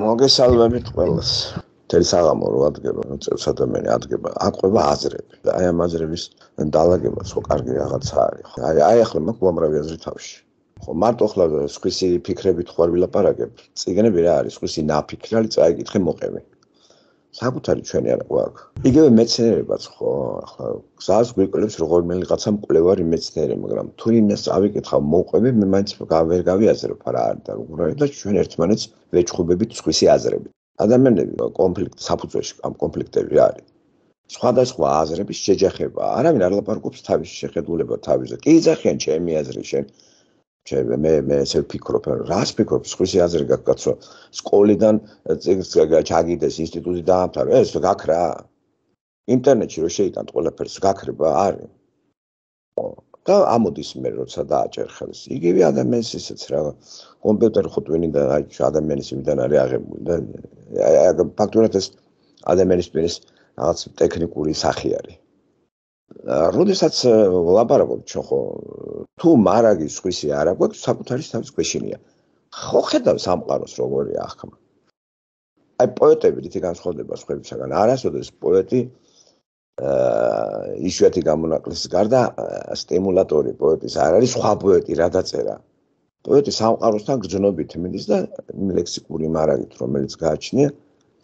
მოგესალმებით ყველას. წელს აღმო რო ადგება, რომ წელს ადამიანი ადგება, აყვება აზრები. აი ამ აზრების დაალაგება სხვა კარგი რაღაცა არის. აი აი ახლა მაქ უამრავი აზრი თავში. ხო მარტო ხლა э, სხვისი ფიქრებით ხوار ვილაპარაკებ. წიგნები რა არის, სხვისი ნაფიქრალი წაიკითხე მოყევი. საკუთარი ჩვენი არ გვაქვს. იგივე მეცნიერებაც ხო, ახლა გზას გვიკვლევს როგორი მეღაცა მკვლევარი მეცნიერი, მაგრამ თუ იმას ავიკითხავ მოყვები, მე მაინც გავერ გავიაზრებ რა არის და როგორ არის და ჩვენ ერთმანეთს ვეჩხუბებით სხვისი აზრები. ადამიანები კონფლიქტ საფუძველში ამ კონფლიქტები არის. სხვადასხვა აზრების შეჯახება, არამედ არ ლაპარაკობს თავის შეხედულება თავზე. კი ძახიან ჩემი აზრი შენ. ჩემე მე მე ესე ვფიქრობ რას ფიქრობ სხვისი აზრი გაქვს კაცო სკოლიდან წიგნს გაჭაგიდეს ინსტიტუტი დაამთავრე ეს გაქრა ინტერნეტში რო შეიტანთ ყველაფერს გაქრება არის და ამოდის მე როცა დააჭერხელს იგივე ადამიანს ისეც რა კომპიუტერი ხო ტვინი და ადამიანის იმიდან არის აღებული და ფაქტურად ეს ადამიანის პირის რაღაც ტექნიკური სახე არის როდესაც ვლაპარაკობ ჩვენ ხო თუ მარაგი სხვისი არ აგვაქვს საკუთარი თავის ქვეშენია ხო ხედავ სამყაროს როგორია ახმა აი პოეტები რითი განსხვავდება სხვებისგან არასოდეს პოეტი აა ისეთი გამონაკლისის გარდა სტიმულატორი პოეტის არ არის სხვა პოეტი რა დაწერა პოეტი სამყაროსთან გრძნობით მიდის და ლექსიკური მარაგით რომელიც გააჩნია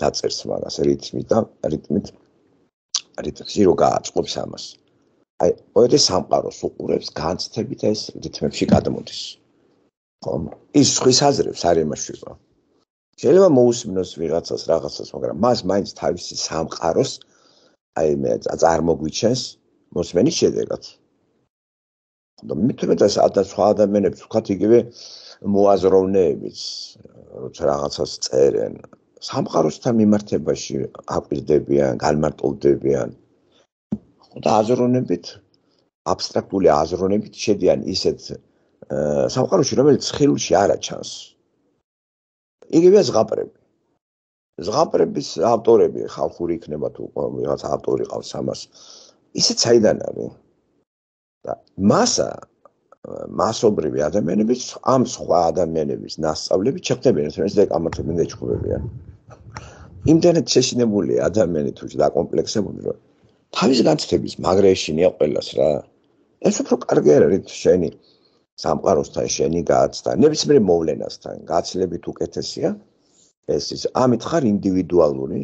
დაწერს მაგას რითმით და რითმით რითმში რო გააწყობს ამას აა აი პოეტი სამყაროს უყურებს განცდებით ეს რითმებში გადმოდის ხომ ის ხვისაზრებს არ იმაშვიო შეიძლება მოусმინოს ვიღაცას რაღაცას მაგრამ მას მაინც თავისი სამყაროს აი მე წარმოგვიჩენს მოსმენის შედეგად და მეტყვეთას ადა სხვა ადამიანებს თქვათ იგივე მოაზროვნეებიც როცა რაღაცას წერენ სამყაროსთან მიმართებაში აპირდებიან, გამარტოვდებიან, და აზროვნებით აბსტრაქტული აზროვნებით შედიან ისეთ სამყაროში, რომელიც ხელში არ აჩანს. იგივეა ზღაპრები. ზღაპრების ავტორები ხალხური იქნება თუ ვიღაც ავტორი ყავს ამას. ისეც საიდან არის? და massa massobrivi ადამიანების ამ სხვა ადამიანების ნასწავლები შეხდებიან, ეს და კამათები და ჭუბებიან. ინტერნეტ შეშინებული ადამიანი თუ დაკომპლექსებული რომ თავის განცდების მაგრეშია ყველას რა. ეს უფრო კარგი არ არის შენი სამყაროსთან შენი გააცდა, ნებისმიერ მოვლენასთან გაცლებით უკეთესია. ეს ის ამით ხარ ინდივიდუალური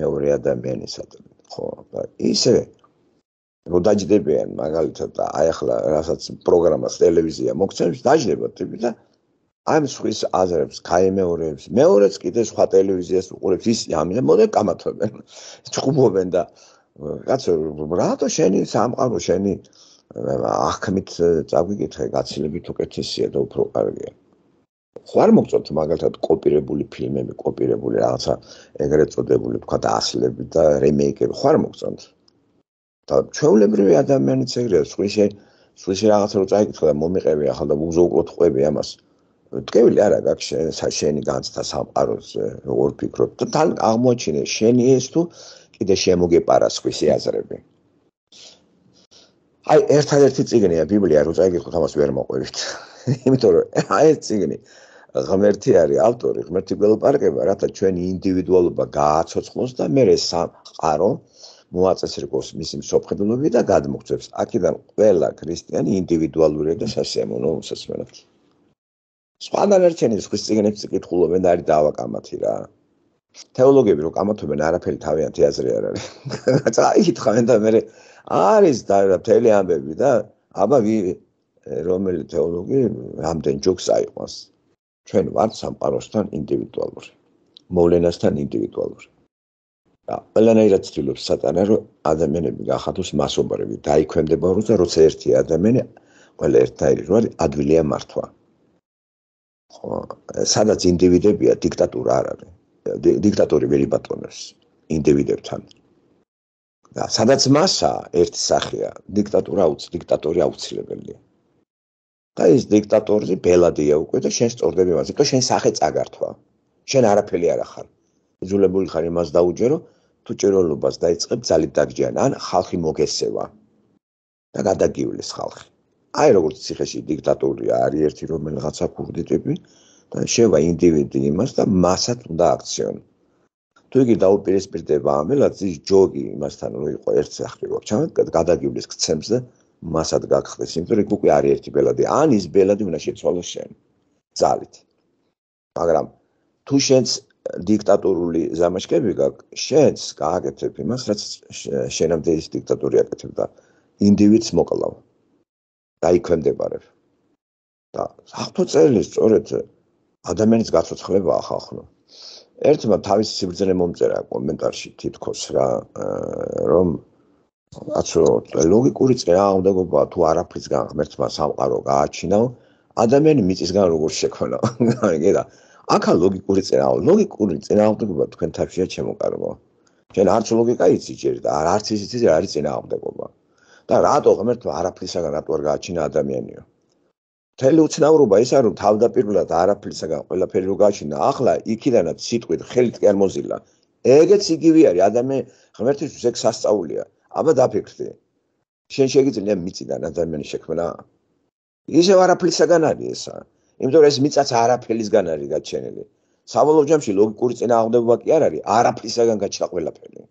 მეორე ადამიანისად. ხო, აბა ისე რომ დაждებიან მაგალითად აი ახლა რასაც პროგრამას ტელევიზია მოგცემს დაждებოთ იმ და აი მსხვის აზრებს გაემეორებს მეორეც კიდე სხვა ტელევიზიას უყურებს ის ამინდა მოდა კამათობენ ჭუბობენ და კაცო რატო შენი სამყარო შენი ახქმით წაგვიკითხე გაცილებით უკეთესია და უფრო კარგია ხوار მოგწოთ მაგალითად კოპირებული ფილმები კოპირებული რაღაცა ეგრეთ წოდებული თქვა და ასლები და რემეიკები ხوار მოგწოთ და ჩვეულებრივი ადამიანიც ეგრეა სხვისი სხვისი რაღაცა რო წაიკითხე და მომიყევი ახლა და უგზო უკლოდ ყვები ამას ტკევილი არა გაქვს შენ შენი განცდა სამყაროზე როგორ ფიქრობ და თან აღმოჩინე შენი ეს თუ კიდე შემოგეპარა სხვისი აზრები. აი ერთადერთი წიგნია ბიბლია რომ წაიგეთ ამას ვერ მოყვებით. იმიტომ რომ აი ეს წიგნი ღმერთი არის ავტორი, ღმერთი გველოპარკება, რათა ჩვენი ინდივიდუალობა გააცოცხლოს და მე სამყარო მოაწესრიგოს მისი მსოფლმხედველობა და გადმოგწევს აქედან ყველა ქრისტიანი ინდივიდუალურია და სასიამოვნო უსასმენოა. სხვა ნარჩენის ხის წიგნებს კითხულობენ და არის დავაკამათი რა. თეოლოგები რო კამათობენ არაფერი თავიანთი აზრი არ არის. აი ითხავენ და მე არის და მთელი ამბები და აბა ვი რომელი თეოლოგი რამდენ ჯოქს აიყვანს. ჩვენ ვართ სამყაროსთან ინდივიდუალური. მოვლენასთან ინდივიდუალური. და ყველანაირად ცდილობს სატანა რომ ადამიანები გახადოს მასობრივი, დაიქვემდებაროს და როცა ერთი ადამიანი ყველა ერთაირი რო არის ადვილია მართვა. ხო, სადაც ინდივიდებია დიქტატურა არ არის. დიქტატორი ვერ იბატონებს ინდივიდებთან. და სადაც massa ერთ სახეა, დიქტატურა უც დიქტატორი აუცილებელია. და ეს დიქტატორი ბელადია უკვე და შენ სწორდები მას, იქო შენ სახე წაგართვა. შენ არაფერი არ ახარ. იძულებული ხარ იმას დაუჯერო, თუ ჭიროლობას დაიწყებ ძალით დაგჯიან, ან ხალხი მოგესევა. და გადაგივლის ხალხი. აი როგორც ციხეში დიქტატორია, არის ერთი რომელიღაცა ქურდი ტიპი, და შევა ინდივიდი იმას და მასაც უნდა აქციონ. თუ იგი დაუპირისპირდება ამელად ის ჯოგი იმასთან რომ იყო ერთ სახლში ვარ ჩანს გადაგივლის ქცემზე მასად გაგხდეს იმიტომ რომ უკვე არის ერთი ბელადი ან ის ბელადი უნდა შეცვალოს შენ ძალით. მაგრამ თუ შენს დიქტატორული ზამაშკები გაქვს შენს გააკეთებ იმას რაც შენამდე ის დიქტატორი აკეთებდა ინდივიდს მოკლავ. დაიქვემდებარებ. და ახთო წელს სწორედ ადამიანის გაცოცხლება ახახნო. ერთმა თავის სიბრძნე მომწერა კომენტარში თითქოს რა რომ აცო ლოგიკური წერა უნდა გობა თუ არაფრისგან ღმერთმა სამყარო გააჩინო, ადამიანი მიწისგან როგორ შექმნა. გეტა. ახლა ლოგიკური წერა, ლოგიკური წერა უნდა გობა თქვენ თავშია ჩემოყარება. ჩვენ არც ლოგიკა იცი ჯერ და არ არც ისიც არის წერა უნდა გობა. და რატო ღმერთმა არაფრისგან რატო არ გააჩინა ადამიანიო? მთელი უცნაურობა ის არის რომ თავდაპირველად არაფრისაგან ყველაფერი რო გაჩინა ახლა იქიდანაც სიტყვით ხელით კი არ მოზილა ეგეც იგივე არის ადამიანი ღმერთისთვის ეგ სასწაულია აბა დაფიქრდი შენ შეიძლება მიწიდან ადამიანის შექმნა ისე არაფრისაგან არის ესა იმიტომ რომ ეს მიწაც არაფრისგან არის გაჩენილი საბოლოო ჯამში ლოგიკური წინააღმდეგობა კი არ არის არაფრისაგან გაჩა ყველაფერი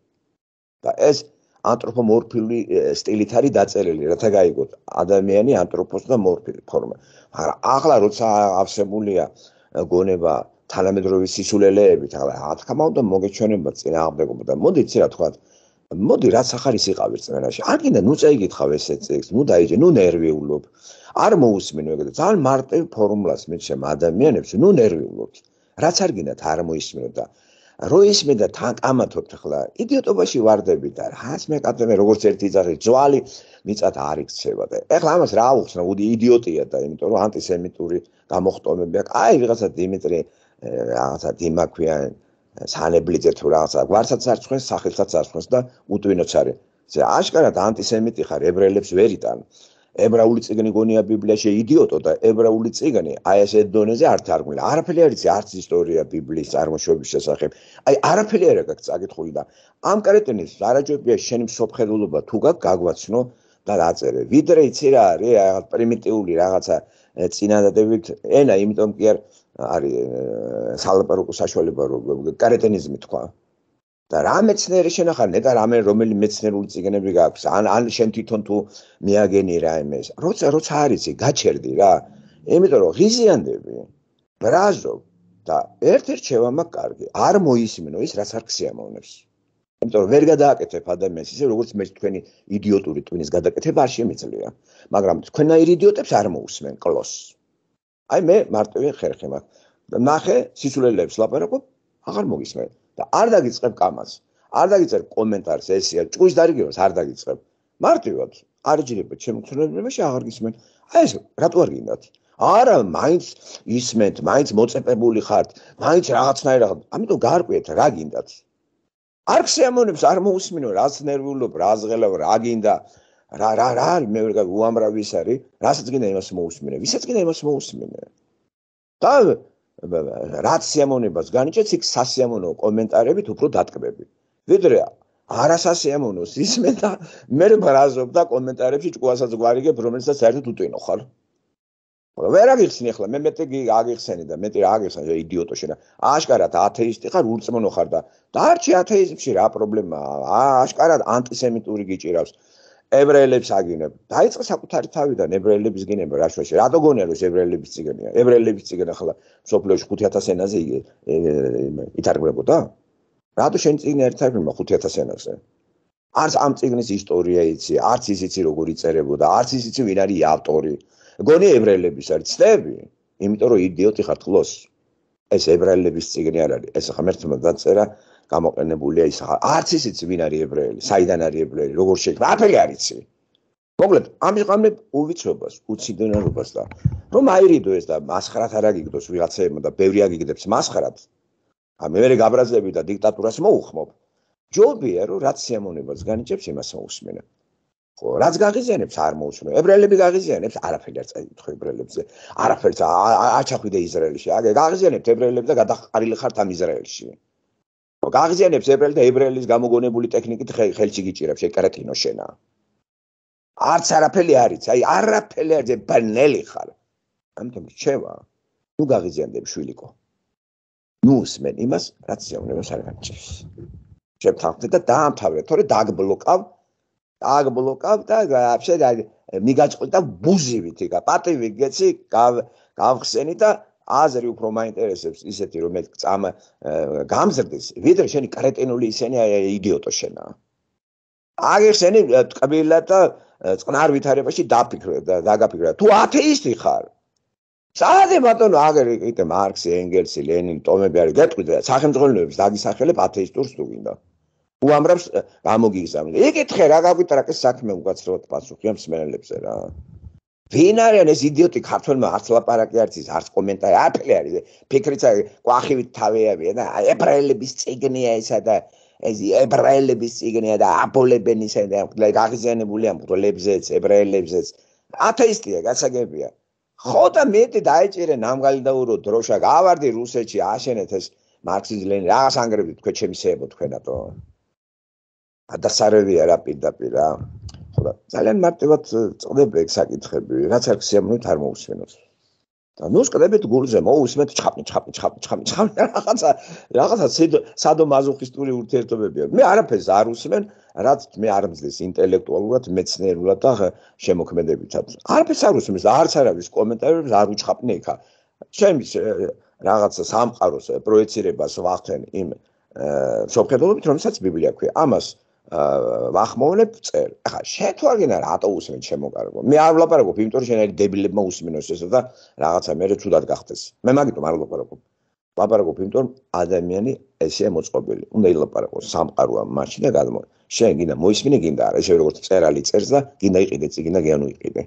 და ეს ანთროპომორფული სტილით არის დაწერილი, რათა გაიგოთ, ადამიანი ანთროპოს და მორფული ფორმა. არა, ახლა როცა აღსებულია გონება თანამედროვე სიცულელეებით, ახლა ათქმამდე მოგეჩვენება წინა აღდეგობა და მოდი ცე რა თქვა მოდი რაც ახალ ის იყავი წმენაში. არ კიდე ნუ წაიგითხავ ესე წექს, ნუ დაიჯე, ნუ ნერვიულობ. არ მოусმენ ეგეთ. ძალიან მარტივ ფორმულას მიჩემ ადამიანებს, ნუ ნერვიულობ. რაც არ გინდათ არ მოისმინოთ და რო ის მე და ამათობთ ხლა იდიოტობაში ვარდები და რას მე კატემე როგორც ერთი ძაღლი ძვალი მიწად არ იქცევა და ეხლა ამას რა აუხსნა უდი იდიოტია და იმიტომ რომ ანტისემიტური გამოხტომები აქვს აი ვიღაცა დიმიტრი რაღაცა დიმაქვია სანებლიძე თუ რაღაცა გვარცაც არ ჩვენ სახელსაც არ ჩვენს და უტვინოც არის ზე აშკარად ანტისემიტი ხარ ებრაელებს ვერ იტან ებრაული წიგნი გონია ბიბლიაში იდიოტო და ებრაული წიგნი აი ესე დონეზე არ თარგმნილა. არაფერი არის არც ისტორია ბიბლიის წარმოშობის შესახებ. აი არაფერი არ აქვს წაკითხული და ამ კრეტინის ზარაჯებია შენი მსოფლხედულობა თუ გაგ გაგვაცნო და დააწერე. ვიდრე იცი რა არის რაღაც პრიმიტიული რაღაცა წინადადებით ენა, იმიტომ კი არ არის სალაპარაკო საშუალება რო კრეტინიზმი თქვა. და რა მეცნიერი შენახარ ნე და რამე რომელი მეცნიერული ციგნები გაქვს ან ან შენ თვითონ თუ მეაგენი რა იმეს როცა როცა არიცი გაჩერდი რა იმიტომ რომ ღიზიანდები ბრაზო და ერთ-ერთ შევამა კარგი არ მოისმინო ის რაც არ ქსიამოვნებს იმიტომ რომ ვერ გადააკეთებ ადამიანს ისე როგორც მე თქვენი იდიოტური ტვინის გადაკეთება არ შემიძლია მაგრამ თქვენაირ იდიოტებს არ მოусმენ კლოს აი მე მარტივი ხერხი მაქვს და ნახე სიცულელებს ლაპარაკობ აღარ მოგისმენ და არ დაგიწებ კამას. არ დაგიწებ კომენტარს ესეა, ჭუჭის დარიგებას არ დაგიწებ. მარტივად არ იჭირება ჩემთვისნებებში აღარ გისმენ. აი ეს რატო არ გინდათ? არა, მაინც ისმენთ, მაინც მოწეპებული ხართ, მაინც რაღაცნაირად. ამიტომ გაარკვიეთ რა გინდათ. არ ხსიამონებს არ მოусმინო რა ზნერვულობ, რა ზღელავ, რა გინდა. რა რა რა არის მე ვერ გაგუამრავ ის არის რასაც გინდა იმას მოусმინე ვისაც გინდა იმას მოусმინე და რაც სიამონებას განიჭეთ, იქ სასიამოვნო კომენტარებით უფრო დატკბები. ვიდრე არასასიამოვნოს ისმენ და მე ბრაზობ და კომენტარებში ჭკუასაც გვარიგებ, რომელსაც საერთოდ უტვინო ხარ. ვერ აღიხსენი ახლა მე მეტი აღიხსენი და მეტი აღიხსენი იდიოტო შენ აშკარად ათეისტი ხარ ურწმუნო ხარ და დაარჩი ათეიზმში რა პრობლემაა აშკარად ანტისემიტური გიჭირავს ებრაელებს აგინებ. დაიწყეს საკუთარი თავიდან ებრაელების გინება რაშვაში. რა დოგონია რომ ებრაელების ციგნია? ებრაელების ციგნა ხოლმე სოფლოში 5000 ენაზე ითარგმნებოდა? რატო შენ ციგნი არ თარგმნა 5000 ენაზე? არც ამ ციგნის ისტორია იცი, არც ისიცი როგორ იწერებოდა, არც ისიცი ვინ არის ავტორი. გონია ებრაელების არ ცნები, იმიტომ რომ იდიოტი ხარ თქოს. ეს ებრაელების ციგნი არ არის. ეს ხმერთმა დაწერა გამოყენებულია ის არც ისიც ვინ არის ებრაელი, საიდან არის ებრაელი, როგორ შეიძლება აფელი არ იცი. მოკლედ ამიღამებ უვიცობას, უცინდენობას და რომ აირიდო ეს და მასხრათ არ აგიგდოს ვიღაცებმა და ბევრი აგიგდებს მასხრათ. ა მე ვერ გაბრაზები და დიქტატურას მოუხმობ. ჯობია რომ რაც სიამონებას განიჭებს იმას მოუსმენა. ხო, რაც გაღიზიანებს არ მოუსმენა. ებრაელები გაღიზიანებს არაფერი არ წაიქხო ებრაელებზე. არაფერს არ ჩახვიდე ისრაელში. აგე გაღიზიანებთ ებრაელებს და გადაყარილი ხართ ამ ისრაელში. გააღზიანებს ებრელი და ებრელის გამოგონებული ტექნიკით ხელში გიჭირებს ეკრეტინო შენა. არც არაფერი არის, აი არაფერი არ ძებნელი ხარ. ამიტომ რჩევა, ნუ გააღზიანდები შვილიკო. ნუ უსმენ იმას, რაც ზეუნებას არ გამჭირს. შემთხვევით და დაამთავრე, თორე დააგბლოკავ, დააგბლოკავ და აბშე მიგაჭყვი და ბუზივით იქა, პატივი გეცი, გავხსენი და აზრი უფრო მაინტერესებს ისეთი რომ მე წამ გამზრდეს ვიდრე შენი კრეტინული ისენი იდიოტო შენა აგერსენი ტკბილად წნარ ვითარებაში დაფიქრე და დაგაფიქრე თუ ათეისტი ხარ სადე ბატონო აგერ იყიდე მარქსი ენგელსი ლენინი ტომები არის გეტყვიდე სახელმწიფოებს დაგისახელებ ათეისტურს თუ გინდა უამრავს გამოგიგზავნე იკითხე რა გაგვიტრაკეს საქმე უკაცრავად პასუხი ამ სმენელებს რა ვინ არის ეს იდიოტი ქართველმა არც ლაპარაკი არც ის არც კომენტარი არფლი არის ფიქრიც არის ყვახივით თავეავია და ებრაელების წიგნია ესა და ეს ებრაელების წიგნია და აპოლებენისა და აღიზენებულია მრლებზეც ებრაელებზეც ათეისტია გასაგებია ხო და მეტი დაეჭირე ნამგალი და ურო დროშა გავარდი რუსეთში აშენეთ ეს მარქსიზმი ლენინი რაღაც ანგრევი თქვენ ჩემი შეებო თქვენატო და დასარევია რა პირდაპირ რა ხოლმე ძალიან მარტივად წდება ეგ საკითხები რაც არ ქსიამოთ არ მოусმენოს და ნუ სკდებით გულზე მოусმენთ ჩხაპი ჩხაპი ჩხაპი ჩხაპი ჩხაპი რაღაცა რაღაცა სადო მაზოხისტური ურთიერთობებია მე არაფერს არ უსმენ რაც მე არ მძლის ინტელექტუალურად მეცნიერულად და შემოქმედებითაც არაფერს არ უსმენს და არც არავის კომენტარებს არ უჩხაპნე ეხა ჩემს რაღაც სამყაროს პროექცირებას ვახენ იმ სოფელობით რომელსაც ბიბლია ქვია ამას ვახმოვნებ წელ. ახლა შეთვალინე რატო უსმენ შემოკარგო. მე არ ვლაპარაკობ, იმიტომ რომ შენელი დებილებმა უსმენოს ესო და რაღაცა მეერე თუდად გახდეს. მე მაგიტომ არ ვლაპარაკობ. ვლაპარაკობ, იმიტომ რომ ადამიანი ესეა მოწყობილი. უნდა ილაპარაკო სამყაროა მაშინ და გადმო. შენ გინდა მოისმინე გინდა არა, ესე როგორც წერალი წერს და გინდა იყიდე ციგინა გიანუ იყიდე.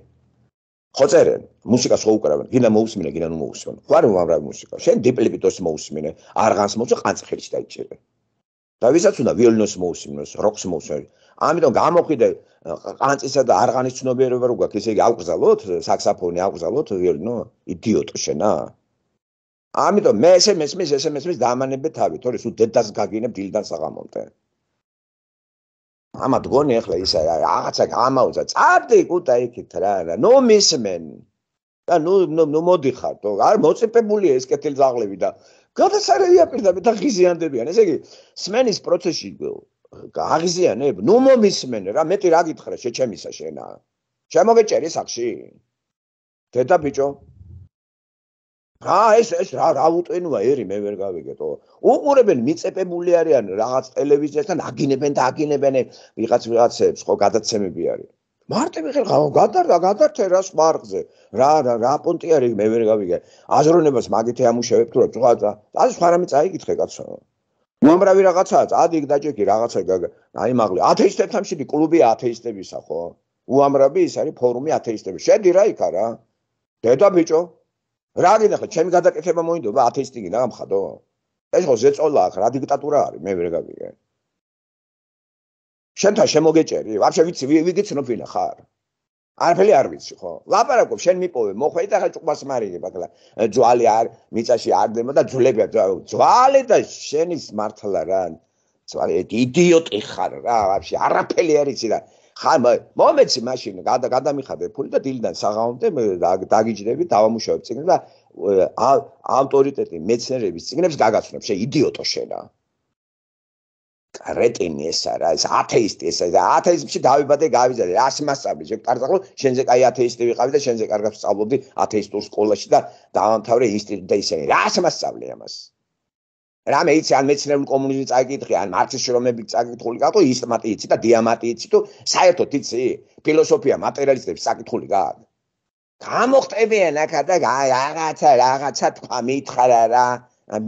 ხო წერენ, მუსიკას ხო უკრავენ. გინდა მოუსმინე, გინდა ნუ მოუსმინო. ვარ მომრავ მუსიკა. შენ დიპლიპიტოს მოუსმინე, არღანს მოუსმინე, ყანწხელში დაიჭერე. და ვისაც უნდა ვიოლინოს მოусმინოს, როკს მოусმინოს. ამიტომ გამოვიდე ყანწისა და არღანის ცნობიერება როგორ გაქვს, ესე იგი აღგზალოთ, საქსაფონი აღგზალოთ, ვიოლინო იდიოტო შენა. ამიტომ მე ესე მესმის, ესე მესმის დაამანებ თავი, თორე სულ დედას გაგინებ დილდან საღამომდე. ამა დგონი ახლა ისა რაღაცა გამაუძა, წადი კუტა იქით რა, ნომისმენ. და ნუ ნუ მოდიხარ, თო არ მოწიფებული ეს კეთილ ზაღლები და გადასარევია პირდაპირ და ღიზიანდებიან. ესე იგი, სმენის პროცესში გააღიზიანებ, ნუ მომისმენ რა, მეტი რა გითხრა შეჩემისა შენა. შემოგეჭერი სახში? დედა ბიჭო რა ეს ეს რა რა უტენოა ერი მე ვერ გავიგეთო უყურებენ მიწეპებული არიან რაღაც ტელევიზიასთან აგინებენ და აგინებენ ვიღაც ვიღაცებს ხო გადაცემები არის მარტო მიხარ გამო გადარდა გადარჩა რა სპარხზე რა რა რა პონტია რიგ მე ვერ გავიგე აზროვნებას მაგითე ამუშავებ თუ რა წვაცა ასე ხარამე წაიკითხე კაცო უამრავი რაღაცაა წადიგ დაჭიკი რაღაცა აი მაგლი ათეისტებთან შედი კლუბი ათეისტებისა ხო უამრავი ის არის ფორუმი ათეისტების შედი რა იქა რა დედა ბიჭო რა გინახე ჩემი გადაკეთება მოინდობა ათეისტიგი რა გამხადო ეს ხო ზეწოლა აქ რა დიქტატურა არის მე ვერ გავიგე შენთან შემოგეჭერი? Вообще ვიცი, ვიგიცნობ ვინა ხარ. არაფერი არ ვიცი, ხო? ლაპარაკობ, შენ მიპოვე, მოხვედი და ხა ჭუბას მარილი, მაგრამ ძვალი არ მიწაში არ დემო და ძვლებია, ძვალე და შენი სმართლა რა. ძვალი, იდიოტი ხარ რა, Вообще არაფერი არ იცი და ხან მომეცი მაშინ გადამიხადე ფული და დილიდან საღამომდე დაგიჭდები, დავამუშავებ წიგნს და ავტორიტეტი მეცნიერების წიგნებს გაგაცნობ, შე იდიოტო შენ რა. კრეტინი ეს არა ეს ათეისტი ეს და ათეიზმში დავიბადე გავიზარდე რას მასწავლე შე კარზახო შენზე კაი ათეისტი ვიყავი და შენზე კარგად სწავლობდი ათეისტურ სკოლაში და დაამთავრე ინსტიტუტი და ისე რას მასწავლე ამას რამე იცი ან მეცნიერულ კომუნიზმს წაიკითხე ან მარქსის შრომები წაკითხული გაქვს ის მათი იცი და დიამატი იცი თუ საერთოდ იცი ფილოსოფია მატერიალისტებს წაკითხული გაქვს გამოხტებიან აქ და რაღაცა რაღაცა თქვა მითხარა რა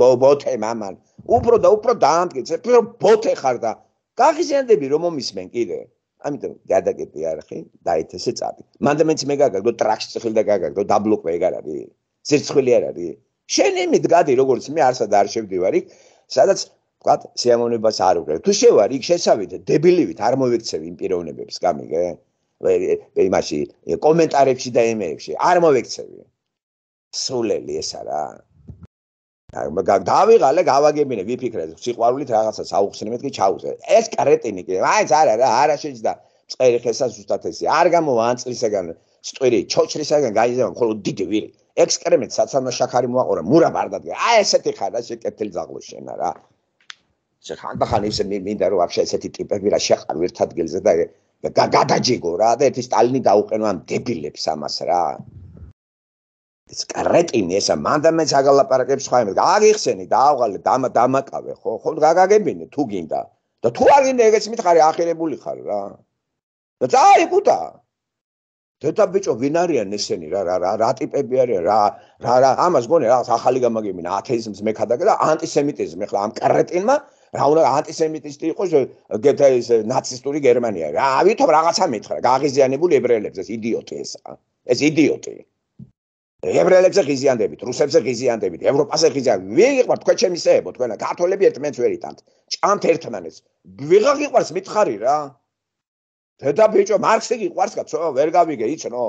ბოთემ ამან უფრო და უფრო დაანტკეც, უფრო ბოთე ხარ და გაგიზიანდები რომ მომისმენ კიდე. ამიტომ გადაგები არ ხი, დაითესე წადი. მანდ მეც მე გაგაგდო ტრაქში წხილ და გაგაგდო დაბლოკვე ეგ არ არის. ცირცხვილი არ არის. შენ იმიდგადი როგორც მე არსად არ შევდივარ იქ, სადაც ვთქვათ, სიამოვნებას არ უღებ. თუ შევარ იქ შესავით დებილივით არ მოვექცევ იმ პიროვნებებს, გამიგე? ვე იმაში კომენტარებში და იმეებში არ მოვექცევი. სულელი ეს არა. დავიღალე გავაგებინე ვიფიქრე სიყვარულით რაღაცას აუხსნემეთ კი ჩაუზე ეს კრეტინი კი აიც არა რა არა შეჯდა წერი ხესა ზუსტად ესე არ გამოვა ანწლისაგან წვირი ჩოჩრისაგან გაიზევა მხოლოდ დიდი ვირი ექსკრემენტ საცანო შაქარი მოაყურა მურა ბარდადგა აი ესეთი ხარ რა შეკეთილი ზაღლო შენ რა ზე ხანდახან ისე მინდა რომ ვაფშე ესეთი ტიპები რა შეყარ ერთ ადგილზე და გადაჯიგო რა და ერთი სტალინი დაუყენო ამ დებილებს ამას რა ეს კრეტინი ესა მანდამე საგალაპარაკებს ხოლმე გააიხსენი დააღალე დამაკავე ხო ხო გაგაგებინე თუ გინდა და თუ არ გინდა ეგეც მითხარი ახერებული ხარ რა და დაი ბუდა თეთა ბიჭო ვინ არიან ესენი რა რა რა ტიპები არიან რა რა რა ამას გონე რა ახალი გამაგებინე ათეიზმს მე ხადაგა და ანტისემიტიზმი ხლა ამ კრეტინმა რა უნდა ანტისემიტი スト იყოს გეთა ეს ნაცისტური გერმანია რა ვითომ რაღაცა მითხრა გააღიზიანებული ებრაელებს ეს იდიოტი ესა ეს იდიოტი ებრაელებს ღიზიანდებით, რუსებს ღიზიანდებით, ევროპასე ღიზიანდებით. ვიიყვარ თქვენ ჩემი წეებო, თქვენ კათოლები ერთმანეთს ვერიტანთ. ჭამთ ერთმანეთს. ვიღარ გიყვარს მითხარი რა. დედა ბიჭო, მარქსი გიყვარს კაცო, ვერ გავიგე იცნო.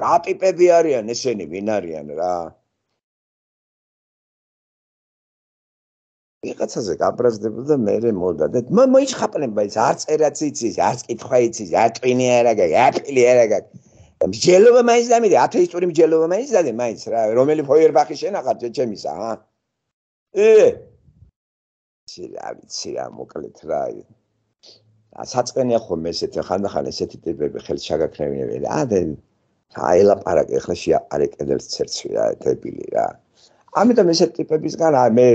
რა ტიპები არიან ესენი, ვინ არიან რა? ვიღაცაზე გაბრაზდება და მე მე მოდა და მე მოიჭხაპნება ის არ წერაც იცის, არ კითხვა იცის, არ ტვინი არაგა, არ პილი არაგა. მსჯელობა მაინც დამედი, ათეისტური მსჯელობა მაინც დადე, მაინც რა, რომელი ფოიერბახის შენახარჯე ჩემისა, ჰა? ე ცილავიცი რა მოკლედ რა და საწენია ხომ ესეთ ხანდახან ესეთი ტიპები ხელს შეგაქრევინები და ადე აელაპარაკე ხლა შეაპარაკე ძერცვი რა ტიპი რა ამიტომ ესეთ ტიპებისგან მე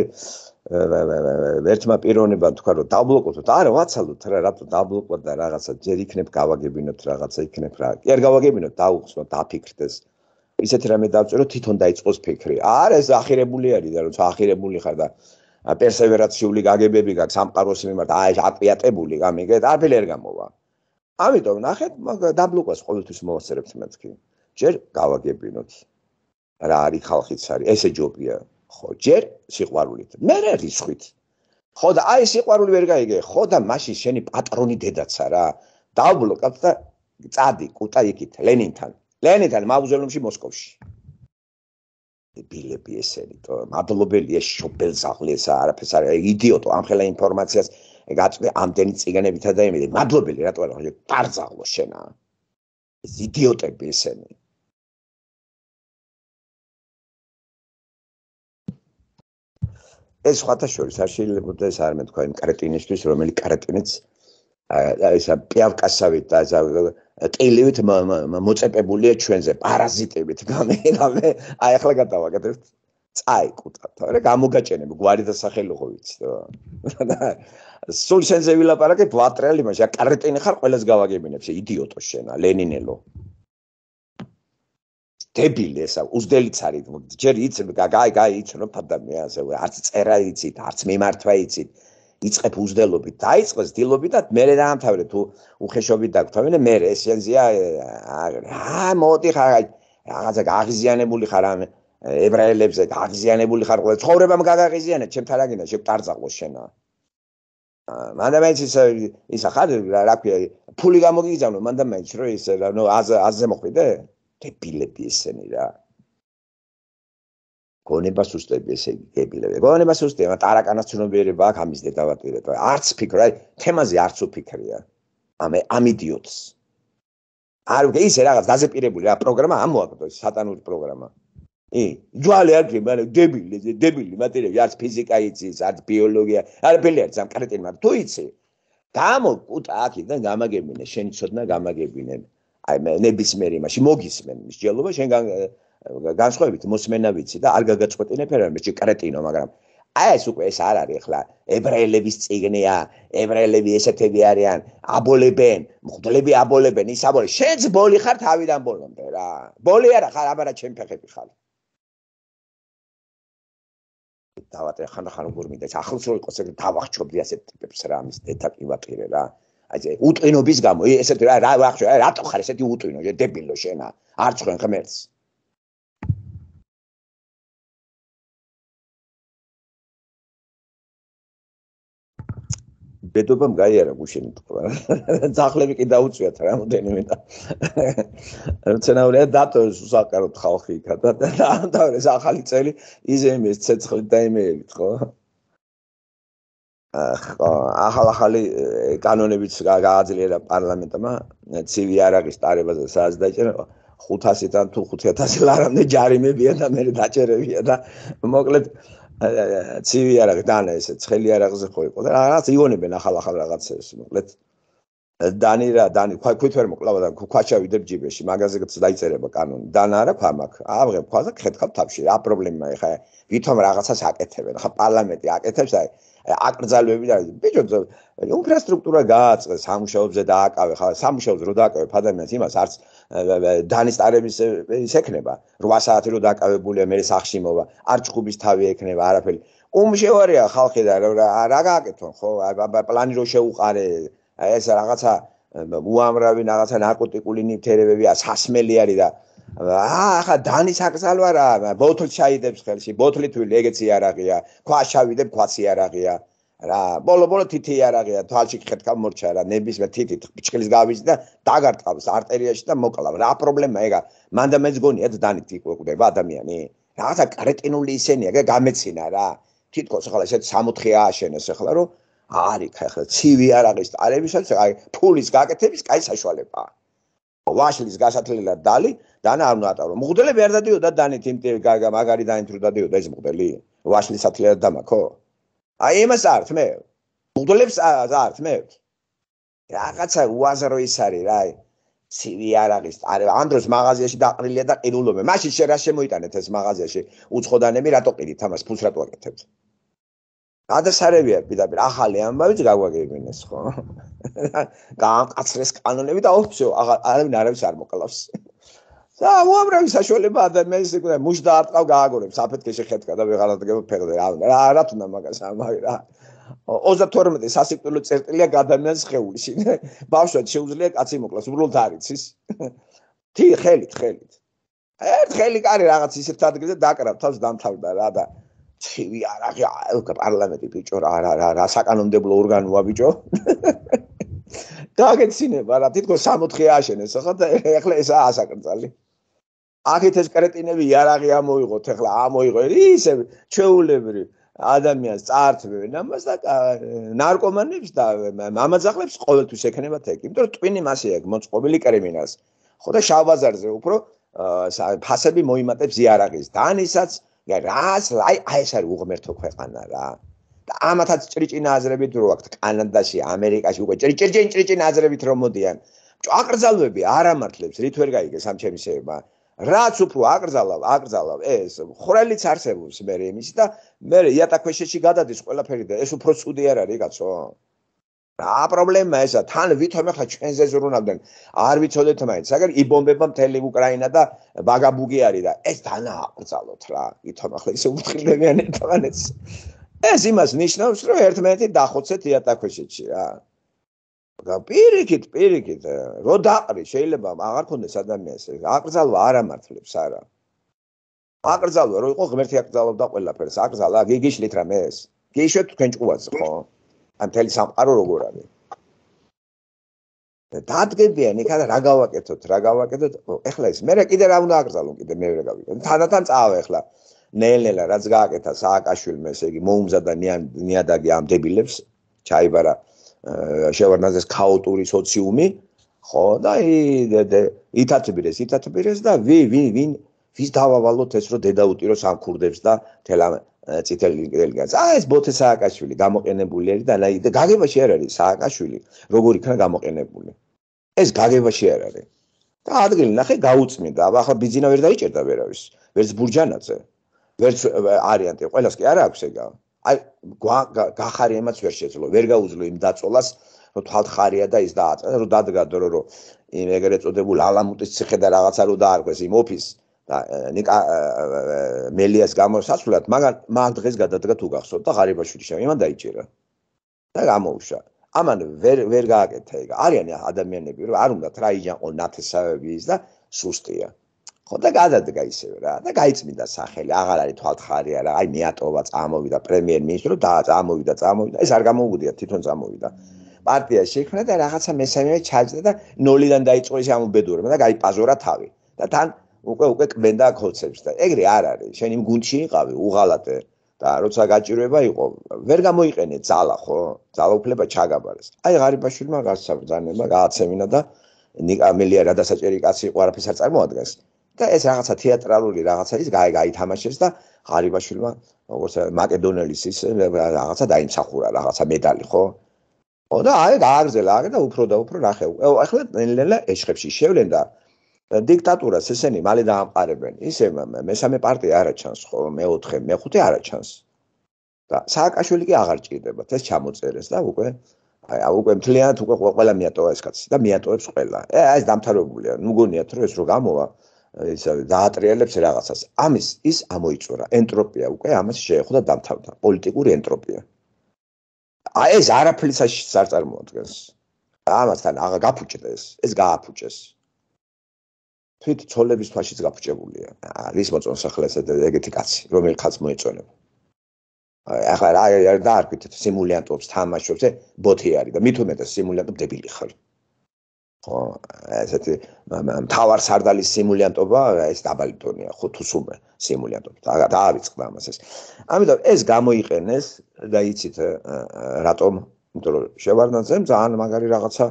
ერთმა პიროვნებამ თქვა რომ დაბლოკოთ, არა ვაცალოთ რა, რატო დაბლოკოთ და რაღაცა ჯერ იქნებ გავაგებინოთ რაღაცა იქნებ რა. კი არ გავაგებინოთ, დაუხსნოთ, დაფიქრდეს. ისეთი რამე დავწერო თვითონ დაიწყოს ფიქრი. არა ეს ახირებული არის და როცა ახირებული ხარ და პერსევერაციული გაგებები გაქვს სამყაროს მიმართ, აი აკვიატებული გამიგეთ, არაფერი არ გამოვა. ამიტომ ნახეთ დაბლოკვას ყოველთვის მოასწრებთ მეთქი. ჯერ გავაგებინოთ რა არის ხალხიც არის, ესე ჯობია. ხო ჯერ სიყვარულით მე რა რიცხვით ხო და აი სიყვარული ვერ გაიგე ხო და მაშინ შენი პატრონი დედაც არა დავბლოკავ და წადი კუტაიკით ლენინთან ლენინთან მავზოლეუმში მოსკოვში ბილები ესენი თო მადლობელია შობელზაღლი ეს არაფერს არ იდიოტო ამხელა ინფორმაციას გაწვი ამდენი ციგანებითა და იმედი მადლობელი რატო არა ხო დაძაღლო შენა ეს იდიოტები ესენი ეს სხვათა შორის არ შეიძლება და ეს არ მეთქვა იმ კრეტინისთვის, რომელი კრეტინიც აი ესა პიავკასავით და ტილივით მოწეპებულია ჩვენზე, პარაზიტებით. გამიგავე, აი ახლა გადავაკეთებ წაი ყუთათ. ორი გამოგაჭენებ გვარი და სახელოღო ვიცი და სულ შენზე ვილაპარაკე ბატრელი მაშინ კრეტინი ხარ ყველას გავაგებინებს, იდიოტო შენა, ლენინელო. დებილი ესა უძდელიც არის ჯერ იცნობ გაი გაი იცნობ ადამიანს ეს არც წერა იცით არც მიმართვა იცით იწყებ უძდელობით დაიწყეს დილობი და მე დაამთავრე თუ უხეშობი დაგქვა მე ეს ენზია აა მოდი ხარ რაღაცა გაღიზიანებული ხარ ამ ებრაელებზე გაღიზიანებული ხარ ყველა ცხოვრებამ გაღიზიანა ჩემ თარაგინა შე პარძაყო შენა მანდამაინც ის ისახარ რა რა ქვია ფული გამოგიგზავნო მანდამაინც რო ის ნუ აზე მოხვიდე დებილები ესენი რა. გონებას უსწრებს ესე დებილები. გონებას უსწრებს ტარაკანას ცნობიერება აქვს ამის დედავატირეთ. არც ფიქრი, აი, თემაზე არც უფიქრია. ამე ამ იდიოტს. არ უკვე ისე რაღაც დაზეპირებული რა პროგრამა ამოაგდო სატანური პროგრამა. ი ჯვალი არ გი მაგრამ დებილი დებილი მატერიალი არც ფიზიკა იცის არც ბიოლოგია არაფერი არც ამ კარტინ მაგრამ თუ იცი გამო კუტა აქ იდან გამაგებინე შენი ცოდნა გამაგებინე აი მე ნებისმიერ იმაში მოგისმენ მსჯელობა შენ განსხვავებით მოსმენა ვიცი და არ გაგაჭყვეტინე ფერამი ჩი კრეტინო მაგრამ აი ეს უკვე ეს არ არის ხლა ებრაელების წიგნია ებრაელები ესეთები არიან აბოლებენ მხვდლები აბოლებენ ის აბოლე შენც ბოლი ხარ თავიდან ბოლომდე რა ბოლი არა ხარ აბარა ჩემ ფეხები ხარ დავატე ხან ხან როგორ მინდა ახლოს რო იყოს ეგ დავახჩობდი ასეთ ტიპებს რა მის დეტაკი ვაპირე რა აი უტვინობის გამო ესეთ რა რა ახშო რატო ხარ ესეთი უტვინო დებილო შენა არ ცხენ ღმერთს ბედობამ გაიარა გუშინ თქვა ძახლები კი დაუწვიათ რამოდენიმე და რცენავლია დატოს უსაკაროდ ხალხი იქა და და ამ დავრეს ახალი წელი იზემეს ცეცხლით დაიმეებით ხო ახალ ახალი კანონებიც გააძლიერა პარლამენტმა ცივი არაგის ტარებაზე სადაც დაჭერა 500-დან თუ 5000 ლარამდე ჯარიმებია და მე დაჭერებია და მოკლედ ცივი არაგი დანა ესე ცხელი არაგზე ხო იყო და რაღაც იონებენ ახალ ახალ რაღაცებს მოკლედ დანი რა დანი ქვით ვერ მოკლავა და ქვაჩა ვიდებ ჯიბეში მაგაზეც დაიწერება კანონი დანა არა ქამაკ აღებ ქვაზე ხეთქავ თავში რა პრობლემაა ხა ვითომ რაღაცას აკეთებენ ხა პარლამენტი აკეთებს აი აკრძალვები და ბიჭო ინფრასტრუქტურა გააწყეს სამუშაოებზე და აკავე ხა სამუშაოებზე რო დააკავებ ადამიანს იმას არც დანისტარების ის ექნება 8 საათი რო დააკავებულია მე სახში მოვა არც ხუბის თავი ექნება არაფერი ум შევარია ხალხი და რა გააკეთონ ხო პლანი რო შეუყარე ეს რაღაცა უამრავი რაღაცა ნარკოტიკული ნივთიერებებია სასმელი არის და ახა დანის აკზალ ვარა ბოთლი ჩაიდებს ხელში ბოთლი თვი ეგეცი არაღია ქვა შავიდებ ქვაცი არაღია რა ბოლო-ბოლო თითი არაღია თვალში ხეთქა მორჩა რა ნებისმ თითი ფიჩხლის გავიზი და დაგარტყავს არტერიაში და მოკლავ რა პრობლემა ეგა მანდა მეც გონიათ დანი თიყვეყდება ადამიანი რაღაცა კრეტინული ისენია ეგა გამეცინა რა თითქოს ახლა ესეთ 60 ააშენეს ახლა რომ არის ხა ცივი არაღის არებისაც აი ფულის გაკეთების კაი საშუალებაა ვაშლის გასათლელად დალი დანა არ უნდა ატარო. მღუდელები არ დადიოდა დანით იმ მაგარი დანით რო დადიოდა ეს მღუდელი? ვაშლის სათლელად დამაქო? აი იმას არც მე. მღუდელებს არც მე. რაღაცა უაზრო ის არის რა. სივი არ არის. არა, ამ დროს მაღაზიაში დაყრილია და ყირულობენ. მაშინ შე რა შემოიტანეთ ეს მაღაზიაში? უცხო დანები რატო ყირით ამას ფულს რატო აკეთებთ? გადასარევია პირდაპირ ახალი ამბავიც გაგვაგებინეს ხო? გაამკაცრეს კანონები და აუ ვсё, არავინ არავის არ მოკლავს. და უამრავი საშუალება ადამიანის ეკუთვნის, მუშდა არტყავ გააგორებს, საფეთქე შეხეთკა და ვეღარ ადგება ფეხზე. რა რა თუნდა მაგას ამავე რა. 32 სასიკვდილო წერტილია ადამიანის ხეულში. ბავშვი შეუძლია კაცი მოკლას, უბრალოდ არიცის. თი ხელით, ხელით. ერთ ხელი კარი რაღაც ისეთ ადგილზე დაკრავ თავს დამთავრდა რა და ცივი არაღი ალკა პარლამენტი ბიჭო რა რა რა საკანონმდებლო ორგანოა ბიჭო დააგეცინება რა თითქოს 6-4 აშენეს ხო და ეხლა ესაა ასაკრძალი აქეთ ეს კრეტინები იარაღი ამოიღოთ ეხლა ამოიღო ისე ჩეულებრი ადამიანს წაართმევენ ამას და ნარკომანებს და მამაძახლებს ყოველთვის ექნება თეკი იმიტომ რომ ტვინი მასე აქვს მოწყობილი კრიმინალს ხო და შავ ბაზარზე უფრო ფასები მოიმატებს იარაღის დანისაც და რას აი აი ეს არის უღმერთო ქვეყანა რა და ამათაც ჭრიჭინა აზრებით რო აქვთ კანადაში ამერიკაში უკვე ჭრიჭერჯენ ჭრიჭინა აზრებით რომ მოდიან აკრძალვები არ ამართლებს რით ვერ გაიგეს ამ ჩემსება რაც უფრო აკრძალავ აკრძალავ ეს ხრელიც არსებობს მე რემისი და მე იატაქვეშეში გადადის ყველაფერი და ეს უფრო ცუდი არ არის კაცო რა პრობლემაა ესა თან ვითომ ახლა ჩვენზე ზრუნავდნენ არ ვიცოდეთ მაინც აგერ იბომბება მთელი უკრაინა და ბაგაბუგი არის და ეს დანააკრძალოთ რა ვითომ ახლა ისე უთხრიდებიან ერთმანეთს ეს იმას ნიშნავს რომ ერთმანეთი დახოცეთ იატაქვეშეთში რა და პირიქით პირიქით რო დაყრი შეიძლება აღარ ქონდეს ადამიანს აკრძალვა არ ამართლებს არა აკრძალვა რო იყო ღმერთი აკრძალავდა ყველაფერს აკრძალა გიგიშლით რა მე ეს გიშვეთ თქვენ ჭუბაზე ხო ან მთელი სამყარო როგორ არის დაადგებიან იქ რა გავაკეთოთ რა გავაკეთოთ ეხლა ეს მე რა კიდე რა უნდა აკრძალო კიდე მე ვერ გავიკეთე თანდათან წავა ეხლა ნელ-ნელა რაც გააკეთა სააკაშვილმა ესე იგი მოუმზადა ნიადაგი ამ დებილებს ჩაიბარა შევარნაძეს ქაოტური სოციუმი ხო და იტაცებირეს იტაცებირეს და ვი ვი ვინ ვის დავავალოთ ეს რომ დედა უტიროს ამ ქურდებს და თელა წითელი რელიგიას. აა ეს ბოთე სააკაშვილი გამოყენებული არის და აი და გაგებაში არ არის სააკაშვილი როგორ იქნა გამოყენებული. ეს გაგებაში არ არის. და ადგილი ნახე გაუწმინდა. აბა ახლა ბიზინა ვერ დაიჭერდა ვერავის. ვერც ბურჯანაძე. ვერც არიანტი ყოველას კი არა აქვს ეგა. აი გახარი ემაც ვერ შეძლო. ვერ გაუძლო იმ დაწოლას რო თვალხარია და ის დააწესა რომ დადგა დრო რო იმ ეგრეთ წოდებულ ალამუტის ციხე და რაღაცა რო დაარქვეს იმ ოფისს და ნიკა მელიას გამოსასვლელად, მაგრამ მაგ დღეს გადადგა თუ გახსოვთ და ღარიბაშვილი შემი მან დაიჭირა. და გამოუშვა. ამან ვერ ვერ გააკეთა ეგ. არიან ადამიანები, რომ არ უნდათ რა იჯანყონ ნათესავები ის და სუსტია. ხო და გადადგა ისევე რა და გაიწმინდა სახელი, აღარ არის თვალთხარი არა, აი მეატოვა წამოვიდა პრემიერ-მინისტრო და წამოვიდა, წამოვიდა, ეს არ გამოუგდია, თვითონ წამოვიდა. პარტია შექმნა და რაღაცა მესამე ჩაჯდა და 0-დან დაიწყო ეს ამუბედურება და გაიპაზორა თავი. და თან უკვე უკვე კმენდა კონცერტებს და ეგრე არ არის შენი გუნდში იყავი უღალატე და როცა გაჭირვება იყო ვერ გამოიყენე ძალა ხო ძალა უფლება ჩაგაბარეს აი ღარიბაშვილმა გასაბრძანება გააცემინა და ნიკა მელია რა დასაჭერი კაცი იყო არაფერს არ წარმოადგენს და ეს რაღაცა თეატრალური რაღაცა ის გაი გაითამაშეს და ღარიბაშვილმა როგორც მაკედონელის ის რაღაცა დაიმსახურა რაღაცა медаლი ხო ო და აი გააგზელა აგ და უფრო და უფრო ნახე ახლა ნელელა ეშხებში შევლენ და დიქტატურას ესენი მალე დაამყარებენ. ისე მესამე პარტია არა ჩანს ხო, მეოთხე, მეხუთე არა ჩანს. და სააკაშვილი კი აღარ ჭირდებათ, ეს ჩამოწერეს და უკვე აი აუ უკვე მთლიანად უკვე ყველა მეატოვა ეს კაცი და მეატოვებს ყველა. ე აი ეს დამთავრებულია. ნუ გონიათ რომ ეს რო გამოვა ისა დაატრიალებს რაღაცას. ამის ის ამოიწურა. ენტროპია უკვე ამას შეეხოთ და დამთავრდა. პოლიტიკური ენტროპია. აი ეს არაფრისაც არ წარმოადგენს. ამასთან აღა გაფუჭდა ეს. ეს გააფუჭეს. თვით ძოლების ფაშიც გაფჭებულია. არის მოწონსახლეს ეგეთი კაცი, რომელიც ხალს მოეწონება. ახლა რა არ დაარქვით სიმულიანტობს თამაშობს და ბოთი არის და მით უმეტეს სიმულიანტობ დებილი ხარ. ხო, ესეთი თავარ სარდალის სიმულიანტობა ეს დაბალი ტონია, ხო თუსუმე სიმულიანტობ. დაარიცხდა ამას ეს. ამიტომ ეს გამოიყენეს და იცით რატომ? იმიტომ რომ შევარდნაძემ ძალიან მაგარი რაღაცა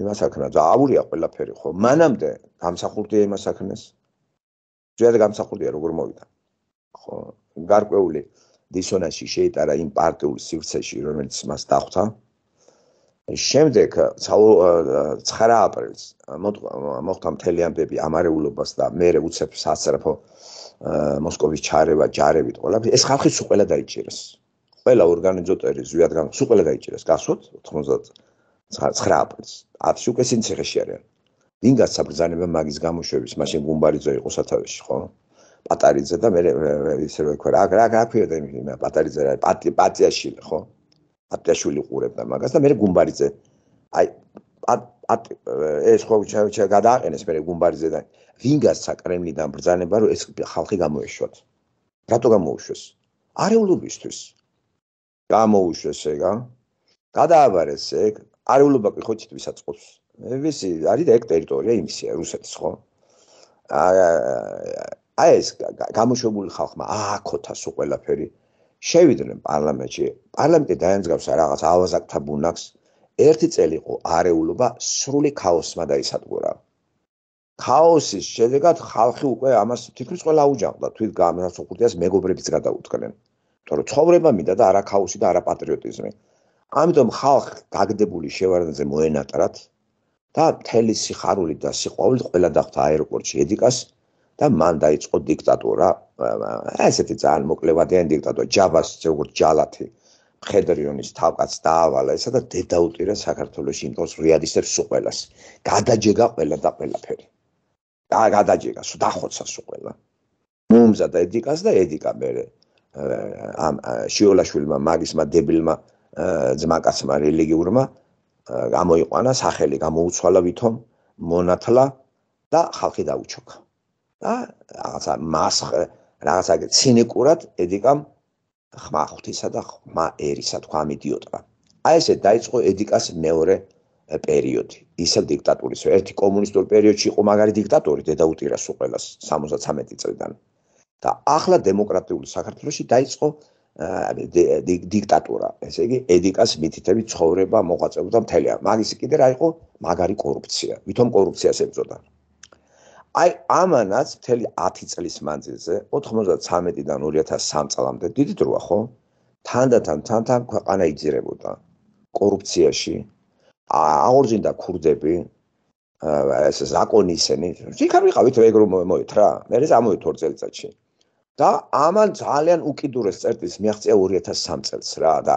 იმას აქნა და აურია ყველაფერი ხო მანამდე გამსახურდია იმას აქნეს ძალიან გამსახურდია როგორ მოვიდა ხო გარკვეული დისონანსი შეიტარა იმ პარტიულ სივრცეში რომელიც მას დახვდა შემდეგ 9 აპრილს მოხდა მთელი ამბები ამარეულობას და მეორე უცებ საცრაფო მოსკოვის ჩარევა ჯარებით ყველა ეს ხალხი სულ ყველა დაიჭირეს ყველა ორგანიზატორი ზვიად გამ სულ ყველა დაიჭირეს გასვოთ 90 9 აპრილს 10-ში უკვე წინ ციხეში არიან ვინგან საბრძანება მაგის გამოშვების მაშინ გუმბარიძე იყო სათავეში ხო პატარიძე და მე ისე რომ ვქვა რა რა გაფიოდა იმ პატარიძე რა პატი პატიაში ხო პატიაშვილი ყურებდა მაგას და მე გუმბარიძე აი ეს ხო ჩა გადააყენეს მე გუმბარიძე და ვინგან საკრემლიდან ბრძანება რომ ეს ხალხი გამოეშვათ რატო გამოუშვეს არეულობისთვის გამოუშვეს ეგა გადააბარეს ეგ არეულობა კი ხო ჩვენთვის აწყობს. ვიცი, არის და ეგ ტერიტორია იმისია რუსეთის, ხო? აი ეს გამოშვებული ხალხმა ააქოთას უყველაფერი. შევიდნენ პარლამენტში. პარლამენტი დაენძგავს რაღაც ავაზაკთა ბუნაკს. ერთი წელი ყო არეულობა სრული ქაოსმა დაისადგურა. ქაოსის შედეგად ხალხი უკვე ამას თითქმის ყველა უჯამდა, თვით გამრას უყურდიას მეგობრებს გადაუტკნენ. თორემ ცხოვრება მინდა და არა ქაოსი და არა პატრიოტიზმი. ამიტომ ხალხ გაგდებული შევარდნაძე მოენატრათ და მთელი სიხარული და სიყვარული ყველა დახვდა აეროპორტში ედიკას და მან დაიწყო დიქტატურა ესეთი ძალიან მოკლევადიანი დიქტატურა ჯაბას როგორც ჯალათი ხედრიონის თავკაც დაავალა ესა და დედაუტირა საქართველოს იმდროს რეალისტებს უყელას გადაჯეგა ყველა და ყველაფერი და გადაჯეგა დახოცას უყელა მომზადა ედიკას და ედიკა მერე ამ შიოლაშვილმა მაგისმა დებილმა ძმაკაცმა რელიგიურმა გამოიყვანა სახელი, გამოუცვალა ვითომ მონათლა და ხალხი დაუჩოქა. და რაღაცა მას რაღაცა ცინიკურად ედიკამ ხმა ხვთისა და ხმა ერისა თქვა ამ იდიოტმა. აი ესე დაიწყო ედიკას მეორე პერიოდი. ისა დიქტატურის ერთი კომუნისტურ პერიოდში იყო მაგარი დიქტატორი დედა უტირას უყელას 73 წლიდან. და ახლა დემოკრატიული საქართველოსი დაიწყო დიქტატურა, ესე იგი, ედიკას მითითები ცხოვრება მოღვაწეობდა მთელია. მაგის კიდე რა იყო? მაგარი კორუფცია. ვითომ კორუფციას ეწოდა. აი ამანაც მთელი 10 წლის მანძილზე 93-დან 2003 წლამდე დიდი დროა ხო? თანდათან თანთან ქვეყანა იძირებოდა კორუფციაში. აღორძინდა ქურდები აა ეს ზაკონი ისენი. შეიძლება ვიყავით ეგრო მოეთ რა. მე ეს ამოეთ 2 წელიწადში. და ამან ძალიან უკიდურეს წერტილს მიაღწია 2003 წელს რა და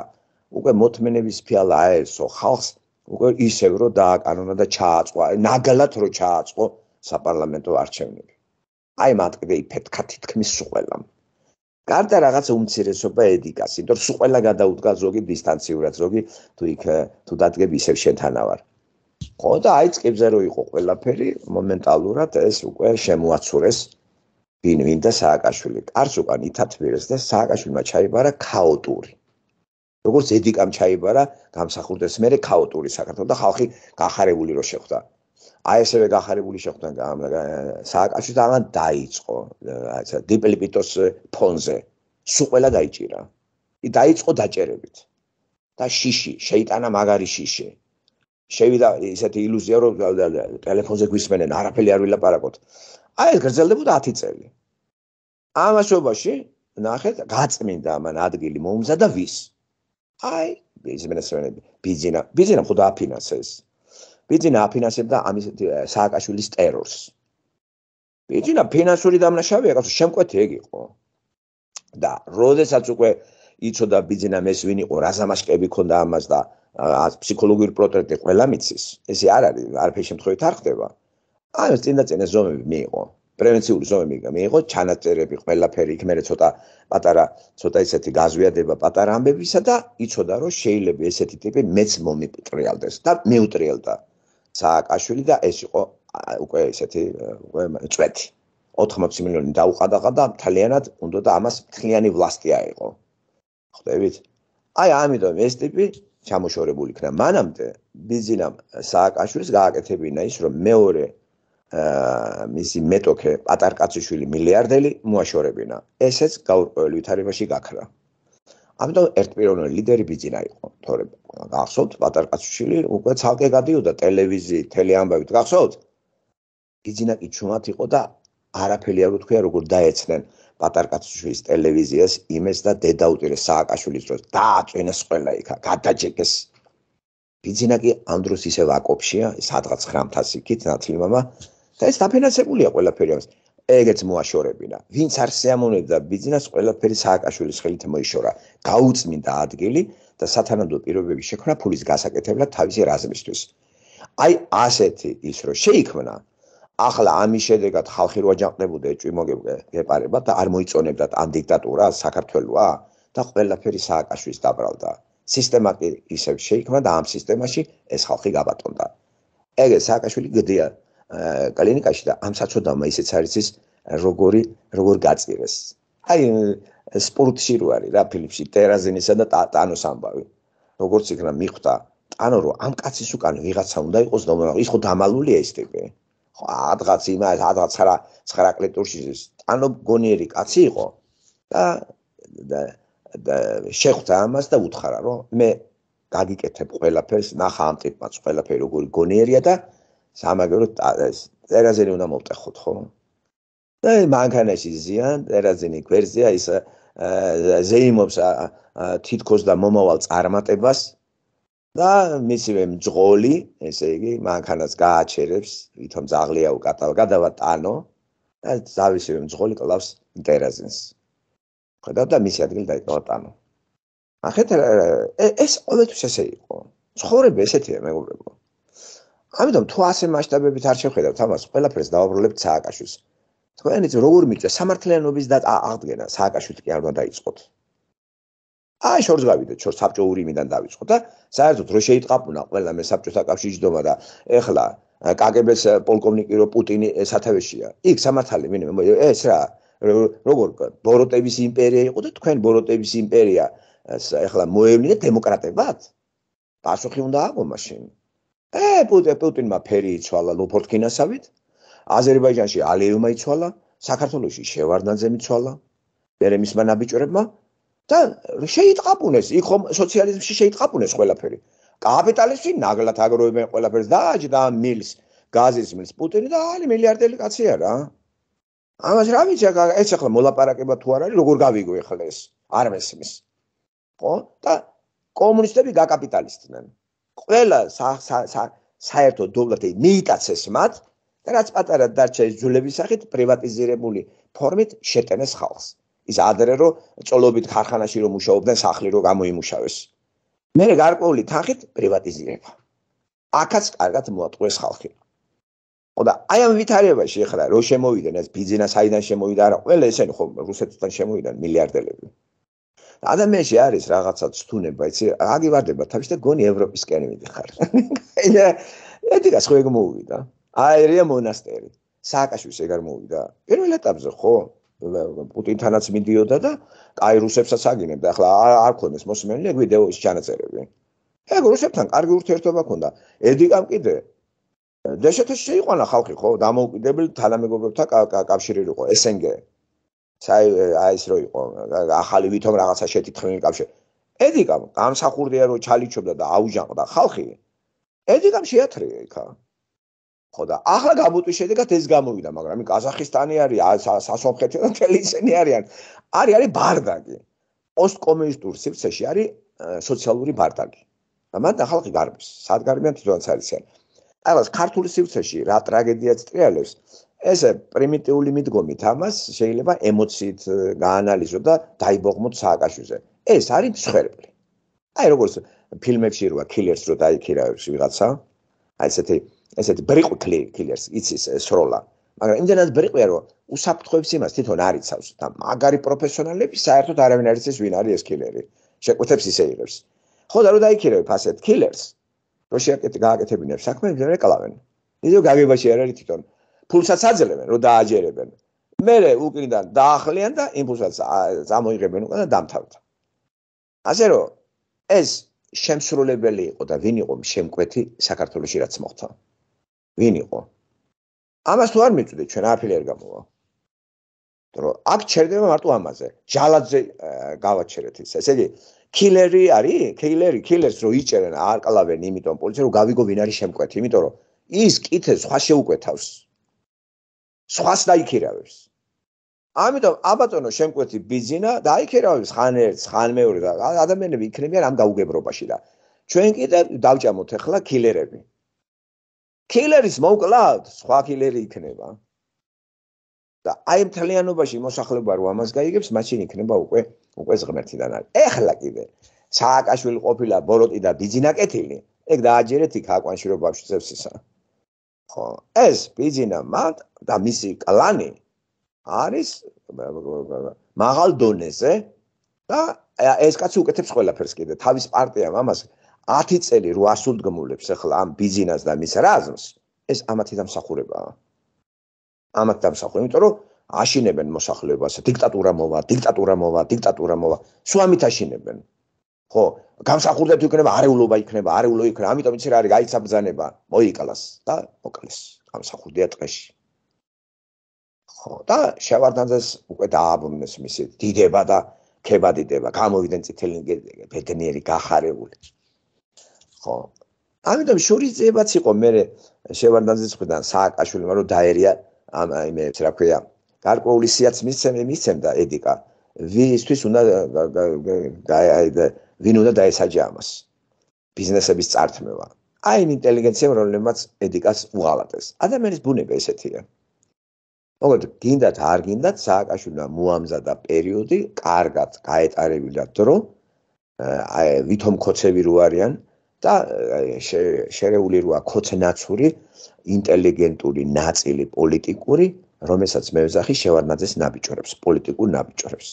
უკვე მოთმენების ფიალა აესო ხალხს უკვე ისევ რომ დააკანონა და ჩააწყო ნაგალად რომ ჩააწყო საპარლამენტო არჩევნები აი მატყვე იფეთქა თითქმის სულელამ გარდა რაღაცა უმცირესობა ედიკას იმიტომ რომ სულელა გადაუდგა ზოგი დისტანციურად ზოგი თუ იქ თუ დადგები ისევ შენთანა ვარ ხო და აი წკებზე რო იყო ყველაფერი მომენტალურად ეს უკვე შემოაცურეს ვინ ვინ და სააკაშვილი კარს უკან ითათბირეს და სააკაშვილმა ჩაიბარა ქაოტური როგორც ედიკამ ჩაიბარა გამსახურდეს მე ქაოტური საქართველოს და ხალხი გახარებული რო შეხვდა აი ესევე გახარებული შეხვდა სააკაშვილს და ამან დაიწყო დიპლიპიტოს ფონზე სუყველა დაიჭირა ი დაიწყო დაჭერებით და შიში შეიტანა მაგარი შიში შევიდა ესეთი ილუზია რომ ტელეფონზე გვისმენენ არაფერი არ ვილაპარაკოთ აი ეს გრძელდებოდა 10 წელი. ამაშობაში ნახეთ, გაწმინდა ამან ადგილი მომზადა ვის. აი ბიზნესმენები, ბიზინა, ბიზინა ხუდა აფინანსებს. ბიზინა აფინანსებდა ამის სააკაშვილის ტერორს. ბიზინა ფინანსური დამნაშავე იყო, შემკვეთი ეგ იყო. და როდესაც უკვე იცოდა ბიზინა მეს ვინ იყო, რა სამაშკები ქონდა ამას და ა ფსიქოლოგიური პროტრეტი ყველა მიცის. ესე არ არის, არაფერი შემთხვევით არ ხდება. აი ეს წინდაწინე ზომები მიიღო პრევენციული ზომები მიიღო ჩანაწერები ყველაფერი იქ მე ცოტა პატარა ცოტა ისეთი გაზვიადება პატარა ამბებისა და იცოდა რომ შეიძლება ესეთი ტიპი მეც მომიტრიალდეს და მეუტრიალდა სააკაშვილი და ეს იყო უკვე ესეთი უკვე წვეთი 80 მილიონი დაუყადაღა და თალიანად უნდა და ამას მთლიანი ვლასტი აიღო ხდებით აი ამიტომ ეს ტიპი ჩამოშორებული იქნა მანამდე ბიზინამ სააკაშვილს გააკეთებინა ის რომ მეორე მისი მეტოქე პატარკაციშვილი მილიარდელი მოაშორებინა. ესეც გაურკვეველი ვითარებაში გაქრა. ამიტომ ერთპიროვნული ლიდერი ბიძინა იყო, თორე გახსოვთ პატარკაციშვილი უკვე ცალკე გადიოდა ტელევიზიით, თელეამბავით, გახსოვთ? ბიძინა კი ჩუმად იყო და არაფერი არ უთქვია როგორ დაეცნენ პატარკაციშვილის ტელევიზიას იმეს და დედაუტირეს სააკაშვილის დროს დააწვენეს ყველა იქა, გადაჭეკეს ბიძინაკი ამ დროს ისევ აკოფშია, სადღაც 9000-ით ნათლი მამა და ეს დაფინანსებულია ყველაფერი ამას ეგეც მოაშორებინა ვინც არ შეამონებდა ბიზნესს ყველაფერი სააკაშვილის ხელით მოიშორა გაუწმინდა ადგილი და სათანადო პირობები შექმნა ფულის გასაკეთებლად თავისი რაზმისთვის აი ასეთი ის რო შეიქმნა ახლა ამის შედეგად ხალხი რო აჯანყდებოდა ეჭვმოგებარება და არ მოიწონებდა ამ დიქტატურას საქართველოსა და ყველაფერი სააკაშვილის დაბრალდა სისტემა კი ისევ შეიქმნა და ამ სისტემაში ეს ხალხი გაბატონდა ეგ საკაშვილი გდია კლინიკაში და ამ საწოდამა ისეც არის ის როგორი როგორ გაწირეს. აი სპორტში რო არის რა ფილიპში ტერაზენისა და ტანოს ამბავი. როგორც იქნა მიხვდა ანუ რომ ამ კაცის უკან ვიღაცა უნდა იყოს და უნდა ის ხო დამალულია ეს ტიპი. ხო, ადღაც იმას, ადღაც რა, ცხრა კლიტურში ის ანუ გონიერი კაცი იყო და და შეხვდა ამას და უთხარა რომ მე გაგიკეთებ ყველაფერს, ნახა ამ ტიპმაც ყველაფერი როგორი გონიერია და სამაგეროთ ტერაზინი უნდა მომწეხოთ ხო? და მანქანაში ზიან, ტერაზინი გვერდზეა ის ზეიმობს თითქოს და მომავალ წარმატებას და მისივე მძღოლი, ესე იგი, მანქანას გააჩერებს, ვითომ ზაღლია უკატალ გადავატანო და ზავისივე მძღოლი კლავს ტერაზინს. ხედავ და მის ადგილ დაიწყო ტანო. ახეთ ეს ყოველთვის ესე იყო. ცხოვრება ესეთია მეგობრებო. ამიტომ თუ ასე მასშტაბებით არ შეხედავთ ამას, ყველაფერს დავაბრუნებთ სააკაშვილს. თქვენი ძ როგორ მიწვე სამართლიანობის და აღდგენა სააკაშვილს კი არ უნდა დაიწყოთ. აი შორს გავიდეთ, შორს საბჭოური იმიდან დაიწყოთ და საერთოდ რო შეიტყაპუნა ყველა მესაბჭო საკავშირო ჯდომა და ეხლა კაგებს პოლკოვნიკი რო პუტინი სათავეშია. იქ სამართალი მინე ეს რა როგორ ბოროტების იმპერია იყო და თქვენ ბოროტების იმპერია ეხლა მოევლინეთ დემოკრატებად? პასუხი უნდა აგო მაშინ. ე პუტე პუტინმა ფერი იცვალა ლოფორტკინასავით აზერბაიჯანში ალიევმა იცვალა საქართველოსი შევარდანძემ იცვალა მერე მისმა ნაბიჭრებმა და შეიტყაპუნეს იქ ხომ სოციალიზმში შეიტყაპუნეს ყველაფერი კაპიტალიზმი ნაგლად აგროვებენ ყველაფერს და აჯდა მილს გაზის მილს პუტინი და ალი მილიარდელი კაცი არა ამას რა ვიცი ეს ახლა მოლაპარაკება თუ არ არის როგორ გავიგო ახლა ეს არ მესმის ხო და კომუნისტები გაკაპიტალისტნენ ყველა საერთო დოვლათი მიიტაცეს მათ და რაც პატარა დარჩა ის ძულების სახით პრივატიზირებული ფორმით შეტენეს ხალხს. ის ადრე რომ წოლობით ქარხანაში რომ მუშაობდნენ სახლი რომ გამოიმუშავეს. მე გარკვეული თანხით პრივატიზირება. აკაც კარგად მოატყუეს ხალხი. ხო და აი ამ ვითარებაში ახლა რო შემოვიდნენ ეს ბიზნესი აიდან შემოვიდა არა ყველა ესენი ხო რუსეთთან შემოვიდნენ მილიარდელები. ადამიანში არის რაღაცა ცუნება, იცი? აგივარდება თავში და გონი ევროპის კენი მიდიხარ. ეთი გასხო ეგ მოუვიდა. აერია მონასტერი. სააკაშვილს ეგარ მოუვიდა. პირველ ეტაპზე ხო? პუტინთანაც მიდიოდა და კაირუსებსაც აგინებდა. ახლა არ ქონდეს მოსმენელი ეგ ვიდეოს ჩანაწერები. ეგ რუსებთან კარგი ურთიერთობა ქონდა. ედიკამ კიდე დშთ-ში იყო ახალხი ხო? დამოუკიდებელ თანამეგობრობთა კავშირი იყო SNG. საი აი ეს რო იყო ახალი ვითომ რაღაცა შეთითხმები კავშე ედიკამ გამსახურდია რომ ჩალიჩობდა და აუჯანყდა ხალხი ედიკამ შეათრია იქა ხო და ახლა გამოტვის შედეგად ეს გამოვიდა მაგრამ კაზახისტანი არის სასომხეთი და თელისენი არიან არის არის ბარდაკი პოსტკომუნისტურ სივრცეში არის სოციალური ბარდაკი და მანდ ახალი გარბის სადგარიან თვითონაც არის ეს ახლა ქართული სივრცეში რა ტრაგედიაც ტრიალებს ესე პრიმიტიული მიდგომით ამას შეიძლება ემოციით გაანალიზოთ და დაიბოღმოთ სააკაშვილზე. ეს არის მსხვერპლი. აი როგორც ფილმებში როა კილერს რო დაიქირავს ვიღაცა, აი ესეთი ესეთი ბრიყვთლი კილერს იცის სროლა, მაგრამ იმდენად ბრიყვია რომ უსაფრთხოებს იმას თვითონ არიცავს და მაგარი პროფესიონალები საერთოდ არავინ არ იცის ვინ არის ეს კილერი. შეკვეთებს ისე იღებს. ხო და რო დაიქირავე ფასეთ კილერს, რო შეაკეთე გააკეთებინა საქმე, მე რეკლავენ. იგი გაგებაში არ არის თვითონ ფულსაც აძლევენ რომ დააჯერებენ. მერე უკრიდან დაახლიან და იმფულსაც ამოიღებენ უკან და დამთავრდა. ასე რომ ეს შემსრულებელი იყო და ვინ იყო შემკვეთი საქართველოსი რაც მოხდა. ვინ იყო? ამას თუ არ მიწვდით ჩვენ არაფერი არ გამოვა. დრო აქ ჩერდება მარტო ამაზე. ჯალაძე გავაჩერეთ ის. ესე იგი კილერი არის? კილერი, კილერს რო იჭერენ არ კლავენ იმიტომ პოლიცია რო გავიგო ვინ არის შემკვეთი, იმიტომ რომ ის კითხეს სხვა შეუკვეთავს სხვას დაიქირავებს. ამიტომ აბატონო შემკვეთი ბიზინა და აიქერავებს ხან ერთს, ხან მეორე და ადამიანები იქნებიან ამ დაუგებრობაში და ჩვენ კიდე დავჭამოთ ახლა კილერები. კილერის მოკლავთ, სხვა კილერი იქნება. და აი თლიანობაში მოსახლეობა რომ ამას გაიგებს, მაშინ იქნება უკვე უკვე ზღმერთიდან არის. ეხლა კიდე სააკაშვილი ყოფილა ბოროტი და ბიზინაკეთილი, ეგ დააჯერეთ იქ აკვანშირობაში წესსა. ხო ეს ბიძინა მან და მისი კლანი არის მაღალ დონეზე და ეს კაცი უკეთებს ყველაფერს კიდე თავის პარტიამ ამას 10 წელი რო ასულდგმულებს ახლა ამ ბიზნესს და მის რაზმს ეს ამათი დამსახურებაა ამათი დამსახურება იმიტომ რომ აშინებენ მოსახლეობას დიქტატურა მოვა დიქტატურა მოვა დიქტატურა მოვა სუამით აშინებენ ხო გამსახურდათ იქნება არეულობა იქნება არეულო იქნება ამიტომ იცი რა არის გაიცაბძანება მოიკლას და მოკლეს გამსახურდია წეში ხო და შევარდანძეს უკვე დააბრუნეს მისი დიდება და ქება დიდება გამოვიდნენ წითელი ბედნიერი გახარებული ხო ამიტომ შურიძეებაც იყო მე შევარდანძის ხვიდან სააკაშვილი მაგრამ დაერია ამ იმე რა ქვია გარკვეული სიაც მისცემ მისცემ და ედიკა ვისთვის უნდა გაიაიდა ვინ უნდა დაესაჯა ამას ბიზნესების წარმოება აი ინტელიგენციამ რომელმაც ედიკას უღალატეს ადამიანის ბუნება ესეთია მოგეთ გინდათ არ გინდათ სააკაშვილმა მოამზადა პერიოდი კარგად გაეტარებინა დრო აი ვითომ ხოცები რო არიან და შერეული როა ხოცნაცური ინტელიგენტური ნაწილი პოლიტიკური რომელსაც მევზახი შევარნაძეს ნაბიჭურებს პოლიტიკურ ნაბიჭურებს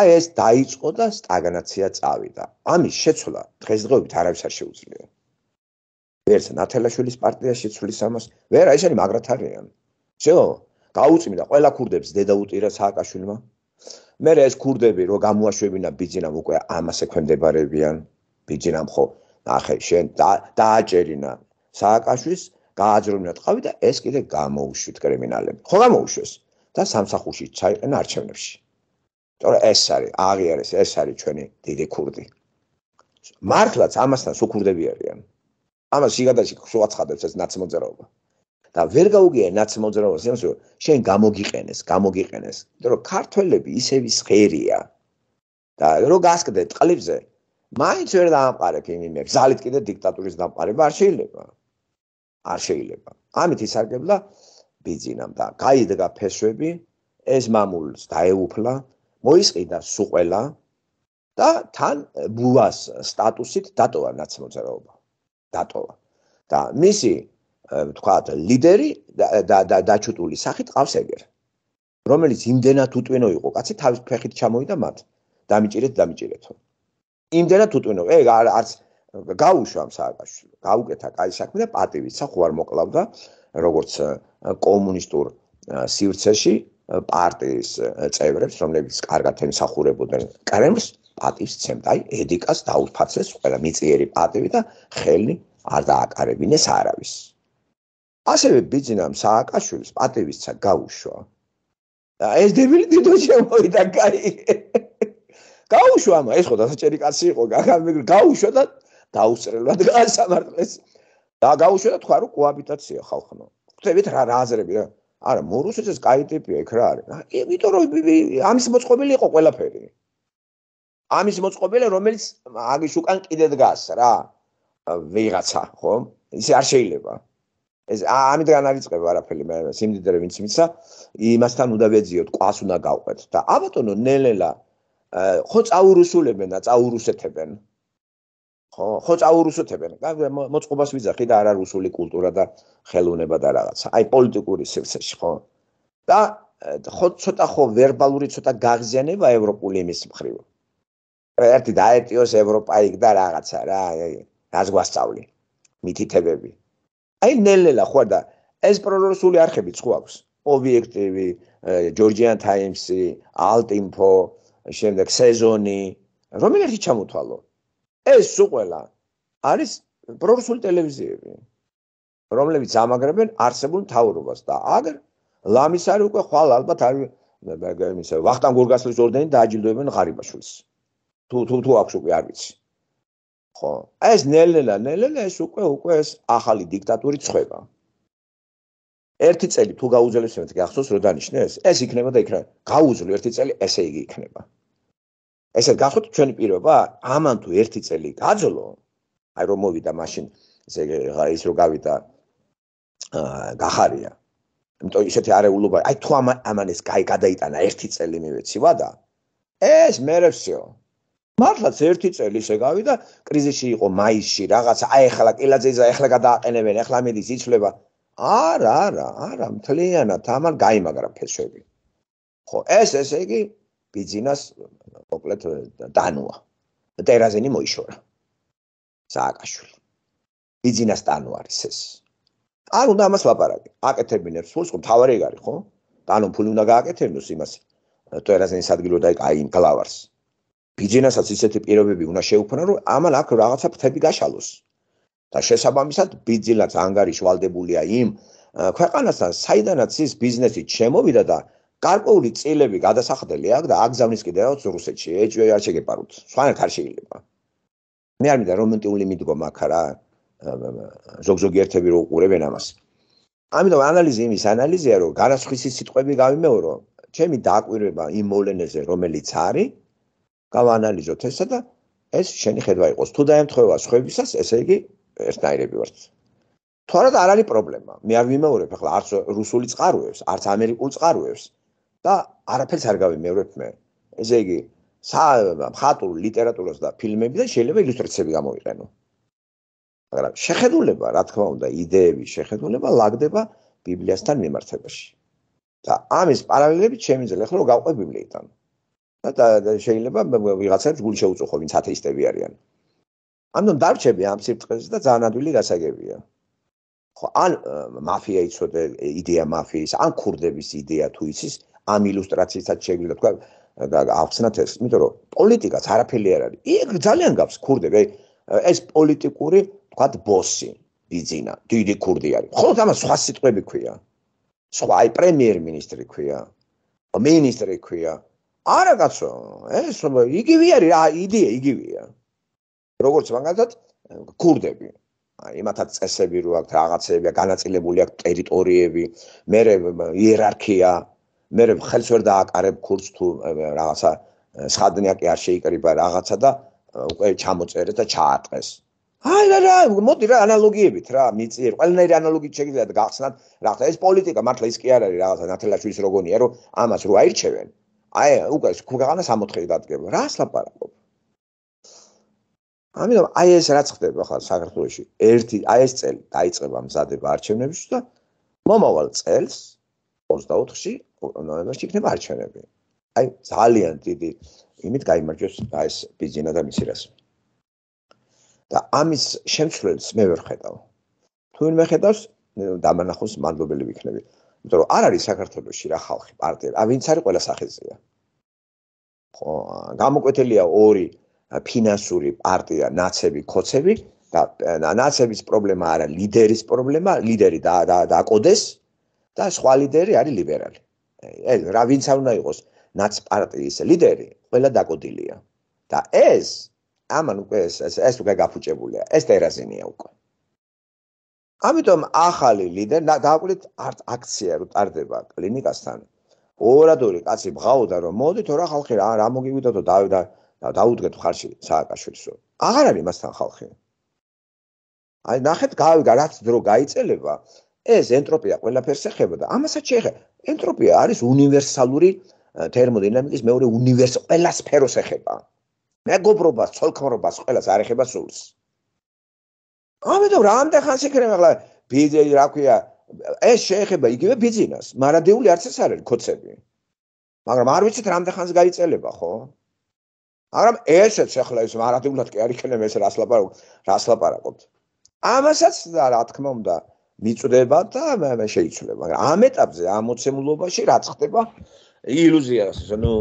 აი ეს დაიწყო და სტაგნაცია წავიდა. ამის შეცვლა დღესდღეობით არავის არ შეუძლია. ვერც ნათელაშვილის პარტია შეცვლის ამას, ვერ აი ეს არის მაგრათარიან. ძო, გაუწმინდა ყველა ქურდებს დედა უტირა სააკაშვილმა. მე ეს ქურდები რო გამოაშვებინა ბიძინამ უკვე ამას ექვემდებარებიან ბიძინამ ხო ნახე შენ დააჭერინა სააკაშვილს გააძრომინა ტყავი და ეს კიდე გამოუშვით კრიმინალები ხო გამოუშვეს და სამსახურში ჩაიყენა არჩევნებში თორე ეს არის აღიარეს ეს არის ჩვენი დიდი ქურდი მართლაც ამასთან სუქურდები არიან ამას შეგადაში შევაცხადებს ეს ნაცმოძრაობა და ვერ გაუგია ნაცმოძრაობას იმას რომ შენ გამოგიყენეს გამოგიყენეს იმიტომ რომ ქართველები ისევი ღერია და რო გასკდე ტყლებზე მაინც ვერ დაამყარებ იმიმებს ზალით კიდე დიქტატურის დამყარება არ შეიძლება არ შეიძლება ამით ისარგებლა ბიძინამ და გაიდგა ფესვები ეს მამულს დაეუფლა მოისყიდა სუყელა და თან ბუას სტატუსით დატოვა ნაციონალობა. დატოვა. და მისი ვთქვათ ლიდერი და და დაჩუტული სახით ყავს ეგერ. რომელიც იმდენად უტვინო იყო, კაცი თავის ფეხით ჩამოვიდა მათ. დამიჭირეთ, დამიჭირეთო. იმდენად უტვინო. ეგ არც გაუშვა სააკაშვილი. გაუკეთა კაი საქმე და პატივიცა ხوار მოკლავდა როგორც კომუნისტურ სივრცეში პარტიის წევრებს, რომლებიც კარგად ემსახურებოდნენ კრემლს, პატივს ცემდა. აი, ედიკას დაუფასეს ყველა მიწიერი პატივი და ხელი არ დააკარებინეს არავის. ასევე ბიძინამ სააკაშვილის პატივისცა გაუშვა. და ეს დებილი თვითონ შემოვიდა კაი. გაუშვა, მაგრამ ეს ხო დასაჭერი კაცი იყო, გაგამეგრ გაუშვა და დაუსწრებლად გაასამართლეს. და გაუშვა და თქვა რომ კოაბიტაცია ხალხო. ხვდებით რა რა აზრები რა. არა მორუსეცეს კაი ტიპი ეგ რა არის იმიტომ რომ ამის მოწყობილი იყო ყველაფერი ამის მოწყობილი რომელიც აგის უკან კიდე დგას რა ვიღაცა ხო ისე არ შეიძლება ეს ამიტომ არიწება არაფერი მე სიმდიდრე ვინც მისცა იმასთან უნდა ვეძიოთ ყვას უნდა გავყვეთ და აბატონო ნელელა ხო წაურუსულებენ და წაურუსეთებენ ხო ხო წაურუსოთებენ მოწყობას ვიძახი და არა რუსული კულტურა და ხელოვნება და რაღაცა აი პოლიტიკური სივრცეში ხო და ხო ცოტა ხო ვერბალური ცოტა გაღზიანება ევროპული იმის მხრივ ერთი დაეტიოს ევროპა იქ და რაღაცა რა რას გვასწავლი მითითებები აი ნელ-ნელა ხო და ეს პრორუსული არქები ხო აქვს ობიექტივი ჯორჯიან ტაიმსი ალტინფო შემდეგ სეზონი რომელი ერთი ჩამოთვალო ეს სუყელა არის პროფესიული ტელევიზიები რომლებიც ამაგრებენ არსებულ თავრობას და აგერ ლამის არის უკვე ხვალ ალბათ არის ისე ვახტანგ გორგასლის ორდენი დააჯილდოებენ ღარიბაშვილს თუ თუ თუ აქვს უკვე არ ვიცი ხო ეს ნელელა ნელელა ეს უკვე უკვე ეს ახალი დიქტატური ცხება ერთი წელი თუ გაუძლებს მე გახსოვს რო დანიშნე ეს ეს იქნება და იქნება გაუძლო ერთი წელი ესე იგი იქნება ესე გახოთ ჩვენი პირობა ამან თუ ერთი წელი გაძლო აი რომ მოვიდა მაშინ ესე ის რო გავიდა გახარია იმიტომ ისეთი არეულობა აი თუ ამ ამანეს кай გადაიტანა ერთი წელი მივეცი ვადა ეს მერე всё მართლაც ერთი წელი ისე გავიდა კრიზისი იყო მაისში რაღაცა აი ახლა კილაძეზა ახლა გადააყენებენ ახლა მედის იცლება არა არა არა მთლიანად ამან გაიმაგრა ფესვები ხო ეს ესე იგი ბიზნეს მოკლედ დანუა ტერაზენი მოიშორა სააკაშვილი ბიზნეს დანუა არის ეს არ უნდა ამას ლაპარაკი აკეთებინე რსულს ხო თავარი ეგ არის ხო დანუ ფული უნდა გააკეთებინოს იმას ტერაზენის ადგილო და აი იმ გლავარს ბიზნესაც ისეთი პირობები უნდა შეუფარო რომ ამან აქ რაღაცა ფრთები გაშალოს და შესაბამისად ბიზნესაც ანგარიშვალდებულია იმ ქვეყანასთან საიდანაც ის ბიზნესი შემოვიდა და გარკვეული წილები გადასახდელი აქვს და აგზავნის კიდე რაღაც რუსეთში ეჭვი არ შეგეპაროთ სხვა ერთ არ შეიძლება მე არ მინდა რომანტიკული მიდგომა ხარ რა ზოგზოგი ერთები რო უყურებენ ამას ამიტომ ანალიზი იმის ანალიზია რომ გარასხვისი სიტყვები გავიმეორო ჩემი დააკვირება იმ მოვლენებზე რომელიც არის გავაანალიზოთ ესა და ეს შენი ხედვა იყოს თუ დაემთხვევა სხვებისას ესე იგი ერთნაირები ვართ თუ არა და არ არის პრობლემა მე არ ვიმეორებ ახლა არც რუსული წყაროებს არც ამერიკულ წყაროებს და არაფერს არ გავიმეორებ მე. ესე იგი, ხატურ ლიტერატურას და ფილმებს და შეიძლება ილუსტრაციები გამოვიყენო. მაგრამ შეხედულება, რა თქმა უნდა, იდეების შეხედულება ლაგდება ბიბლიასთან მიმართებაში. და ამის პარალელები შეიძლება ახლა რომ გავყვე ბიბლიიდან. და შეიძლება ვიღაცებს გული შეუწუხო, ვინც ათეისტები არიან. ანუ დარჩები ამ სიტყვაზე და ძალიან ადვილი გასაგებია. ხო, ან მაფია იცოდე იდეა მაფიის, ან ქურდების იდეა თუ იცის, ამ ილუსტრაციისაც შეგვიძლია თქვა და ახსნათ ეს, იმიტომ რომ პოლიტიკას არაფერი არ არის. ეგ ძალიან გავს ქურდები, აი ეს პოლიტიკური თქვა ბოსი, ბიძინა, დიდი ქურდი არის. ხოლმე ამას სხვა სიტყვები ქვია. სხვა, აი პრემიერ-მინისტრი ქვია, მინისტრი ქვია. არა კაცო, ეს იგივე არის რა, იდეა იგივეა. როგორც მაგათაც ქურდები. აი მათაც წესები როაქვს, რაღაცებია, განაწილებული აქვს ტერიტორიები, მე რე იერარქია, მე ხელს ვერ დააკარებ ქურც თუ რაღაცა სხადნია კი არ შეიკრიბა რაღაცა და უკვე ჩამოწერეს და ჩაატყეს. აი რა რა მოდი რა ანალოგიებით რა მიწიერ ყველანაირი ანალოგიით შეგიძლიათ გახსნათ რაღაცა ეს პოლიტიკა მართლა ის კი არ არის რაღაცა ნათელაშვილის როგონია რომ ამას რო აირჩევენ აი უკვე ქუგანა სამოთხედი დადგება რა ასლაპარაკობ ამიტომ აი ეს რაც ხდება ხო საქართველოში ერთი აი ეს წელი დაიწყება მზადება არჩევნებში და მომავალ წელს 2023 24-ში ნოემბერში იქნება არჩევნები. აი ძალიან დიდი იმით გამოიმარჯვეს და ეს ბიზინა და მისირას. და ამის შემცვლელს მე ვერ ხედავ. თუ ვინმე ხედავს, დამანახოს მადლობელი ვიქნები. იმიტომ რომ არ არის საქართველოსში რა ხალხი პარტია. ა ვინც არის ყველა სახელმწიფო. ხო, გამოკვეთილია ორი ფინანსური პარტია, ნაცები, ქოცები და ნაცების პრობლემა არა ლიდერის პრობლემა, ლიდერი დააკოდეს და სხვა ლიდერი არის ლიბერალი. ე რა ვინც არ უნდა იყოს ნაც პარტიის ლიდერი, ყველა დაკოდილია. და ეს ამან უკვე ეს ეს უკვე გაფუჭებულია. ეს ტერაზინია უკვე. ამიტომ ახალი ლიდერი დააკვირეთ არ აქცია რო ტარდება კლინიკასთან. ორადორი კაცი ბღაოდა რომ მოდით ორა ხალხი რა რა მოგივიდოდო დავიდა დაუდგეთ ხარში სააკაშვილსო. აღარ არის მასთან ხალხი. აი ნახეთ გავიგა რაც დრო გაიწელება ეს ენტროპია ყველაფერს ეხებოდა. ამასაც შეიძლება ენტროპია არის უნივერსალური თერმოდინამიკის მეორე უნივერს ყველა სფეროს ეხება. მეგობრობა, ცოლქმრობა, ყველას არ ეხება სულს. ამიტომ რამდენ ხანს იქნება ახლა ბიზნესი რა ქვია ეს შეეხება იგივე ბიზნესს, მარადეული არც ეს არ არის კოცები. მაგრამ არ ვიცით რამდენ ხანს გაიწელება, ხო? მაგრამ ესეც ახლა ის მარადეულად კი არ იქნება ეს რას ლაპარაკობთ, რას ლაპარაკობთ. ამასაც და რა თქმა უნდა, აა მიწდება და შეიცვლება. ამ ეტაპზე ამოცემულობაში რა ხდება? ილუზიას, ну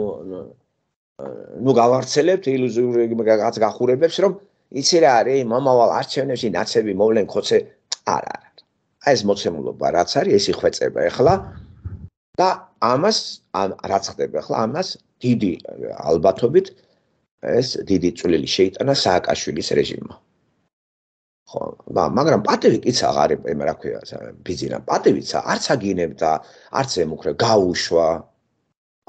ну გავარცელებთ ილუზიურ რაღაც გახურებებს, რომ იცი რა არის, მომავალ არჩევნებში ნაცები მოვლენ ხოცე არა. აი ეს მოცემულობა რაც არის, ეს იხვეწება ეხლა. და ამას რაც ხდება ეხლა, ამას დიდი ალბათობით ეს დიდი წვლილი შეიტანა სააკაშვილის რეჟიმმა. ხო ბა მაგრამ პატივი კიცა აღარ იმ რა ქვია ბიზინა პატივიცა არც აგინებდა არც ემუქრე გაუშვა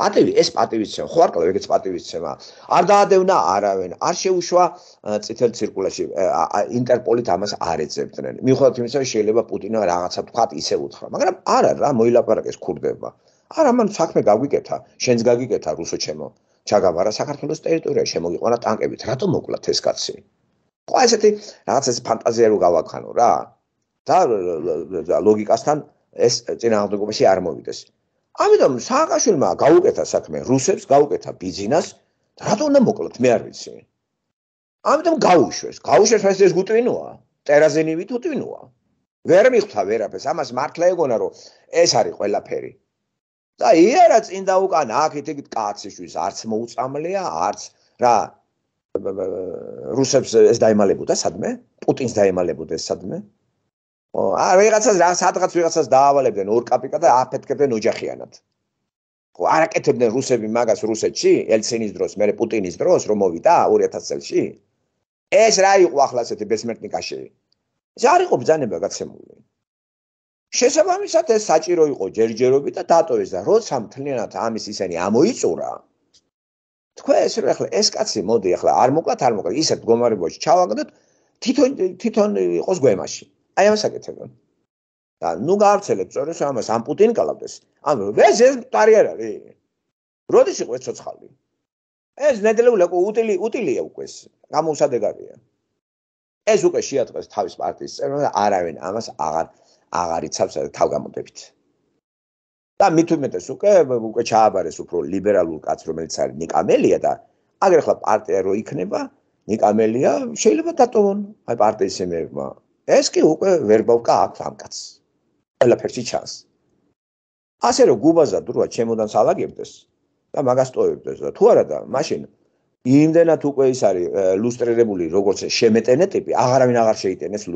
პატივი ეს პატივიცა ხო არ კლავ ეგეც პატივიცემა არ დაადევნა არავენ არ შეუშვა წითელ ცირკულაში ინტერპოლით ამას არ ეძებდნენ მიუხედავად იმისა შეიძლება პუტინო რაღაცა თქვა ისე უთხრა მაგრამ არა რა მოილაპარაკეს ქურდება არა მან საქმე გაგვიკეთა შენს გაგიკეთა რუსო ჩემო ჩაგაბარა საქართველოს ტერიტორიაზე შემოიყვანა ტანკებით რატომ მოკლათ ეს კაცი ყველა ესეთი რაღაც ეს ფანტაზია რო გავაქანო რა და ლოგიკასთან ეს ძინააღმდეგობაში არ მოვიდეს ამიტომ სააკაშვილმა გაუკეთა საქმე რუსებს გაუკეთა ბიზნეს და რატომ უნდა მოკლოთ მე არ ვიცი ამიტომ გაუშვეს გაუშვეს ეს ეს გუტვინოა ტერაზენივით უტვინოა ვერ მიხვდა ვერაფერს ამას მართლა ეგონა რომ ეს არის ყველაფერი და იარა წინ დაუკან აქ იქით კაცის შვის არც მოუწამლეა არც რა რუსებს ეს დაემალებოდა სადმე? პუტინს დაემალებოდა სადმე? ა რაღაცას რა სადღაც ვიღაცას დაავალებდნენ ორ კაპიკა და აფეთკებდნენ ოჯახიანად. ხო არაკეთებდნენ რუსები მაგას რუსეთში, ელცინის დროს, მე პუტინის დროს რომ მოვიდა 2000 წელში? ეს რა იყო ახლა ასეთი ბესმერტნიკაში? ეს არ იყო ბძანება გაცემული. შესაბამისად ეს საჭირო იყო ჯერჯერობით და დატოვეს და როცა მთლიანად ამის ისენი ამოიწურა, თქვენს რა ახლა ეს კაცი მოდი ახლა არ მოკლათ არ მოკლათ ისე დგომარებაში ჩავაგდოთ თვითონ თვითონ იყოს გვემაში აი ამას აკეთებენ და ნუ გავრცელებს წორეს ამას ამ პუტინ კალავდეს ან ეს ეს მტარი არ არის როდის იყო ეს ცოცხალი ეს ნედლეულა უტილი უტილია უკვე გამოუსადეგარია ეს უკვე შეატყდეს თავის პარტიის წევრებს და არავინ ამას აღარ აღარიცავს თავგამოდებით და მით უმეტეს უკვე უკვე ჩააბარეს უფრო ლიბერალურ კაცს რომელიც არის ნიკამელია და აგრეთ ხლა პარტია რო იქნება ნიკამელია შეიძლება დატოვონ აი პარტიის ემერმა ეს კი უკვე ვერბავკა აქვს ამ კაცს ყველაფერში ჩანს ასე რომ გუბაზა დროა ჩემოდან სალაგებდეს და მაგას ტოვებდეს და თუ არა და მაშინ იმდენად უკვე ის არის ლუსტრირებული როგორც შემეტენე ტიპი აღარავინ აღარ შეიტენეს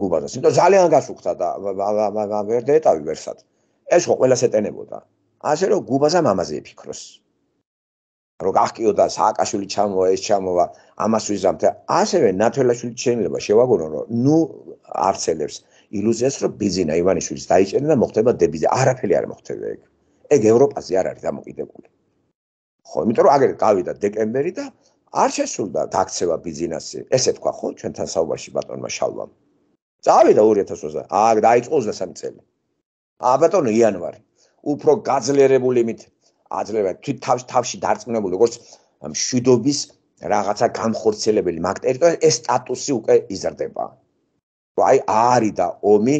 გუბაზას იმიტომ ძალიან გასუხთა და ვერ დაეტავი ვერსად ეს ხო ყველას ეტენებოდა. ასე რომ გუბაზა მამაზე ფიქროს. რომ გახკიოდა სააკაშვილი ჩამოვა, ეს ჩამოვა, ამას ვიზამთ. ასევე ნათელაშვილი შეიძლება შევაგონო, რომ ნუ არცელებს ილუზიას, რომ ბიზინა ივანიშვილი დაიჭერდა და მოხდება დებიზე. არაფერი არ მოხდება ეგ. ეგ ევროპაზე არ არის დამოკიდებული. ხო, იმიტომ რომ აგერ გავიდა დეკემბერი და არ შესულდა დაქცევა ბიზნესზე. ესე თქვა ხო, ჩვენთან საუბარში ბატონმა შალვამ. წავიდა 2020, აა დაიწყო 23 წელი. აბატონო იანვარი უფრო გაძლიერებული მით აძლევა თავს თავში დარწმუნებული როგორც მშვიდობის რაღაცა განხორციელებელი მაგ ტერიტორიაზე ეს სტატუსი უკვე იზრდება აი არის და ომი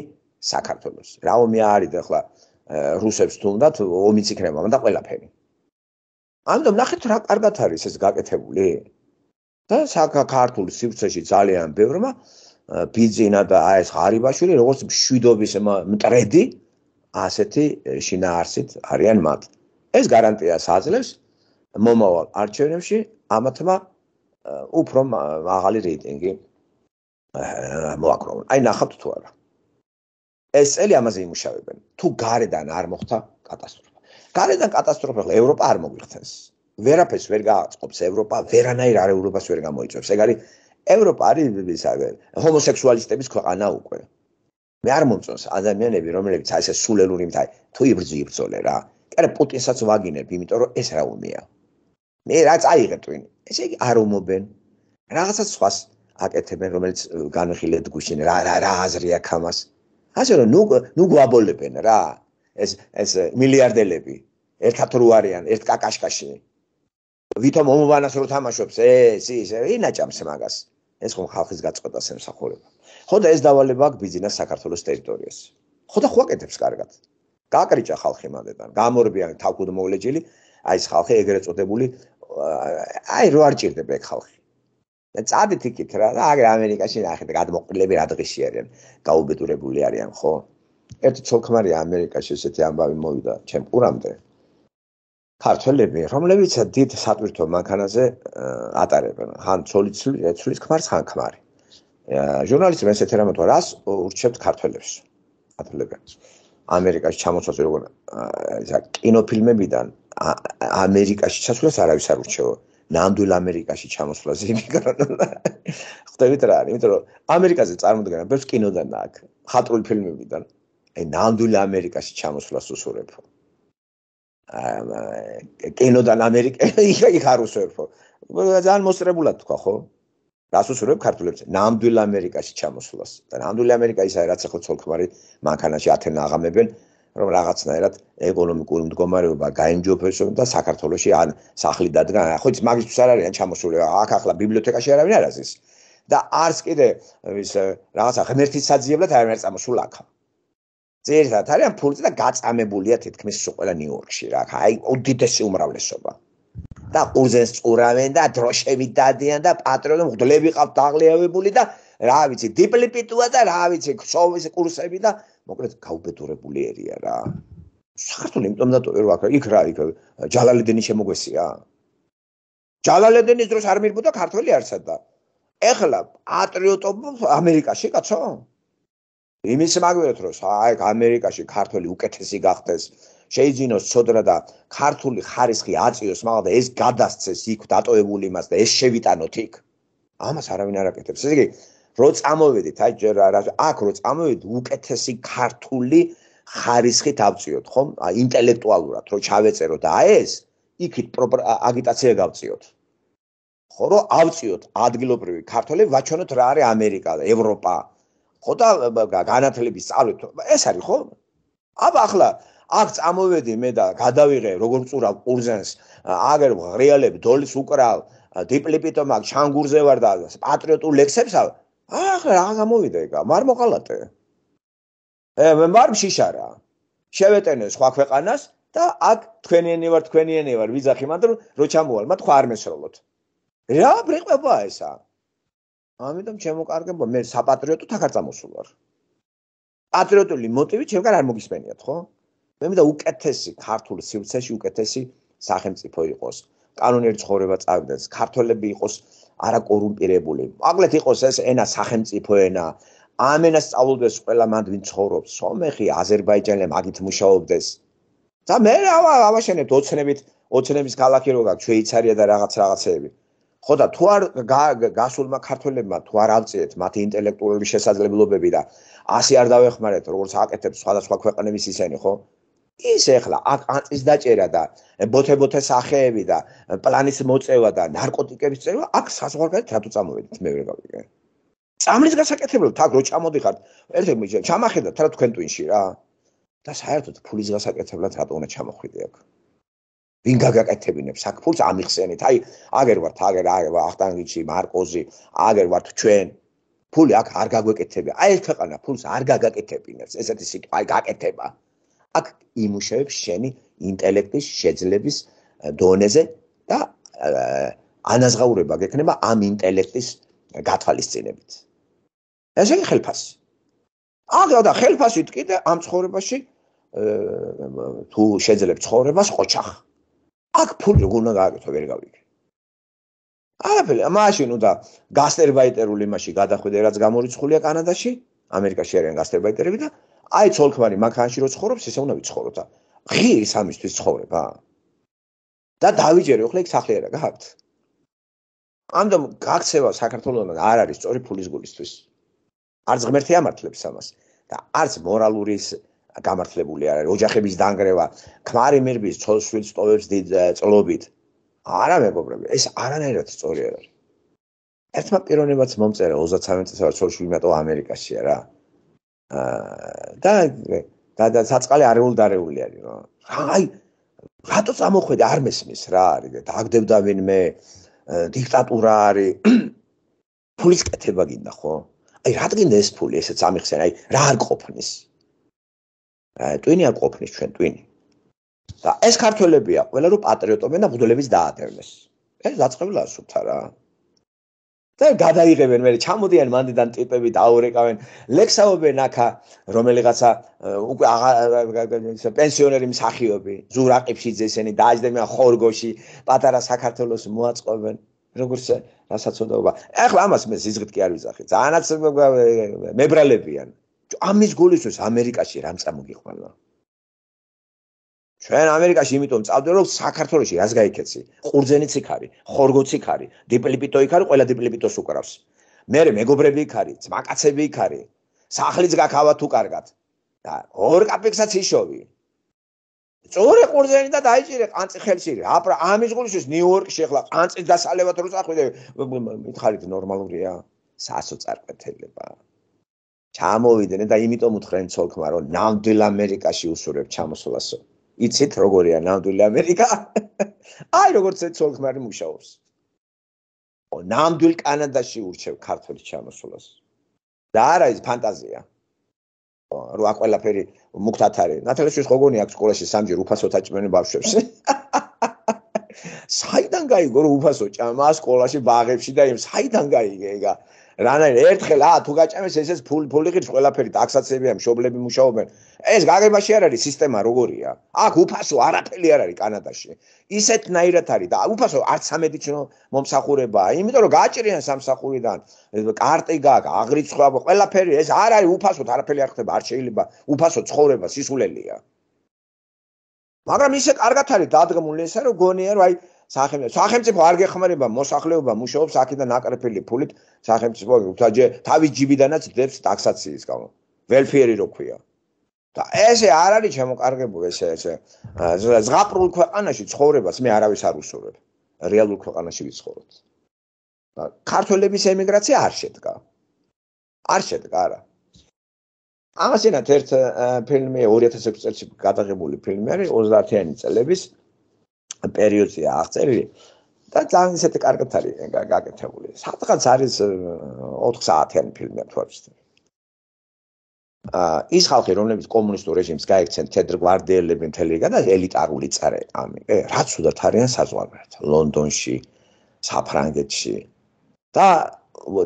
საქართველოს რა ომი არის და ხლა რუსებს თუნდაც ომიც იქნება მაგრამ და ყველაფერი ანუ ნახეთ რა კარგად არის ეს გაკეთებული და საქართველოს სივრცეში ძალიან ბევრმა ბიძინა და აი ეს ღარიბაშვილი როგორც მშვიდობის მტრედი ასეთი შინაარსით არიან მათ. ეს გარანტიას აძლევს მომავალ არჩევნებში ამათმა უფრო მაღალი რეიტინგი მოაქროვონ. აი ნახავთ თუ არა. ეს წელი ამაზე იმუშავებენ. თუ გარედან არ მოხდა კატასტროფა. გარედან კატასტროფა ხო ევროპა არ მოგიხსენს. ვერაფერს ვერ გააცყობს ევროპა, ვერანაირ არეულობას ვერ გამოიწვევს. ეგ არის ევროპა არის ისაგერ ჰომოსექსუალისტების ქვეყანა უკვე. მე არ მომწონს ადამიანები რომლებიც აი ესე სულელური მთა თუ იბრძვი იბრძოლე რა კერე პუტინსაც ვაგინებ იმიტომ რომ ეს რა უმეა მე რა წაიღეთ ვინ ესე იგი არ ომობენ რაღაცას სხვას აკეთებენ რომელიც განხილეთ გუშინ რა რა რა აზრი აქვს ამას ასე რომ ნუ ნუ გვაბოლებენ რა ეს ეს მილიარდელები ერთად რო არიან ერთ კაკაშკაში ვითომ ომობანას რო თამაშობს ეს ის ინაჭამს მაგას ეს ხომ ხალხის გაწყვეტას ემსახურება ხო და ეს დავალება აქვს ბიზნეს საქართველოს ტერიტორიაზე. ხო და ხვაკეთებს კარგად. გააკრიჭა ხალხი მანდებან, გამორბიან თავკუდმოვლეჯილი, აი ეს ხალხი ეგრეთ წოდებული აი რო არ ჭირდება ეგ ხალხი. და წადით იქით რა, რა აგრე ამერიკაში ნახეთ, გადმოყრილები რა დღისი არიან, გაუბედურებული არიან, ხო? ერთი ცოლქმარი ამერიკაში ესეთი ამბავი მოვიდა, ჩემ ყურამდე. ქართველები, რომლებიცა დიდ სატვირთო მანქანაზე ატარებენ, ხან ცოლიცვლის ქმარს, ხან ქმარი. ჟურნალისტებს ეს ეთერა მოთვა რას ურჩევთ ქართველებს ქართველებს ამერიკაში ჩამოცვლას როგორ ისა კინოფილმებიდან ამერიკაში ჩასვლას არავის არ ურჩევა ნამდვილ ამერიკაში ჩამოსვლას იმიგრანტულ ხდებით რა არის იმიტომ რომ ამერიკაზე წარმოდგენა ბევრს კინოდან და აქ ხატრული ფილმებიდან აი ნამდვილ ამერიკაში ჩამოსვლას უსურებო აა კინოდან ამერიკა იქ არ უსურებო ძალიან მოსწრებულად თქვა ხო რას უსურვებ ქართულებს? ნამდვილ ამერიკაში ჩამოსვლას. და ნამდვილ ამერიკა ის არის რაც ახლა ცოლქმარი მანქანაში ათენა აღამებენ, რომ რაღაცნაირად ეკონომიკური მდგომარეობა გაენჯოფეს და საქართველოსი ან სახლი დადგა. ახო ის მაგისთვის არ არის ან ჩამოსული. აქ ახლა ბიბლიოთეკაში არავინ არ არის. და არს კიდე ის რაღაცა ღმერთის საძიებლად არ არის წამოსული აქ. ძირითადად არის ფულზე და გაწამებულია თითქმის ყველა ნიუ-იორკში რა. აი უდიდესი უმრავლესობა. და ყურზეს წურავენ და დროშები დადიან და პატრონი მღვდლები ყავთ დაღლიავებული და რა ვიცი დიპლიპიტუა და რა ვიცი ქსოვის კურსები და მოკლედ გაუბედურებული ერია რა საქართველოს იმპერატორი რა აქვს იქ რა იქ ჯალალედინი შემოგვესია ჯალალედინის დროს არ მიერბუდა ქართველი არცა და ეხლა პატრიოტობა ამერიკაში კაცო იმის მაგვიოთ რომ აი ამერიკაში ქართველი უკეთესი გახდეს შეიძინოს ცოდრა და ქართული ხარისხი აწიოს მაგრამ და ეს გადასცეს იქ დატოებული იმას და ეს შევიტანოთ იქ ამას არავინ არ აკეთებს ესე იგი რო წამოведით აი ჯერ არა აქ რო წამოведით უკეთესი ქართული ხარისხით აწიოთ ხომ ინტელექტუალურად რო ჩავეწერო და ეს იქით აგიტაცია გავწიოთ ხო რო აწიოთ ადგილობრივი ქართველი ვაჩვენოთ რა არის ამერიკა და ევროპა ხო და განათლების სწავლეთ ეს არის ხო აბა ახლა აქ წამოვედი მე და გადავიღე როგორ წურა ყურზენს აგერ რეალებ დოლის უკრავ დიპლიპიტო მაგ ჩანგურზე ვარ და პატრიოტულ ლექსებს აღარ რა გამოვიდა ეგა მარ მოყალატე ე მე მარ შიშარა შევეტენე სხვა ქვეყანას და აქ თქვენიენი ვარ თქვენიენი ვარ ვიზახი მაგრამ რო ჩამოვალ მათ ხო არ მესროლოთ რა ბრიყვება ესა ამიტომ შემოკარგება მე საპატრიოტო თაკარ წამოსულ ვარ პატრიოტული მოტივი შევკარ არ მოგისმენიათ ხო მე მინდა უკეთესი ქართული სივრცეში უკეთესი სახელმწიფო იყოს კანონიერი ცხოვრება წავიდეს ქართველები იყოს არაკორუმპირებული აგლეთ იყოს ეს ენა სახელმწიფო ენა ამ ენას სწავლდეს ყველა მანდ ვინ ცხოვრობს სომეხი აზერბაიჯანელი მაგით მუშაობდეს და მე რა ავაშენებ ოცნებით ოცნების ქალაქი როგორ გაქვს შვეიცარია და რაღაც რაღაცეები ხო და თუ არ გასულმა ქართველებმა თუ არ აღწიეთ მათი ინტელექტუალური შესაძლებლობები და ასე არ დაвихმარეთ როგორც აკეთებს სხვადასხვა ქვეყნების ისენი ხო ის ახლა აქ აწის დაჭერა და ბოთებოთა სახეები და პლანის მოწევა და ნარკოტიკების წევა აქ საზღვარგარეთ რატო წამოვიდეთ მე ვერ გავიგე. წამლის გასაკეთებლად აქ რო ჩამოდიხართ, ერთი ჩამახედათ რა თქვენ ტვინში რა. და საერთოდ ფულის გასაკეთებლად რატო უნდა ჩამოხვიდე აქ? ვინ გაგაკეთებინებს აქ ფულს ამიხსენით? აი, აგერ ვართ, აგერ აგერ ახტანგიჩი, მარკოზი, აგერ ვართ ჩვენ. ფული აქ არ გაგვეკეთებია. აი ეს ქვეყანა ფულს არ გაგაკეთებინებს. ესეთი სიტუაცია, აი გაკეთება. აქ იმუშავებს შენი ინტელექტის შეძლების დონეზე და ანაზღაურება გექნება ამ ინტელექტის გათვალისწინებით. ეს იგი ხელფასი. აღარ და ხელფასით კიდე ამ ცხოვრებაში თუ შეძლებს ცხოვრებას ყოჩახ. აქ ფული უნდა გააკეთო ვერ გავიგე. არაფერი, მაშინ უნდა გასტერბაიტერული მასში გადახვიდე, რაც გამორიცხულია კანადაში, ამერიკაში არიან გასტერბაიტერები და აი ცოლქმარი მანქანაში რო ცხოვრობს, ესე უნდა ვიცხოვროთ. ღირი სამისთვის ცხოვრება. და დავიჯერე, ხოლმე სახლი არა გაქვთ. ამდენ გაქცევა საქართველოსთან არ არის სწორი ფულის გულისთვის. არც ღმერთი ამართლებს ამას და არც მორალურის გამართლებული არ არის ოჯახების დაنگრევა, ქმარი მერბის ცოლშვილს ტოვებს დიდ წლობით. არა მეგობრები, ეს არანაირად სწორი არ არის. ერთმა პიროვნებაც მომწერა 39 წელს ცოლშვილი მეტო ამერიკაშია რა. და და და საწყალი არეულდარეული არის რა აი რატო წამოხვედი არ მესმის რა არის და აგდებდა ვინმე დიქტატურა არის ფულის კეთება გინდა ხო აი რადგან ეს ფული ესეც ამიხსენ აი რა არ ყოფნის აი ტვინი არ ყოფნის ჩვენ ტვინი და ეს ქართველებია ყველა რო პატრიოტობენ და ბუდელების დაადევნეს ეს დაწყებული ასუფთა რა და გადაიღებენ მე ჩამოდიან მანდიდან ტიპები და აურეკავენ ლექსაობენ აქა რომელიღაცა უკვე პენსიონერი მსახიობი ზურაყიფშიძე ესენი დააჯდება ხორგოში პატარა საქართველოს მოაწყობენ როგორც რასაცოდაობა ახლა ამას მე სიზღით კი არ ვიზახი ძალიან მებრალებიან ამის გულისთვის ამერიკაში რამ წამოგიყვანო ჩვენ ამერიკაში იმიტომ წავდეროთ საქართველოში რას გაიქეცი? ყურძენიც იქ არის, ხორგოც იქ არის, დიპლიპიტო იქ არის, ყველა დიპლიპიტოს უკრავს. მე მეგობრები იქ არის, ძმაკაცები იქ არის. სახლიც გაქავათ უკარგად. და ორ კაპექსაც იშოვი. წორე ყურძენი და დაიჭირე ყანწი ხელში. აბრა ამის გულშვის ნიუ-იორკში ახლა ყანწი დასალევად რო წახვიდე, მითხარით ნორმალურია სასო წარკვეთილება. ჩამოვიდნენ და იმიტომ უთხრენ ცოლქმა რომ ნამდვილ ამერიკაში უსურებ ჩამოსვლასო. იცით როგორია ნამდვილი ამერიკა? აი როგორც ეს ცოლხმარი მუშაობს. ო ნამდვილ კანადაში ურჩევ ქართული ჩამოსულას. და არა ის ფანტაზია. რო აი ყველაფერი მუქთათარი. ნათელაშვილს გოგონი აქვს სკოლაში სამჯერ უფასო თაჭმენი ბავშვებს. საიდან გაიგო რომ უფასო ჭამა სკოლაში ბაღებში და იმ საიდან გაიგე ეგა? რანაირ ერთხელ ა თუ გაჭამეს ეს ეს ფული ფული ღირს ყველაფერი ტაქსაციები ამ შობლები მუშაობენ ეს გაგებაში არ არის სისტემა როგორია აქ უფასო არაფერი არ არის კანადაში ისეთ ნაირად არის და უფასო არც სამედიცინო მომსახურებაა იმიტომ რომ გაჭრიან სამსახურიდან კარტი გაქვს აგრიცხვა ყველაფერი ეს არ არის უფასოთ არაფერი არ ხდება არ შეიძლება უფასო ცხოვრება სისულელია მაგრამ ისე კარგად არის დადგმული ესე რომ გონია რომ აი სახელმწიფო სახელმწიფო არ გეხმარება მოსახლეობა მუშაობს აქედან აკრეფილი ფულით სახელმწიფო უთაჯე თავის ჯიბიდანაც დებს ტაქსაციის გამო ველფიერი რო ქვია და ესე არ არის შემოკარგებული ესე ესე ზღაპრულ ქვეყანაში ცხოვრებას მე არავის არ უსურვებ რეალურ ქვეყანაში ვიცხოვროთ და ქართველების ემიგრაცია არ შედგა არ შედგა არა ამასენად ერთ ფილმი 2006 წელს გადაღებული ფილმი არის 30-იანი წლების პერიოდზეა აღწერილი და ძალიან ისეთი კარგად არის გაკეთებული. სადღაც არის 4 საათიანი ფილმი თორჩით. ა ის ხალხი რომლებიც კომუნისტურ რეჟიმს გაიქცენ თედერ გვარდიელები თელიგა და ელიტარული წარე ამი. ე რაც უდათ არიან საზღვარგარეთ, ლონდონში, საფრანგეთში და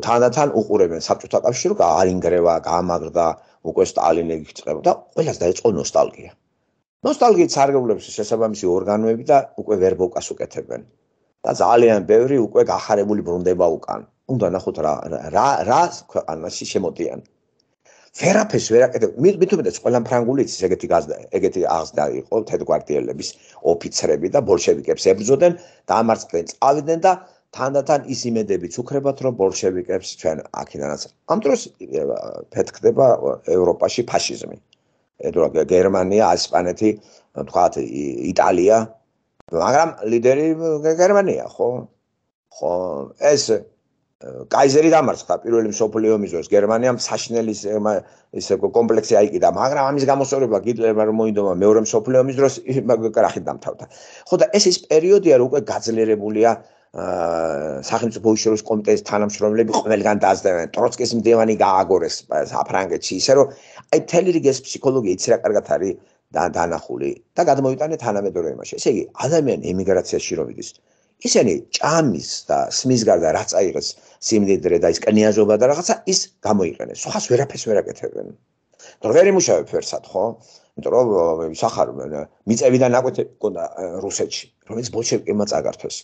თანდათან უყურებენ საბჭოთა კავშირს, არ ინგრევა, გამაგრდა, უკვე სტალინი იქ წერება და ყველას დაეწყო ნოსტალგია. ნოსტალგიი სარგებლობს შესაბამისი ორგანოები და უკვე ვერბოკას უკეთებენ და ძალიან ბევრი უკვე გახარებული ბრუნდება უკან უნდა ნახოთ რა რა რა ქვეყანაში შემოდიან ფერაფეს ვერაკეთე მე თუმცა ყველა ფრანგული იცის ეგეთი გაზდა ეგეთი აღზდა იყო თედგვარდიელების ოფიცრები და ბოლშევიკებს ებრძოდნენ და ამარცხდნენ წავიდნენ და თანდათან ის იმედებიც უქრებათ რომ ბოლშევიკებს ჩვენ აქედანაც ამ დროს ფეთქდება ევროპაში ფაშიზმი ეგრო გერმანია, ასპანეთი, თქვა იტალია. მაგრამ ლიდერი გერმანია, ხო? ხო, ეს კაიზერი დამარცხდა პირველი მსოფლიო ომის დროს გერმანიამ საშნელის ეს კომპლექსი აიკიდა, მაგრამ ამის გამოსწორება გიტლერმა რომ მოინდომა მეორე მსოფლიო ომის დროს კრახით დამთავრდა. ხო და ეს ის პერიოდია რომ უკვე გაძლიერებულია აა სახელმწიფო უშიშროს კომიტეტის თანამშრომლები ყველგან დაძდნენ. ტროცკის მდევანი გააგორეს საფრანგეთში, ისე რომ აი თელი რიგ ეს ფსიქოლოგია ის რა კარგად არის და დანახული და გადმოიტანე თანამედროვე იმაში. ესე იგი, ადამიანი ემიგრაციაში რომ იდის, ისინი ჭამის და სმის გარდა რა წაიღეს სიმდიდრე და ის კნიაზობა და რაღაცა ის გამოიყენეს. სხვას ვერაფერს ვერ აკეთებენ. მაგრამ ვერ იმუშავებ ფერსად, ხო? იმიტომ რომ სახარ მიწებიდან აკეთებ კონდა რუსეთში, რომელიც ბოლშევიკებმა წაგართვეს.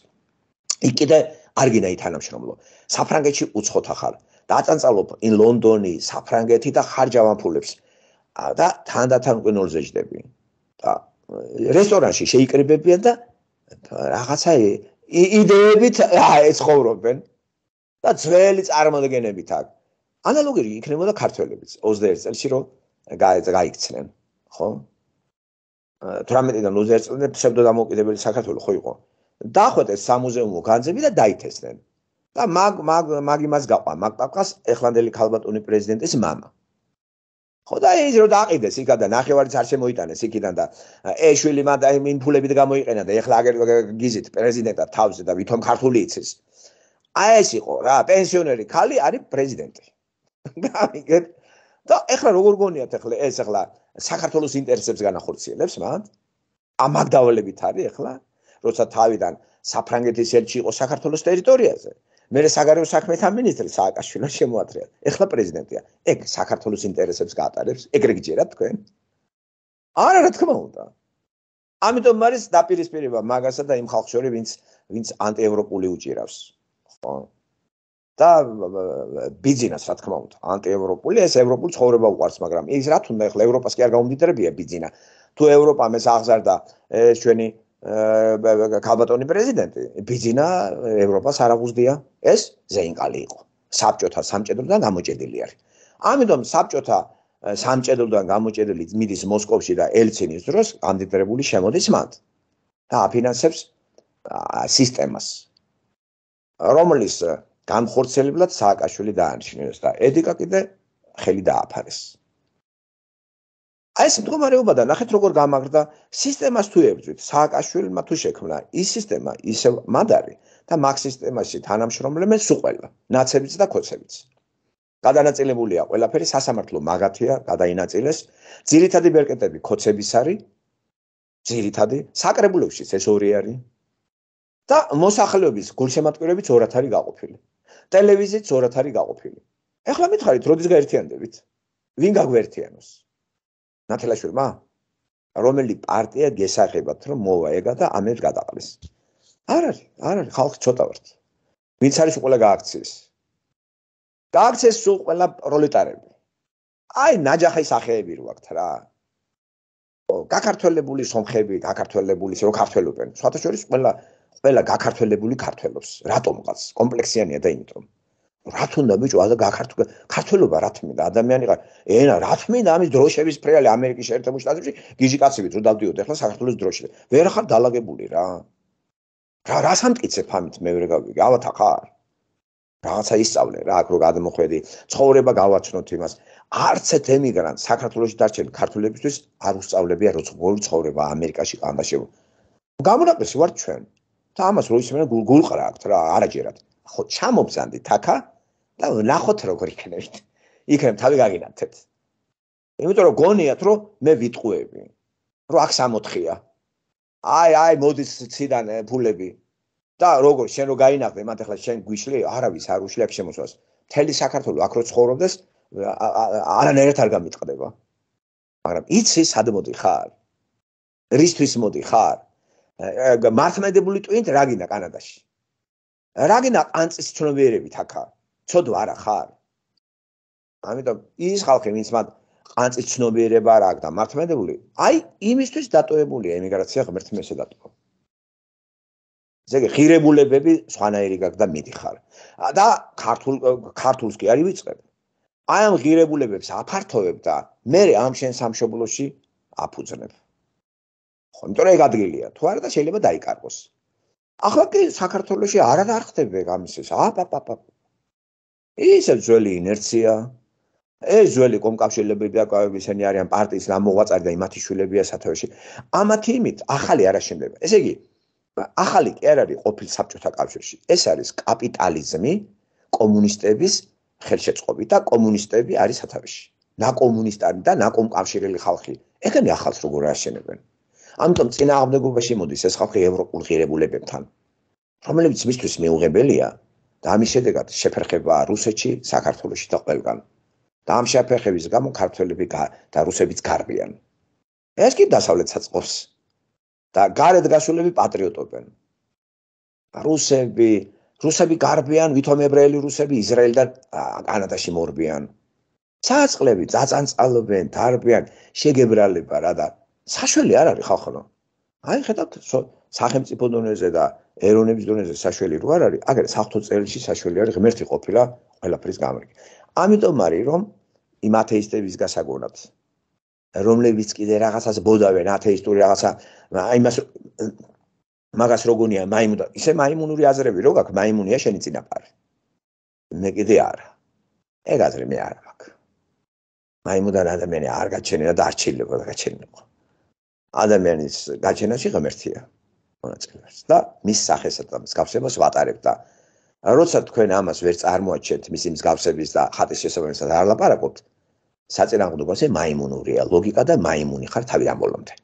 იქ კიდე არ გინდა ითანამშრომლო. საფრანგეთში უცხოთ ახალ და აწანწალობ ინ ლონდონი, საფრანგეთი და ხარჯავანფულებს და თანდათან ყინულზე ჯდები. და რესტორანში შეიკრიბებიან და რაღაცა იდეებით ეცხოვრობენ და ძველი წარმოდგენებით აქ. ანალოგიური იქნებოდა ქართველებიც 21 წელში რომ გაიქცნენ, ხო? 18-დან 21 წელს ფსევდო დამოუკიდებელი საქართველო ხო იყო? დახვეტეს სამუზეუმო განძები და დაითესნენ. და მაგ მაგ მაგ იმას გაყვა, მაგ პაპკას ეხლანდელი ხალბატონი პრეზიდენტის мама. ხო და ეს რო დააყიდეს იქა და ნახევარიც არ შემოიტანეს იქიდან და ეს შვილი მან და იმ ფულებით გამოიყენა და ეხლა აგერ გიზით პრეზიდენტა თავზე და ვითომ ქართული იცის. აი ეს იყო რა, პენსიონერი ქალი არის პრეზიდენტი. გამიგეთ. და ეხლა როგორ გონიათ ეხლა ეს ეხლა საქართველოს ინტერესებს განახორციელებს მან? ამ მაგდავლებით არის ეხლა? როცა თავიდან საფრანგეთის ელჩი იყო საქართველოს ტერიტორიაზე. მერე საგარეო საქმეთა მინისტრი სააკაშვილი შემოატრია. ეხლა პრეზიდენტია. ეგ საქართველოს ინტერესებს გაატარებს, ეგრეგ ჯერა თქვენ. არა, რა თქმა უნდა. ამიტომ არის დაპირისპირება მაგასა და იმ ხალხს შორის, ვინც ვინც ანტიევროპული უჭირავს. ხო? და ბიზნეს რა თქმა უნდა, ანტიევროპული, ეს ევროპული ცხოვრება უყარს, მაგრამ ის რა თქმა უნდა, ეხლა ევროპას კი არ გამომდიდრებია ბიზნა. თუ ევროპა მას აღზარდა ეს ჩვენი კალბატონი პრეზიდენტი ბიძინა ევროპას არ აღუძდია ეს ზეინკალი იყო საბჭოთა სამჭედროდან გამოჭედილი არის ამიტომ საბჭოთა სამჭედროდან გამოჭედილი მიდის მოსკოვში და ელცინის დროს ამდიდრებული შემოდის მათ და აფინანსებს სისტემას რომლის განხორციელებლად სააკაშვილი დაანიშნეს და ედიკა კიდე ხელი დააფარეს აი ეს მდგომარეობა და ნახეთ როგორ გამაგრდა სისტემას თუ ებძვით სააკაშვილმა თუ შექმნა ის სისტემა ისევ მადარი და მაგ სისტემაში თანამშრომლები სუყელა ნაცებიც და ქოცებიც გადანაწილებულია ყველაფერი სასამართლო მაგათია გადაინაწილეს ძირითადი ბერკეტები ქოცების არის ძირითადი საკრებულოშიც ეს ორი არის და მოსახლეობის გულშემატკივრებიც 2000 არის გაყופილი ტელევიზიაც 2000 არის გაყופილი ეხლა მითხარით როდის გაერთიანდებით ვინ გაგვერთიანოს ნათელაშვილმა რომელი პარტია გესახებათ რომ მოვა ეგა და ამებს გადაყრეს არ არის არ არის ხალხი ცოტა ვართ ვინც არის უყოლა გააქციეს გააქციეს სულ ყველა პროლეტარები აი ნაჯახი სახეები როგაქთ რა გაქართველებული სომხები გაქართველებული რო ქართველობენ სხვათა შორის ყველა ყველა გაქართველებული ქართველობს რატომღაც კომპლექსიანია და იმიტომ რა თქმა ბიჭო ალა გაქართულა ქართველობა რა თქმა ადამიანი ყარ ენა რა თქმა ამის დროშების ფრიალი ამერიკის შეერთებულ შტატებში გიჟი კაცები თუ დავდიოდი ახლა საქართველოს დროში ვერ ხარ დაალაგებული რა რა რას ამტკიცებ ამით მე ვერ გავიგე ალათა ხარ რაღაცა ისწავლე რა აქ რო გადმოხედი ცხოვრება გავაცნოთ იმას არც ეთ ემიგრანტ საქართველოსი დარჩენ ქართველებისთვის არ უსწავლებია როგორ ცხოვრება ამერიკაში ამაშე გამონაკლისი ვარ ჩვენ და ამას როისმენა გულყრა აქვს რა არაჯერად ხო ჩამობზანდი თაკა და ნახოთ როგორ იქნებით. იქნებ თავი გაგინათეთ. იმიტომ რომ გონიათ რომ მე ვიტყუები. რომ აქ 64-ია. აი, აი, მოდის ციდან ფულები. და როგორ შენ რომ გაინახე, მათ ახლა შენ გვიშლი, არავის არ უშლი აქ შემოსვას. მთელი საქართველო აქ რო ცხოვრობდეს, არანაირად არ გამიტყდება. მაგრამ იცი სად მოდიხარ? რისთვის მოდიხარ? მართმადებული ტვინთ რაგინა კანადაში. რაგინა ყანწის ცნობიერებით აქა. ცოდო არა ხარ ამიტომ ის ხალხი ვინც მათ ყანწი ცნობიერება არ აქვს და მართმედებული აი იმისთვის დატოებულია ემიგრაცია ღმერთმა ესე დატო ზოგი ღირებულებები სვანაერი გაგდა მიდიხარ და ქართულ ქართულს კი არ ივიწყებ აი ამ ღირებულებებს აფართოებ და მე ამ შენ სამშობლოში აფუძნებ ხო იმიტომ ეგ ადგილია თუ არა და შეიძლება დაიკარგოს ახლა კი საქართველოში არ არ ხდებ ეგ ამისეს აპაპაპაპა ის ძველი ინერცია ეს ძველი კომკავშირლები დაკავების ენი არიან პარტიის გამოვაწარი და იმათი შვილებია სათავეში ამათი იმით ახალი არ აღშენდება ესე იგი ახალი კი არ არის ყოფილი საბჭოთა კავშირში ეს არის კაპიტალიზმი კომუნისტების ხელშეწყობით და კომუნისტები არის სათავეში ნაკომუნისტარი და ნაკომკავშირელი ხალხი ეგენი ახალს როგორ აღშენებენ ამიტომ წინააღმდეგობაში მოდის ეს ხალხი ევროპულ ღირებულებებთან რომლებიც მისთვის მეუღებელია და ამის შედეგად შეფერხება რუსეთში, საქართველოში და ყველგან. და ამ შეფერხების გამო ქართველები და რუსებიც გარბიან. ეს კი დასავლეთ საწყობს. და გარეთ გასულები პატრიოტობენ. რუსები, რუსები გარბიან, ვითომ ებრაელი რუსები ისრაელიდან კანადაში მორბიან. საწყლები დაწანწალობენ, დარბიან, შეგებრალება რა და საშველი არ არის ხალხო. აი ხედავთ სახელმწიფო დონეზე და ეროვნების დონეზე საშველი რო არ არის აგერ საფრთხო წერილში საშველი არის ღმერთი ყოფილა ყველაფრის გამრიგი ამიტომ არის რომ იმ ათეისტების გასაგონად რომლებიც კიდე რაღაცას ბოდავენ ათეისტური რაღაცა აიმას მაგას როგონია მაიმუნი ისე მაიმუნური აზრები რო გაქვს მაიმუნია შენი წინაპარი მე კიდე არა ეგ აზრი მე არა მაგ მაიმუნი და ადამიანი არ გაჩენია და არ ჩილებოდა გაჩენილიყო ადამიანის გაჩენაში ღმერთია მონაწილეობს და მის სახესაც და მსგავსებას ვატარებ და როცა თქვენ ამას ვერ წარმოაჩენთ მის მსგავსების და ხატის შესაბამისად არ ლაპარაკობთ საწინააღმდეგოზე მაიმუნურია ლოგიკა და მაიმუნი ხარ თავი ამბოლომდე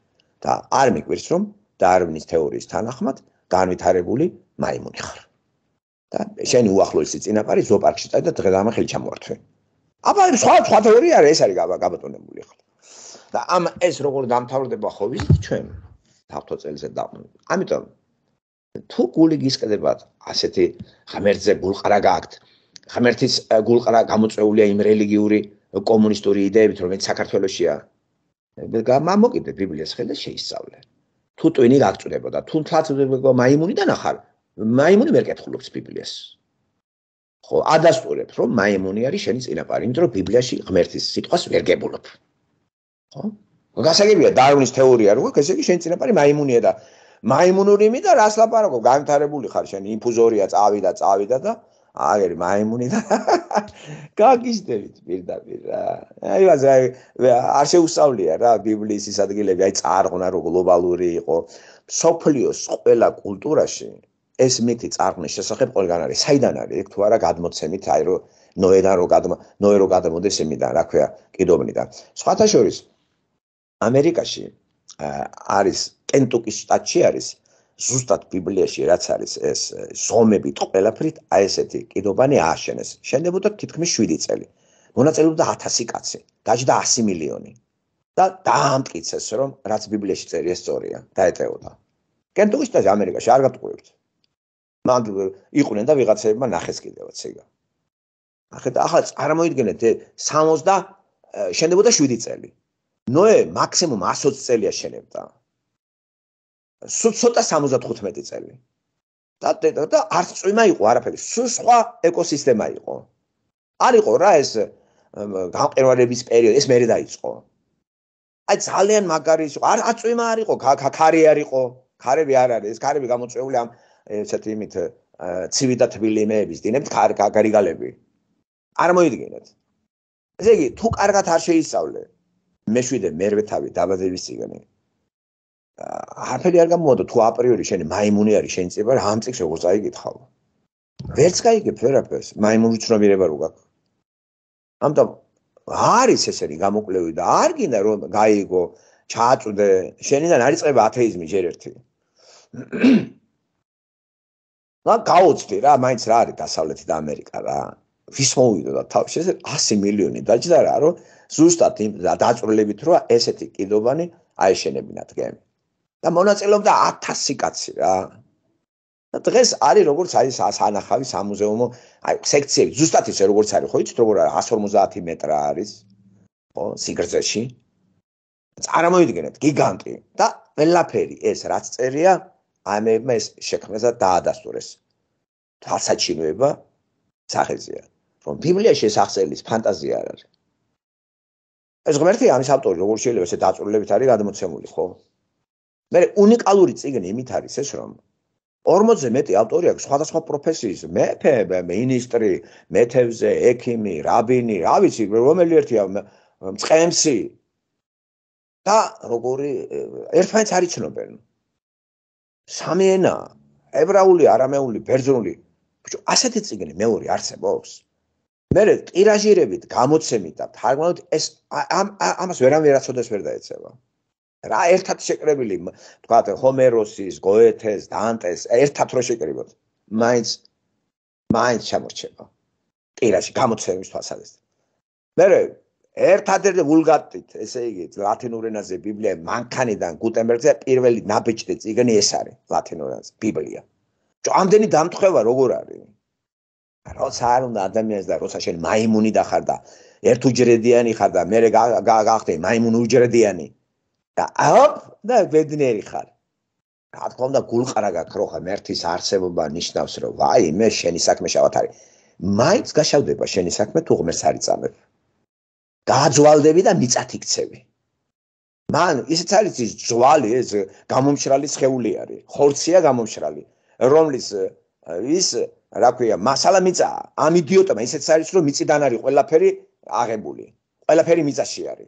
და არ მიკვირს რომ დარვინის თეორიის თანახმად განვითარებული მაიმუნი ხარ და შენ უახლოესი წინაპარი ზოოპარკში წავიდე და დღე და ამხელი ჩამოართვე აბა სხვა სხვა თეორია არის ეს არის გაბატონებული ხარ და ამ ეს როგორ დამთავრდება ხო ვიცით ჩვენ თავთო წელზე და ამიტომ თუ გული გისკდებათ ასეთი ღმერთზე გულყრა გაქვთ ღმერთის გულყრა გამოწეულია იმ რელიგიური კომუნისტური იდეებით რომ ეს საქართველოსია და მამოკიდე ბიბლიას ხედა და შეისწავლე თუ ტვინი გაგწდებოდა თუ თათბებო მაიმუნიდან ახარ მაიმუნი ვერ კითხულობს ბიბლიას ხო ადასტურებს რომ მაიმუნი არის შენი წინაპარი იმიტომ რომ ბიბლიაში ღმერთის სიტყვას ვერ გებულობ ხო? გასაგებია დარვინის თეორია როგორ გქეს იგი შენ წინაპარი მაიმუნია და მაიმუნური მი და რას ლაპარაკო განთარებული ხარ შენ ინფუზორია წავიდა წავიდა და აგერი მაიმუნი და გაგიჟდებით პირდაპირ რა. აი ვაზ რა არ შეუსავლია რა ბიბლიის ის ადგილები აი წარღვნა რო გლობალური იყო სოფლიოს ყველა კულტურაში ეს მითი წარღვნის შესახებ ყველგან არის. საიდან არის? თუ არა გადმოცემით აი რო ნოედან რო გადმო ნოე რო გადმოდეს იმიდან რა ქვია კიდობნიდან. სხვათა შორის ამერიკაში არის კენტუკის შტატში არის ზუსტად ბიბლიაში რაც არის ეს ზომებით ყველაფრით აი ესეთი კიდობანი ააშენეს შენდებოდა თითქმის 7 წელი მონაწილეობდა 1000 კაცი დაჭდა 100 მილიონი და დაამტკიცეს რომ რაც ბიბლიაში წერია სწორია დაეტეოდა კენტუკის შტატში ამერიკაში არ გატყუებთ მაგ იყვნენ და ვიღაცებმა ნახეს კიდევაც ეგა ახეთ ახლა წარმოიდგინეთ 60 შენდებოდა 7 წელი ნოე მაქსიმუმ 120 წელია შენებდა. სულ ცოტა 75 წელი. და და არც წვიმა იყო არაფერი. სულ სხვა ეკოსისტემა იყო. არ იყო რა ეს გამყინვარების პერიოდი, ეს მერე დაიწყო. აი ძალიან მაგარი ის იყო. არ აწვიმა არ იყო, ქარი არ იყო, ქარები არ არის, ეს ქარები გამოწეული ამ ესეთ იმით ცივი და თბილი მეების დინებს ქარი გარიგალები. არ მოიდგენთ. ესე იგი, თუ კარგად არ შეისწავლე, მეშვიდე მერვე თავი დაბადების წიგნი არაფერი არ გამოვა თუ აპრიორი შენი მაიმუნი არის შენ წება რა ამ წიგს როგორ წაიკითხავ ვერც გაიგებ ფერაფერს მაიმუნი ცნობიერება როგორ გაქვს ამიტომ არის ესენი გამოკლევი და არ გინდა რომ გაიგო ჩააწვდე შენიდან არის წება ათეიზმი ჯერ ერთი და გაოცდი რა მაინც რა არის დასავლეთი და ამერიკა რა ვის მოუვიდოდა თავში ეს 100 მილიონი დაჭდა რა რომ ზუსტად იმ დაწრლებით რომ ესეთი კიდობანი აეშენებინათ გემი და მონაწილეობდა 1000 კაცი რა და დღეს არის როგორც არის სანახავი სამუზეუმო აი სექციები ზუსტად ისე როგორც არის ხო იცით როგორ არის 150 მეტრა არის ხო სიგრძეში წარმოიდგინეთ გიგანტი და ველაფერი ეს რაც წერია ამ ეს შექმნა და დაადასტურეს თალსაჩინოება სახეზეა რომ ბიბლიაში ეს აღწერილი ფანტაზია არ არის. ეს ღმერთი ამის ავტორი როგორ შეიძლება ესე დაწურლებით არის გადმოცემული, ხო? მე უნიკალური წიგნი იმით არის ეს რომ 40-ზე მეტი ავტორი აქვს სხვადასხვა პროფესიის, მეფე, მინისტრი, მეთევზე, ექიმი, რაბინი, რა ვიცი, რომელი ერთია მწყემსი და როგორი ერთმანეთს არის ცნობენ. სამი ენა, ებრაული, არამეული, ბერძნული. ასეთი წიგნი მეორე არსებობს? მე ტირაჟირებით გამოცემით და თარგმანოთ ეს ამ ამას ვერან ვერაცოდეს ვერ დაეცება რა ერთად შეკრებილი თქვა ჰომეროსის გოეთეს დანტეს ერთად რო შეკრიბოთ მაინც მაინც ჩამორჩება ტირაჟი გამოცემის ფასადეს მე ერთად ერთ ვულგატით ესე იგი ლათინურ ენაზე ბიბლია მანქანიდან გუტენბერგზე პირველი ნაბეჭდი წიგნი ეს არის ლათინურ ენაზე ბიბლია ჯამდენი დამთხევა როგორ არის როცა არ უნდა ადამიანს და როცა შენ მაიმუნი დახარ და ერთუჯრედიანი ხარ და მე გაახდე მაიმუნი უჯრედიანი და აოპ და ბედნიერი ხარ რა თქმა უნდა გულყარა გაქვს როხა მერთის არსებობა ნიშნავს რომ ვაი მე შენი საქმე შავად არის მაინც გაშავდება შენი საქმე თუ ღმერთს არ იწამებ დააძვალდები და მიწათიქცევი მან ისიც არის ის ძვალი ეს გამომშრალი შეეული არის ხორცია გამომშრალი რომლის ის რა ქვია, მასალა მიწა. ამ იდიოტებმა ისეც არის, რომ მიწიდან არის ყველაფერი აღებული. ყველაფერი მიწაში არის.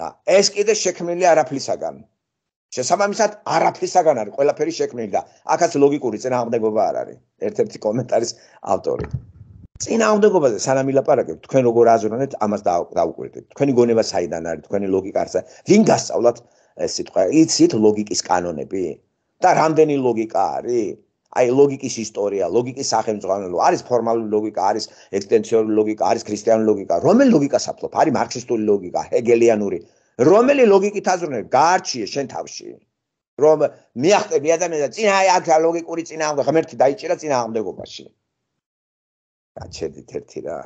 და ეს კიდე შექმნილია არაფლისაგან. შესაბამისად, არაფლისაგან არის ყველაფერი შექმნილი და ახაც ლოგიკური წინააღმდეგობა არ არის. ერთ-ერთი კომენტარის ავტორი. წინააღმდეგობაზე სანამ ილაპარაკებთ, თქვენ როგორ აზროვნეთ, ამას დააკვირდეთ. თქვენი გონება საიდან არის, თქვენი ლოგიკა არსა. ვინ გასწავლათ ეს სიტყვა? იცით ლოგიკის კანონები? და რამდენი ლოგიკა არის? აი ლოგიკის ისტორია, ლოგიკის სახელმძღვანელო, არის ფორმალური ლოგიკა, არის ექსტენსიური ლოგიკა, არის ქრისტიანული ლოგიკა. რომელი ლოგიკა საფლობ? არის მარქსისტული ლოგიკა, ჰეგელიანური. რომელი ლოგიკით აზროვნებ? გაარჩიე შენ თავში. რომ მიახტები ადამიანზე წინა აქ ლოგიკური წინააღმდეგობა, ღმერთი დაიჭირა წინააღმდეგობაში. გაჩერდით ერთი რა.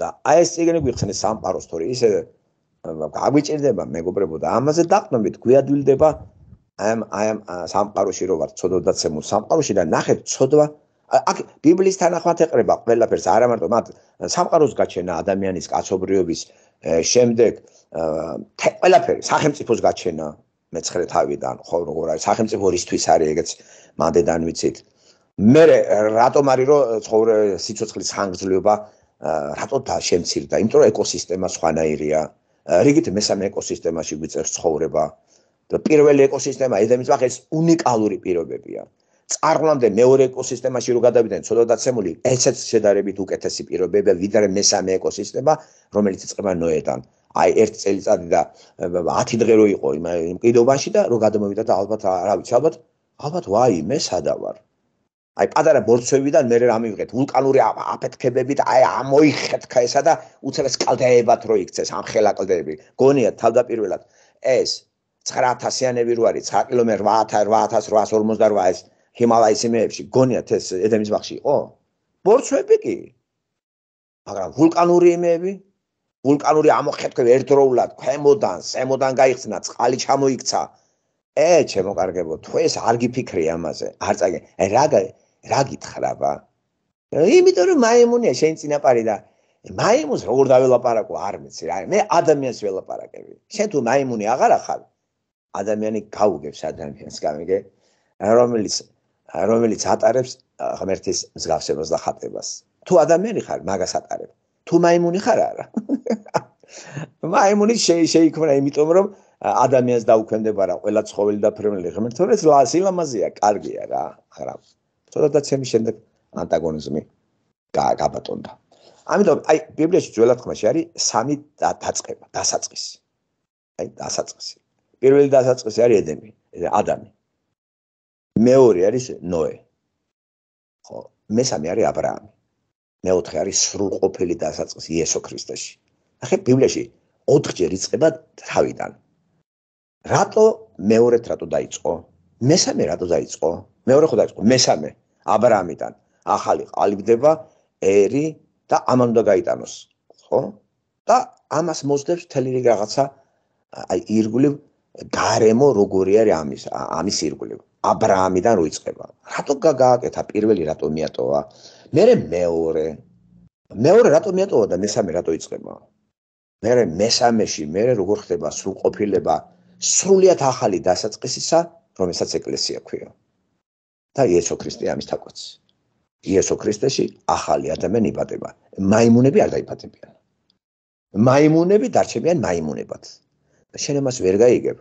და აი ეს ეგენი გიხსენე სამპაროს თორე ისე გაგვიჭirdება მეგობრებო და ამაზე დაყნობით გვიადვილდება აი ამ აი ამ სამყაროში რო ვარ ცოდვადაცემულ სამყაროში და ნახეთ ცოდვა აი ბიბლიის თანახმად ეყრება ყველაფერს არა მარტო მათ სამყაროს გაჩენა ადამიანის კაცობრიობის შემდეგ ყველაფერი სახელმწიფოს გაჩენა მეცხრე თავიდან ხო როგორ არის სახელმწიფო რისთვის არის ეგეც მანდედან ვიცით მე რატომ არის რომ ცხოვრე სიცოცხლის ხანგრძლივობა რატო და შემცირდა იმიტომ რომ ეკოსისტემა სხვანაირია რიგით მესამე ეკოსისტემაში გვიწევს ცხოვრება პირველი ეკოსისტემა ადამიანის ბახეს უნიკალური პირობებია. წარმოამდე მეორე ეკოსისტემაში რო გადავიდნენ ცოდოდაცემული, ესეც შედარებით უკეთესი პირობებია ვიდრე მესამე ეკოსისტემა, რომელიც წყება ნოედან. აი ერთ წელიწადი და 10 დღე რო იყო იმ კიდობაში და რო გადმოვიდა და ალბათ რა ვიცი ალბათ ალბათ ვაი მე სადავარ აი პატარა ბორცვებიდან მე რა მივიღეთ ვულკანური აფეთქებები და აი ამოიხეთქა ესა და უცებ ეს კალდაებად რო იქცეს ამ ხელაკლდეები გონიათ თავდაპირველად ეს 9000-იანები რო არის 9 კმ 8000 8848-ის ჰიმალაის მეებში გონიათ ეს ედემის ბაღში იყო? ბორცვები კი. მაგრამ ვულკანური მეები? ვულკანური ამოხეთქვე ერთდროულად ქემოდან, სემოდან გაიხსნა, წყალი ჩამოიქცა. ე, ჩემო კარგებო, თქო ეს არ გიფიქრე ამაზე. არ წაგე. აი რა რა გითხრაბა? იმიტომ რომ მაიმუნია შენ წინაპარი და მაიმუნს როგორ დაველაპარაკო არ მეცი რა მე ადამიანს ველაპარაკები შენ თუ მაიმუნი აღარ ახალ ადამიანი გაუგებს ადამიანს გამიგე რომელიც რომელიც ატარებს ღმერთის მსგავსებას და ხატებას თუ ადამიანი ხარ მაგას ატარებ თუ მაიმუნი ხარ არა მაიმუნი შეიქმნა იმიტომ რომ ადამიანს დაუქვემდებარა ყველა ცხოველი და ფრინველი ღმერთს ეს ლასილამაზია კარგია რა ხარა თოთადაც ამის შემდეგ ანტაგონიზმი გააბატონდა ამიტომ აი ბიბლიაში ძველად ხმაში არის სამი დაწყება დასაწყისი აი დასაწყისი პირველი დასაწყისი არის ედემი, ადამი. მეორე არის ნოე. ხო, მესამე არის ა ブラ ამი. მეოთხე არის სრულყოფილი დასაწყისი იესო ქრისტეში. ახლა ბიბლიაში ოთხჯერ იწყება თავიდან. რატო მეორეთ რატო დაიწყო? მესამე რატო დაიწყო? მეორე ხო დაიწყო მესამე ა ブラ ამიდან. ახალი ყალიბდება ერი და ამან უნდა გაიტანოს, ხო? და ამას მოძდებს თელი რაღაცა აი ირგული გარემო როგორი არის ამის ამის ირგვლივ ა ブラ ამიდან როიწება რატო გააკეთა პირველი რატო მეატოვა მერე მეორე მეორე რატო მეატოვა და მესამე რატო იწება მერე მესამეში მერე როგორ ხდება სრულყოფილება სრულად ახალი დასაწყისისა რომელსაც ეკლესია ქვია და იესო ქრისტე ამის თაკვაც იესო ქრისტეში ახალი ადამიანი იბადება მაიმუნები არ დაიბადებიან მაიმუნები დარჩებიან მაიმუნებად შენ იმას ვერ გაიგებ.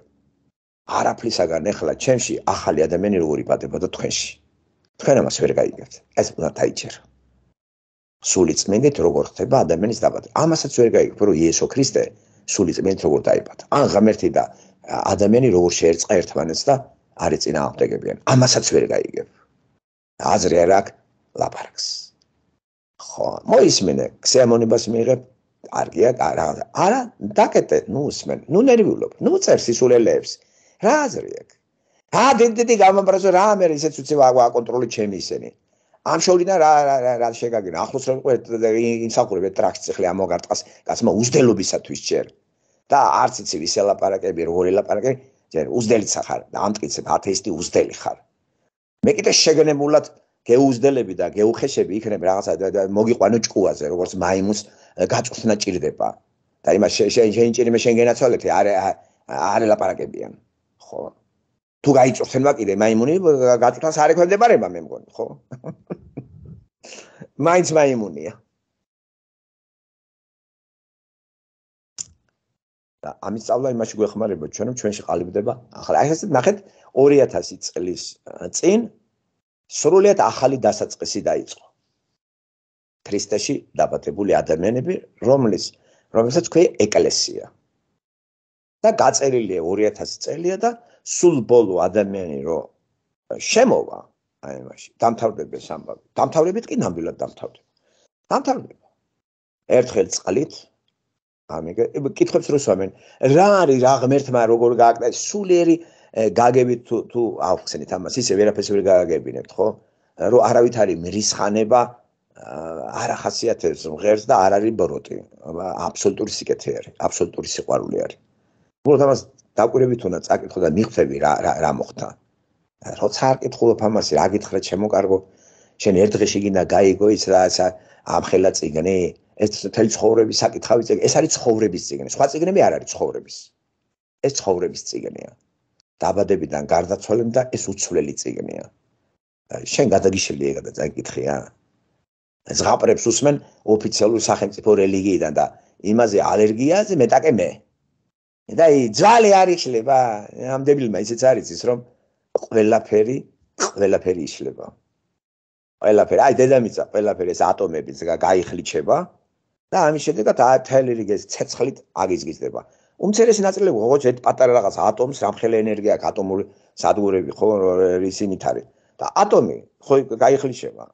არაფრისაგან ახლა ჩემში ახალი ადამიანი როგორი პატება და თქვენში. თქვენ იმას ვერ გაიგებთ. ეს უნდა დაიჭერო. სული წმინდით როგორ ხდება ადამიანის დაბადება. ამასაც ვერ გაიგებ, რომ იესო ქრისტე სული წმინდით როგორ დაიბადა. ან ღმერთი და ადამიანი როგორ შეერწყა ერთმანეთს და არის წინა ამდეგებიან. ამასაც ვერ გაიგებ. აზრი არ აქვს ლაპარაკს. ხო, მოისმინე, ქსემონებას მიიღებ კარგია, კარა. არა, დაკეტე, ნუ უსმენ. ნუ ნერვიულობ. ნუ წერს ისულელებს. რა აზრიაქ? რა დედედი გამაბრაზო რა ამერ ისეც უცებ აგვა კონტროლი ჩემი ისენი. ამ შორიდან რა რა რა შეგაგინა. ახლოს რა ისახურებ ტრაქტს ხლი ამ მოგარტყას კაცმა უძდელობისათვის ჯერ. და არც იცი ვის ელაპარაკები, როგორი ელაპარაკე, ჯერ უძდელიც ახარ. და ამტკიცებ ათეისტი უძდელი ხარ. მე კიდე შეგენებულად გეუზდელები და გეუხეშები იქნებ რაღაცა მოგიყვანო ჭკუაზე როგორც მაიმუნს გაწვრთნა ჭირდება და იმას შენ შენ ჭირიმე შენ გენაცვალეთი არ არ ლაპარაკებიან ხო თუ გაიწვრთნა კიდე მაიმუნი გაწვრთას არ ექვემდებარება მე მგონი ხო მაინც მაიმუნია და ამის სწავლა იმაში გვეხმარება ჩვენ რომ ჩვენში ყალიბდება ახლა აი ესე ნახეთ 2000 წლის წინ სრულიად ახალი დასაწყისი დაიწყო. ქრისტეში დაბადებული ადამიანები, რომლის რომელსაც ქვია ეკლესია. და გაწერილია 2000 წელია და სულ ბოლო ადამიანი რო შემოვა აი მაშინ დამთავრდება სამბავი. დამთავრებით კი ნამდვილად დამთავრდება. დამთავრდება. ერთხელ წყლით ამიგე კითხებს რო სვამენ რა არის რა ღმერთმა როგორ გააკეთა სულიერი გაგებით თუ თუ აღხსენით ამას ისე ვერაფერს ვერ გააგებინებთ ხო რომ არავით არის მრისხანება არ ახასიათებს მღერს და არ არის ბროტი აბსოლუტური სიკეთე არის აბსოლუტური სიყვარული არის უბრალოდ ამას დაკვირებით უნდა წაკითხო და მიხვდები რა რა მოხდა როცა არ კითხულობ ამას რა გითხრა ჩემო კარგო შენ ერთ დღეში გინდა გაიგო ის რა ამხელა ციგნი ეს თელი ცხოვრების საკითხავი ეს არის ცხოვრების ციგნი სხვა ციგნები არ არის ცხოვრების ეს ცხოვრების ციგნია დაბადებიდან გარდაცვალემდე ეს უცვლელი ციგნია. შენ გადაგიშლი ეგ და წაიკითხე რა. ზღაპრებს უსმენ ოფიციალურ სახელმწიფო რელიგიიდან და იმაზე ალერგიაზე მეტაკე მე. და ი ძალი არ იშლება. ამდებილმა ისიც არის ის რომ ყველაფერი ყველაფერი იშლება. ყველაფერი, აი დედამიწა, ყველაფერი ეს ატომები გაიხლიჩება და ამის შედეგად აი თელი რიგი ცეცხლით აგიზგიზდება. უმცირესი ნაწილი ოღონდ ერთ პატარა რაღაც ატომს რამხელა ენერგია აქვს ატომური სადგურები ხო ისინი თარი და ატომი ხო გაიხლიშება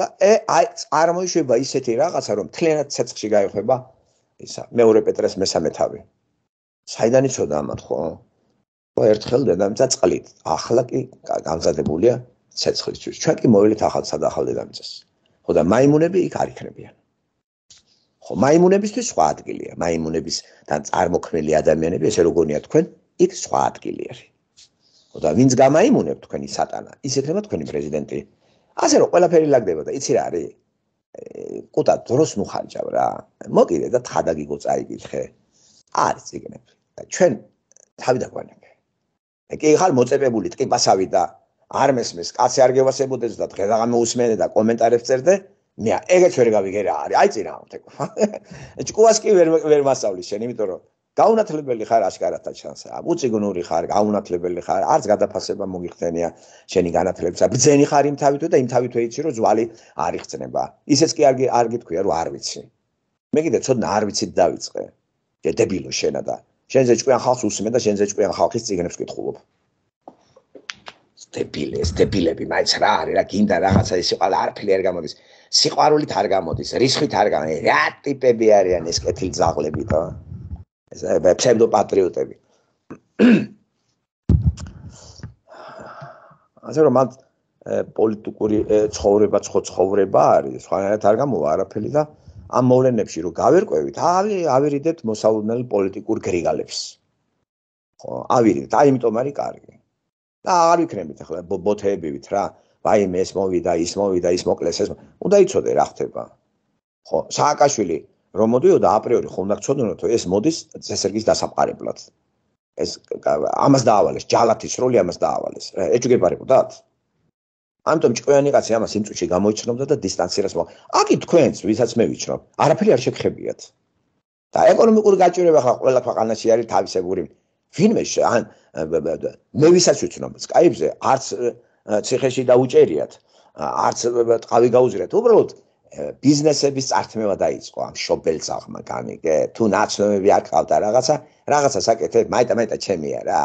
და ე აი წარმოიშვება ისეთი რაღაცა რომ თლიანად ცეცხლში გაიხება ისა მეორე პეტრეს მესამე თავი საიდან იწოდა ამათ ხო ხო ერთხელ დედამიწა წყლით ახლა კი განზადებულია ცეცხლის ჩვენ კი მოვილით ახალ სადახალ დედამიწას ხო და მაიმუნები იქ არ იქნებიან ხო მაიმუნებისთვის სხვა ადგილია მაიმუნებისთან წარმოქმნილი ადამიანები ესე როგორია თქვენ იქ სხვა ადგილი არის ხო და ვინც გამაიმუნებ თქვენი სატანა ის ეკრება თქვენი პრეზიდენტი ასე რომ ყველაფერი ლაგდება და იცი რა არის კუტა დროს ნუხარჯავ რა მოკიდე და თხა დაგიგო წაიგითხე არის ციგნებს და ჩვენ თავი დაგვანებე მე კი ხარ მოწებებული ტკიპასავი და არ მესმის კაცი არ გევასებოდეს და დღე და გამოუსმენე და კომენტარებს წერდე მე ეგეც ვერ გავიგერა არის აი წინა ამ თქვა ჭკუას კი ვერ ვერ მასავლის შენ იმიტომ რომ გაუნათლებელი ხარ აშკარათა შანსა უციგნური ხარ გაუნათლებელი ხარ არც გადაფასება მოგიხდენია შენი განათლებისა ბძენი ხარ იმ თავითვე და იმ თავითვე იცი რომ ზვალი არ იხცნება ისეც კი არ არ გითქვია რომ არ ვიცი მე კიდე ცოტა არ ვიცით დავიწყე ე დებილო შენა და შენზე ჭკუან ხალხს უსმენ და შენზე ჭკუან ხალხის ციგნებს კითხულობ დებილე დებილები მაიც რა არის რა გინდა რაღაცა ისე ყალ არფილი არ გამოდის სიყვარულით არ გამოდის, რისხით არ გამოდის. რა ტიპები არიან ეს კეთილძაღლებიო? ეს ფსევდო პატრიოტები. ასე რომ მათ პოლიტიკური ცხოვრება, ცხოვრება არის, სხვანაირად არ გამოვა არაფერი და ამ მოვლენებში რომ გავერკვევით, ავირიდეთ მოსალოდნელ პოლიტიკურ გრიგალებს. ხო, ავირიდეთ, აი იმიტომ არის კარგი. და აღარ იქნებით ახლა ბოთეებივით რა. ვაიმ ეს მოვიდა, ის მოვიდა, ის მოკლეს ეს. უნდა იცოდე რა ხდება. ხო, სააკაშვილი რომ მოდიოდა აპრიორი ხომ უნდა ცოდნოთ ეს მოდის წესერგის დასაფყარებლად. ეს ამას დაავალეს, ჯალათის როლი ამას დაავალეს. ეჭვგებარებოდათ? ამიტომ ჭკვიანი კაცი ამას იმ წუთში გამოიჩნობდა და დისტანცირებას მოა. აკი თქვენს, ვისაც მე ვიჩნობ, არაფერი არ შეგხებიათ. და ეკონომიკური გაჭირება ხა ყველა ქვეყანაში არის თავისებური. ვინმე ან მე ვისაც ვიცნობ Skype-ზე არც ციხეში დაუჭერიათ არც ტყავი გაუზრეთ უბრალოდ ბიზნესების წარმება დაიწყო ამ შობელ ზაღმა განიგე თუ ნაცნობები არ ყავდა რაღაცა რაღაცა საკეთე მაიტა მაიტა ჩემია რა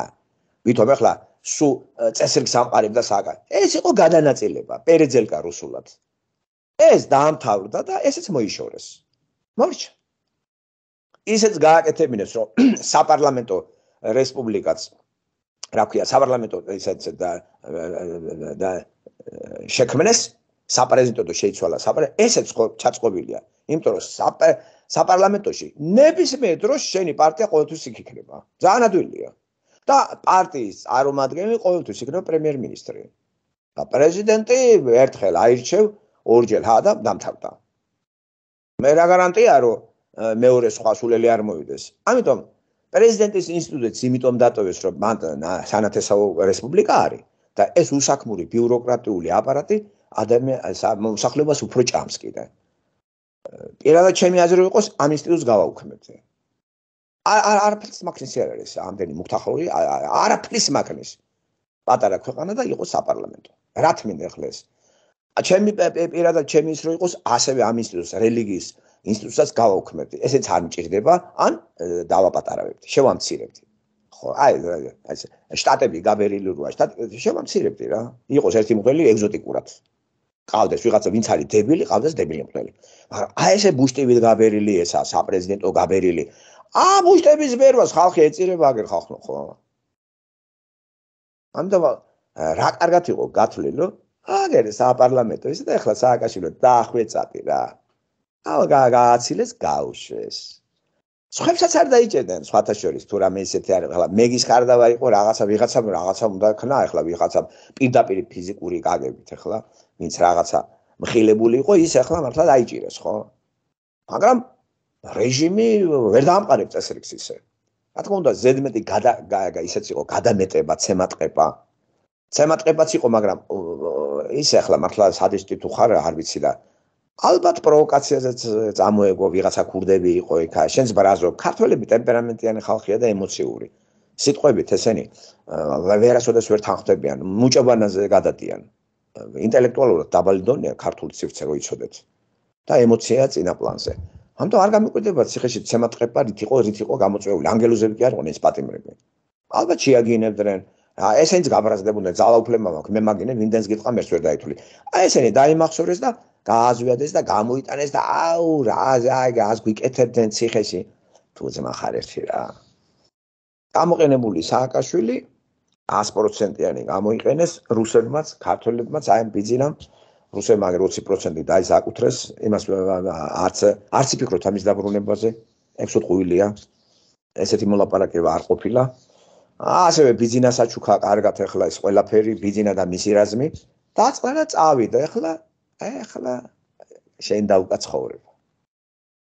ვითომ ახლა სუ წესრიგს ამყარებდა სააკა ეს იყო განანაწილება პერეძელკა რუსულად ეს დაამთავრდა და ესეც მოიშორეს მორჩა ისეც გააკეთებინეს რომ საპარლამენტო რესპუბლიკაც რა ქვია საპარლამენტო ისაც და და შექმნეს საპრეზიდენტო შეიცვალა საპარ ესეც ჩაწყობილია იმიტომ რომ საპარლამენტოში ნებისმიერ დროს შენი პარტია ყოველთვის იქ იქნება ძალიან ადვილია და პარტიის არომადგენი ყოველთვის იქნება პრემიერმინისტრი და პრეზიდენტი ერთხელ აირჩევ ორჯერ ჰა და დამთავრდა მე რა გარანტია რომ მეორე სხვა სულელი არ მოვიდეს ამიტომ პრეზიდენტის ინსტიტუტს იმიტომ დატოვეს, რომ მან სანათესაო რესპუბლიკა არის და ეს უსაქმური ბიუროკრატიული აპარატი ადამიან მოსახლეობას უფრო ჭამს კიდე. პირადად ჩემი აზრი იყოს ამ ინსტიტუტს გავაუქმებდი. არ არაფრის მაგნის არის ამდენი მუქთახორი, არაფრის მაგნის. პატარა ქვეყანა და იყოს საპარლამენტო. რა თქმა უნდა ეხლა ეს. ჩემი პირადად ჩემი ის რო იყოს ასევე ამ ინსტიტუტს რელიგიის ინსტიტუტსაც გავაუქმებდი. ესეც არ მჭirdება, ან დავაპატარავებდი, შევამცირებდი. ხო, აი, ეს შტატები გაბერილი როა, შტატები შევამცირებდი რა. იყოს ერთი მყელი ეგზოტიკურად. ყავდეს ვიღაცა, ვინც არის დებილი, ყავდეს დებილი მყელი. მაგრამ აი ესე ბუშტებით გაბერილი ესა, საპრეზიდენტო გაბერილი. აა ბუშტების ბერვას ხალხი ეწირება აგერ ხალხო, ხო? ამდა რა კარგად იყო გათვლილი, რომ აგერ საპარლამენტო ისე და ეხლა სააკაშვილო დაახვეწაპი რა. აუ გააცილეს გაუშვეს სხვებსაც არ დაიჭერდნენ სხვათა შორის თუ რამე ისეთი არ ხლა მეგის ხარდავა იყო რაღაცა ვიღაცა რაღაცა უნდა ქნა ახლა ვიღაცა პირდაპირ ფიზიკური გაგებით ახლა ვინც რაღაცა მხილებული იყო ის ახლა მართლა დაიჭირეს ხო მაგრამ რეჟიმი ვერ დაამყარებს წესრიგს ისე რა თქმა უნდა ზედმეტი გადა ისეც იყო გადამეტება ცემატყება ცემატყებაც იყო მაგრამ ის ახლა მართლა სადისტი თუ ხარ არ ვიცი და ალბათ პროვოკაციაზეც წამოეგო ვიღაცა ქურდები იყო ეხა შენს ბრაზო ქართველები ტემპერამენტიანი ხალხია და ემოციური სიტყვებით ესენი ვერასოდეს ვერ თანხდებიან მუჭებანაზე გადადიან ინტელექტუალურად დაბალი დონეა ქართული სივრცე როიცოდეთ და ემოცია წინა პლანზე ამიტომ არ გამიკვირდება ციხეში შემატყეპარით იყო რით იყო გამოწვეული ანგელოზები კი არ იყო ეს პატიმრები ალბათ შეაგინებდნენ ესენიც გაბრაზდებოდნენ ძალაუფლება მაქვს მე მაგინე ვინდენს გიტყვა მერც ვერ დაითვლი აი ესენი დაიმახსოვრეს და გააზვიადეს და გამოიტანეს და აუ რა აი გას გიკეთებდნენ ციხეში თუ ძმა ხარ ერთი რა გამოყენებული სააკაშვილი 100%-იანი გამოიყენეს რუსებმაც ქართველებმაც აი ბიძინამ რუსებმა 20% დაიზაკუთრეს იმას არც არც ფიქრობთ ამის დაბრუნებაზე 6-8 ყვილია ესეთი მოლაპარაკება არ ყოფილა ასევე ბიზნესაც უკვე კარგად ახლა ეს ყველაფერი ბიზნესა და მისი რაზმი და წყალა წავიდა ახლა ახლა შენ დაუკაცხოვრება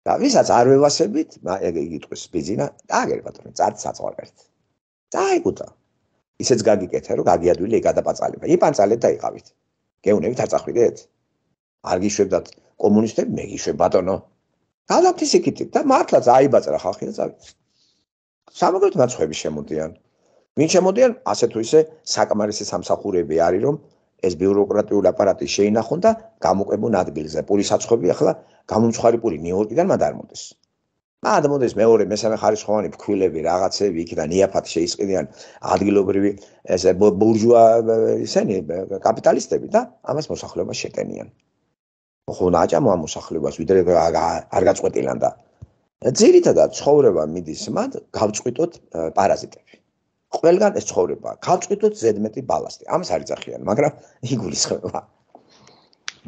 და ვისაც არ ვევასებით ეგ იგი ტყვის ბიზნესა და აგერბატონი წარც საწყალერთ დაიგუდა ისეც გაგიკეთე რომ გაგიადვილი ეგადაპაწალება იპანწალეთ და იყავით გეუნებით არ წახვიდეთ არ გიშვებდათ კომუნისტები მე გიშვებ ბატონო გადავთ ისიკით და მართლაც აიბაწრა ხალხი და წავიდა სამაგერთ მაცხები შემოდიან ვინ შემოდიან ასე თუ ისე საკმარისი სამსახურები არის რომ ეს ბიუროკრატიული აპარატი შეინახონ და გამოყვებონ ადგილზე პოლისაცხები ახლა გამომცხარი პური ნიუ-იორკიდან მან დამოდეს მან დამოდეს მეორე მესამე ხარისხოვანი ფქვილები რაღაცები იქიდან იაფად შეისყიდიან ადგილობრივი ესე ბურჟუა ისენი კაპიტალისტები და ამას მოსახლეობა შეტენიან ხო ნაჭამო ამ მოსახლეობას ვიდრე არ გაწყვეტილან და ძირითადად ცხოვრება მიდის მათ გავწყვიტოთ პარაზიტები ყველგან ეს ცხოვრება გაწყვეტოთ ზედმეტი ბალასტი ამას არ იძახიან მაგრამ იგულისხმება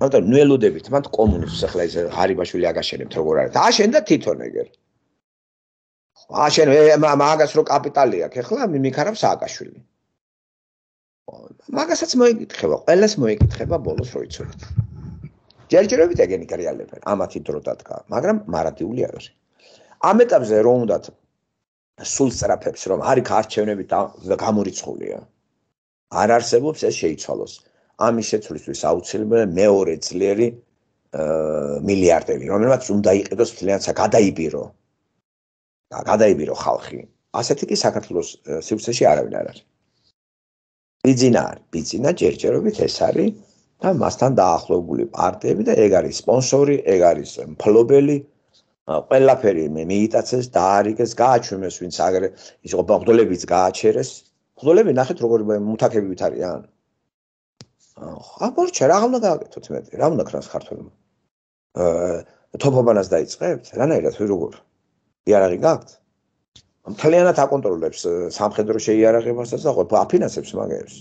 მაგრამ ნუელოდებით მათ კომუნიზმს ახლა ეს ღარიბაშვილი აგაშენებთ როგორ არის აშენ და თვითონ ეგერ აშენ მაგას რო კაპიტალი აქვს ახლა მიმიქარავს აგაშვილი მაგასაც მოიკითხება ყველას მოიკითხება ბოლოს რო იცოდეთ ჯერჯერობით ეგენი კრიალებენ ამათი დრო დადგა მაგრამ მარადიული არის ამ ეტაპზე რო უნდათ სულ სწრაფებს რომ არიქ არჩევნები გამორიცხულია არ არსებობს ეს შეიცვალოს ამის შეცვლისთვის აუცილებელია მეორე ძლიერი მილიარდები რომელმაც უნდა იყიდოს ფინანსა გადაიბირო და გადაიბირო ხალხი ასეთი კი საქართველოს სივრცეში არავინ არ არის ბიზინა ბიზინა ჯერჯერობით ეს არის და მასთან დაახლოებული პარტიები და ეგ არის სპონსორი ეგ არის მფლობელი ყველაფერი მე მიიტაცეს, დაარიგეს, გააჩვენეს, ვინც აგრე ის ყო ბღდოლებიც გააჩერეს. ბღდოლები ნახეთ როგორ მუთაკებივით არიან. აა, აბორჩა, რა უნდა გააკეთოთ მეტი? რა უნდა ქრას ქართველმა? აა, თოფობანას დაიწყებთ? რანაირად ვი როგორ? იარაღი გაქვთ? მთლიანად აკონტროლებს სამხედრო შეიარაღებასაც და ყო აფინანსებს მაგებს.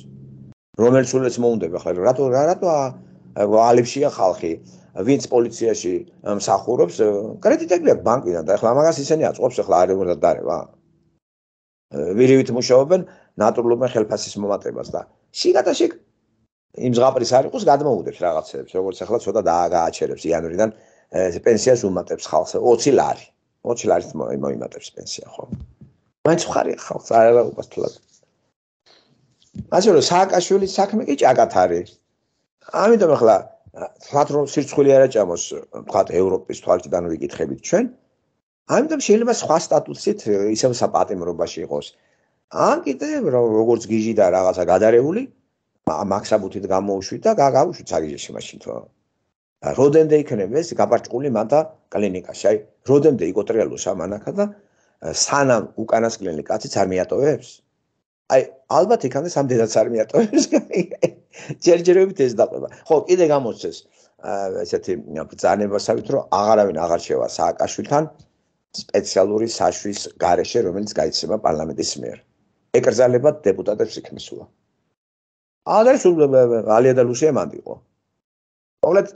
რომელიც უნდა მოუნდება ხოლმე? რატო რატო აა ალიფშია ხალხი? ვინც პოლიციაში მსახურობს, კრედიტები აქვს ბანკიდან და ახლა მაგას ისინი აწყობს ახლა არ უნდა დარევა. ვირივით მუშაობენ, ნატურულობენ ხელფასის მომატებას და სიგადაშიგ იმ ზღაპრის არ იყოს გადმოუდებს რაღაცებს, როგორც ახლა ცოტა დააჩერებს იანვრიდან პენსიას უმატებს ხალხს 20 ლარი. 20 ლარით მოიმატებს პენსია, ხო? მაინც ხარ ხალხს არ არაუბას თლად. ასე რომ სააკაშვილის საქმე კი ჭაკათ არის. ამიტომ ახლა თქვათ რომ სირცხვილი არა ჭამოს თქვათ ევროპის თვალჭიდან ვიკითხებით ჩვენ ამიტომ შეიძლება სხვა სტატუსით ისევ საპატიმრობაში იყოს ან კიდევ როგორც გიჟი და რაღაცა გადარეული მაქსაბუთით გამოუშვით და გაგავუშვით საგიჟეში მაშინ თო როდემდე იქნება ეს გაპარჭული მათა კლინიკაში აი როდემდე იკოტრიალოს ამანაკა და სანამ უკანასკნელი კაცი წარმიატოვებს აი ალბათ იქამდე სამ დედაც არ მიატოვებს ჯერჯერობით ეს დაყვება ხო კიდე გამოსცეს ესეთი ბრძანებასავით რომ აღარავინ აღარ შევა სააკაშვილთან სპეციალური საშვის გარეშე რომელიც გაიცემა პარლამენტის მიერ ეკრძალება დეპუტატებს იქნესულა ალერს ალია და ლუსია მანდიყო მოკლედ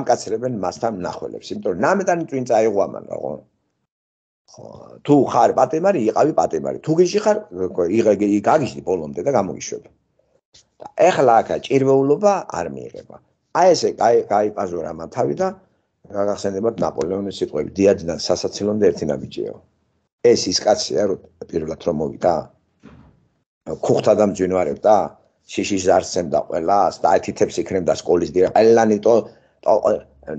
ამკაცრებენ მასთან ნახველებს იმიტომ რომ ნამეტანი წინ წაიღო ამან რა ხო ხო თუ ხარ პატემარი იყავი პატემარი თუ გიში ხარ იგი გაგიშნი ბოლომდე და გამოიშვები და ეხლა აქა ჭირვეულობა არ მიიღება აი ესე აი გაიპაზურა მან თავი და გაგახსენებათ ნაპოლეონის სიტყვები დიადიდან სასაცილონდე ერთინაბიჯეო ეს ის კაცია რო პირველად რომ მოვიდა ხუხთა დამძინვარებდა შიშის ძარცემდა ყველას და აი თითებს იქნებდა სკოლის დირექტორი ყველანი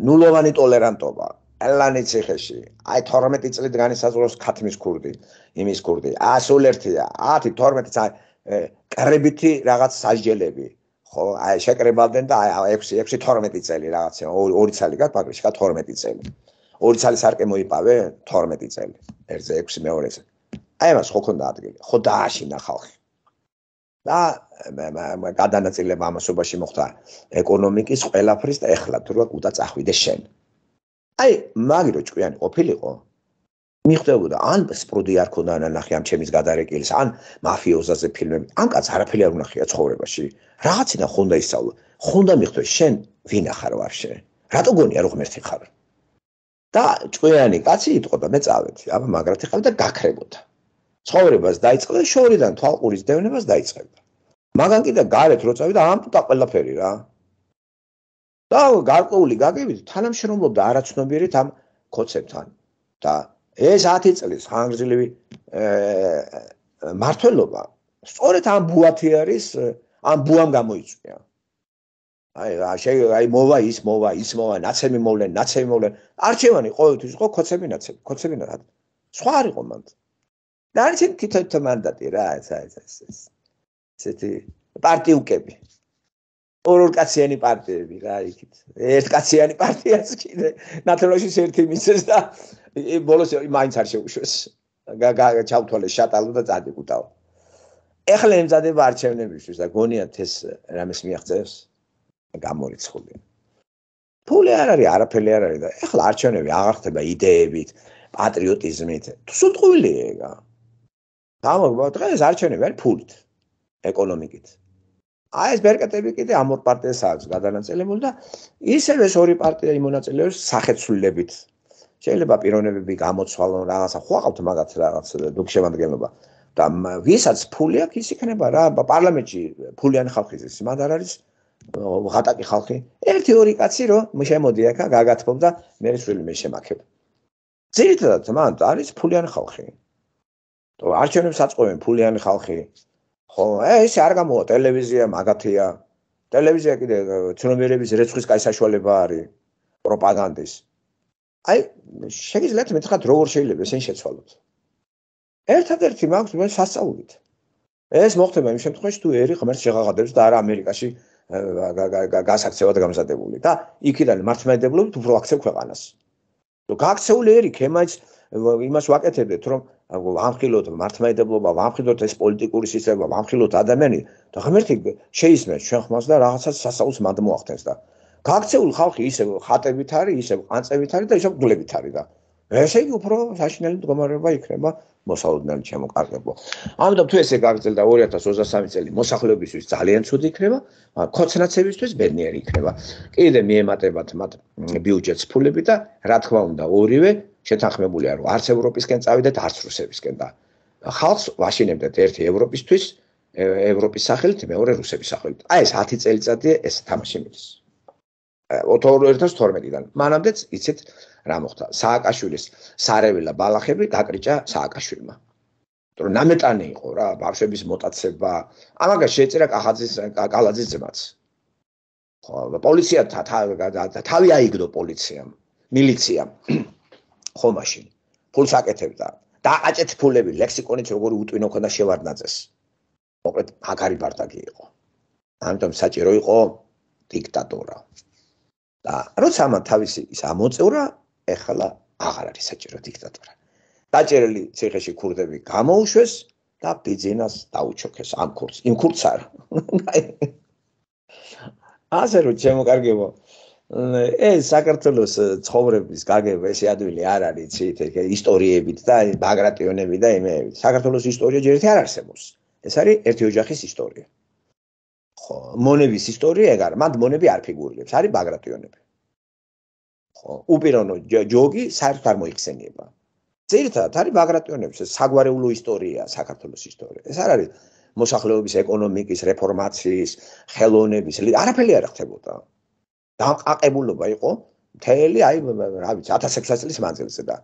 ნულოვანი ტოლერანტობაა ელანი ციხეში. აი 12 წლით განისაზღვროს ქათმის ქურდი, იმის ქურდი. 101-ა, 10 12 წლის კრებითი რაღაც საჯელები. ხო, აი შეკრებალდნენ და აი 6 6 12 წელი რაღაცა 2 წელი გაქვს ფაქტობრივად 12 წელი. 2 წელი სარკე მოიპავე 12 წელი. ერთზე 6 მეორეზე. აი მას ხო ქონდა ადგილი. ხო დააშინა ხალხი. და გადანაწილება ამასობაში მოხდა ეკონომიკის ყველაფრის და ეხლა თურმე უდა წახვიდე შენ. აი მაგი რო ჭკვიანი ყოფილიყო მიხვდებოდა ან სპრუდი არ ქონდა ან ნახე ამ ჩემის გადარეკილს ან მაფიოზაზე ფილმები ან კაც არაფერი არ უნახია ცხოვრებაში რაღაცინა ხონდა ისწავლა ხონდა მიხვდე შენ ვინ ახარ ვაფშე რატო გონია რომ ერთი ხარ და ჭკვიანი კაცი იტყოდა მე წავედი აბა მაგრათი ხავ და გაქრებოდა ცხოვრებას დაიწყდა შორიდან თვალყურის დევნებას დაიწყდა მაგან კიდე გარეთ რო წავიდა ამ პუტა ყველაფერი რა და გარკვეული გაგებით თანამშრომლობდა არაცნობიერით ამ კონცეფტთან და ეს 10 წლის ხანგრძლივი მართლობა სწორედ ამ ბუათი არის ამ ბუამ გამოიწვია აი აი აი მოვა ის მოვა ის მოვა ნაცემი მოვლენ ნაცემი მოვლენ არჩევანი ყოველთვის იყო კონცეფი ნაცემი კონცეფი რა სხვა არ იყო მანდ და არის თითოეთ მანდატი რა ეს ეს ეს ესეთი პარტიუკები ორორკაციანი პარტიები რა იქით. ერთკაციანი პარტიაც კიდე ნათელოშის ერთი მისეს და ბოლოს მაინც არ შეუშვეს. ჩავთვალეს შატალო და წადიკუტავ. ახლა ემზადება არჩევნებისთვის და გონიათ ეს რამის მიაღწევს გამორიცხული. ფული არ არის, არაფერი არ არის და ახლა არჩევნები აღარ ხდება იდეებით, პატრიოტიზმით. თუსულ ყვილია ეგა. გამოგვა დღეს არჩევნები არის ფულით, ეკონომიკით. აი ეს ბერკატები კიდე ამ ორ პარტიას აქვს გადანაწილებული და ისევ ეს ორი პარტია იმონაწილეს სახეცვლილებით. შეიძლება პიროვნებები გამოცვალონ რაღაცა, ხო აყავთ მაგათ რაღაც დოქშემადგენლობა. და ვისაც ფული აქვს, ის იქნება რა, პარლამენტში ფულიანი ხალხი ზის, მაგ არ არის ღატაკი ხალხი. ერთი ორი კაცი რომ შემოდი ახა გაგათბობ და მე შვილი მე შემაქებ. ძირითადად მანდ არის ფულიანი ხალხი. არჩევნებს აწყობენ ფულიანი ხალხი. ხო, ეს არ გამოვა ტელევიზია მაგათია. ტელევიზია კიდე ცნობიერების რეცხვის კაისაშვალება არის პროპაგანდის. აი, შეიძლება მეთქვათ როგორ შეიძლება ესენ შეცვალოთ. ერთადერთი მაქვს მე სასწაულით. ეს მოხდება იმ შემთხვევაში თუ ერი ღმერთს შეღაღადებს და არა ამერიკაში გასაქცევად გამზადებული და იქიდან მართლმადებლობით უფრო აქცევ ქვეყანას. გააქცეული ერი ქემაც იმას ვაკეთებდეთ რომ ვამხილოთ მართლმადიდებლობა, ვამხილოთ ეს პოლიტიკური სისტემა, ვამხილოთ ადამიანი და ღმერთი შეისმენს ჩვენ ხმას და რაღაცას სასაუბს მანდ მოახდენს და გაქცეული ხალხი ისევ ხატებით არის, ისევ ყანწებით არის და ისევ გულებით არის და ესე იგი უფრო საშინელი მდგომარეობა იქნება მოსალოდნელი შემოკარგებო. ამიტომ თუ ესე გაგრძელდა 2023 წელი მოსახლეობისთვის ძალიან ცუდი იქნება, კოცნაცებისთვის ბედნიერი იქნება. კიდე მიემატებათ მათ ბიუჯეტს ფულები და რა თქმა უნდა ორივე შეთანხმებულია რომ არც ევროპისკენ წავიდეთ არც რუსებისკენ და ხალხს ვაშინებდეთ ერთი ევროპისთვის ევროპის სახელით მეორე რუსების სახელით აი ეს 10 წელიწადია ეს თამაში მიდის 2012-დან მანამდეც იცით რა მოხდა სააკაშვილის სარევილა ბალახები დაკრიჭა სააკაშვილმა რო ნამეტანი იყო რა ბავშვების მოტაცება ამაგა შეეწირა კახაძის კალაძის ძმაც ხო პოლიცია თავი აიგდო პოლიციამ მილიციამ ხო მაშინ ფულს აკეთებდა და აჭეთ ფულები ლექსიკონით როგორი უტვინო ქონდა შევარდნაძეს მოკლედ აგარი ბარდაგი იყო ამიტომ საჭირო იყო დიქტატორა და როცა მან თავისი ის ამოწევრა ეხლა აღარ არის საჭირო დიქტატორა დაჭერილი ციხეში ქურდები გამოუშვეს და ბიზნეს დაუჩოქეს ამ ქურს იმ ქურს არა აზერო ჩემო კარგებო ეს საქართველოს ცხოვრების გაგება ეს ადვილი არ არის ცით ისტორიებით და ბაგრატიონები და იმეები საქართველოს ისტორია ჯერ ერთი არ არსებობს ეს არის ერთი ოჯახის ისტორია ხო მონების ისტორია ეგ არის მანდ მონები არ ფიგურირებს არის ბაგრატიონები ხო უპირონო ჯოგი საერთოდ არ მოიხსენიება ძირითადად არის ბაგრატიონების საგვარეულო ისტორია საქართველოს ისტორია ეს არ არის მოსახლეობის ეკონომიკის რეფორმაციის ხელოვნების არაფერი არ ხდებოდა დაყაყებულობა იყო მთელი აი რა ვიცი 1600 წლის მანძილზე და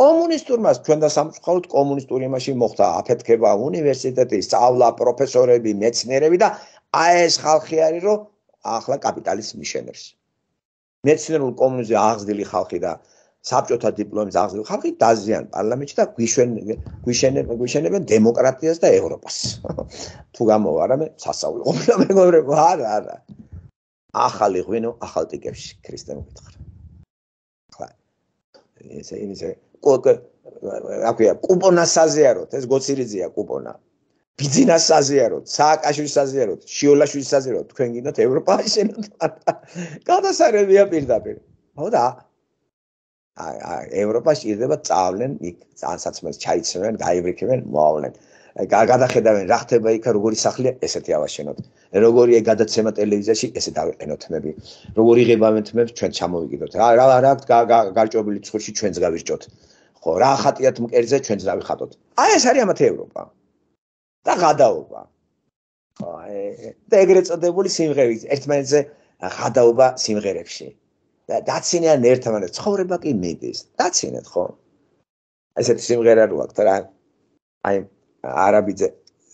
კომუნისტურმა ჩვენ და სამწუხაროდ კომუნისტური მასში მოხდა აფეთქება უნივერსიტეტი, სწავლა, პროფესორები, მეცნიერები და აი ეს ხალხი არის რომ ახლა კაპიტალიზმის შენერს. მეცნიერულ კომუნიზმზე აღზრდილი ხალხი და საბჭოთა დიპლომის აღზრდილი ხალხი დაზიან პარლამენტში და გვიშენ გვიშენებენ გვიშენებენ დემოკრატიას და ევროპას. თუ გამოვა რა მე სასწაულო მეგობრებო არა არა. ახალი ღვინო ახალ ტიკებში ქრისტემ გითხრა. ხა ესე ისე რა ქვია კუპონა საზიაროთ ეს გოცირიძია კუპონა ბიძინას საზიაროთ სააკაშვილის საზიაროთ შიოლაშვილის საზიაროთ თქვენ გინდათ ევროპა ისინოთ გადასარევია პირდაპირ ხოდა აი აი ევროპაში ირდება წავლენ იქ ან საცმელს ჩაიცვენ დაიბრიქებენ მოავლენ აი გადახედავენ რა ხდება იქა როგორი სახლია ესეთი ავაშენოთ როგორი ეგ გადაცემა ტელევიზიაში ესე დავეყენოთ მები როგორი ღებავენ თმებს ჩვენ ჩამოვიგიდოთ რა რა გარჭობილი ცხოვრში ჩვენს გავირჭოთ ხო რა ხატიათ მკერდზე ჩვენს დავიხატოთ აი ეს არის ამათ ევროპა და გადაობა ხო აი და ეგრეთ წოდებული სიმღერები ერთმანეთზე გადაობა სიმღერებში და დაცინიან ერთმანეთს ცხოვრება კი მიდის დაცინეთ ხო ესეთი სიმღერა როაქ და რა აი არაბიძე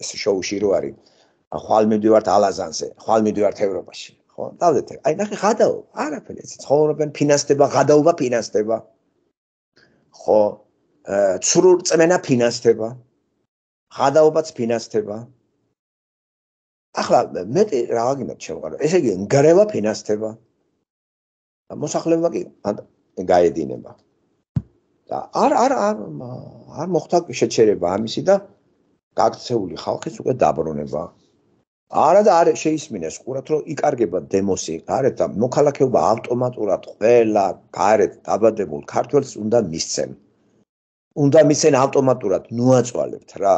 შოუში რო არის ხვალმე მივართ ალაზანზე ხვალმე მივართ ევროპაში ხო დავდეთ აი ნახე გადაო არაფერი ეს ცხოვრობენ ფინანსდება გადაობა ფინანსდება ხო ცრურ წმენა ფინანსდება გადაობაც ფინანსდება ახლა მეტი რა აგინდათ შევყაროთ ესე იგი ნგრევა ფინანსდება მოსახლეობა კი გაედინება და არ არ არ არ მოხდა შეჩერება ამისი და გაქცეული ხალხის უკვე დაბრუნება. არა და არ შეისმინეს ყურათ რომ იკარგება დემოსი გარეთ და მოქალაქეობა ავტომატურად ყველა გარეთ დაბადებულ ქართველს უნდა მისცენ. უნდა მისცენ ავტომატურად ნუაწვალებთ რა.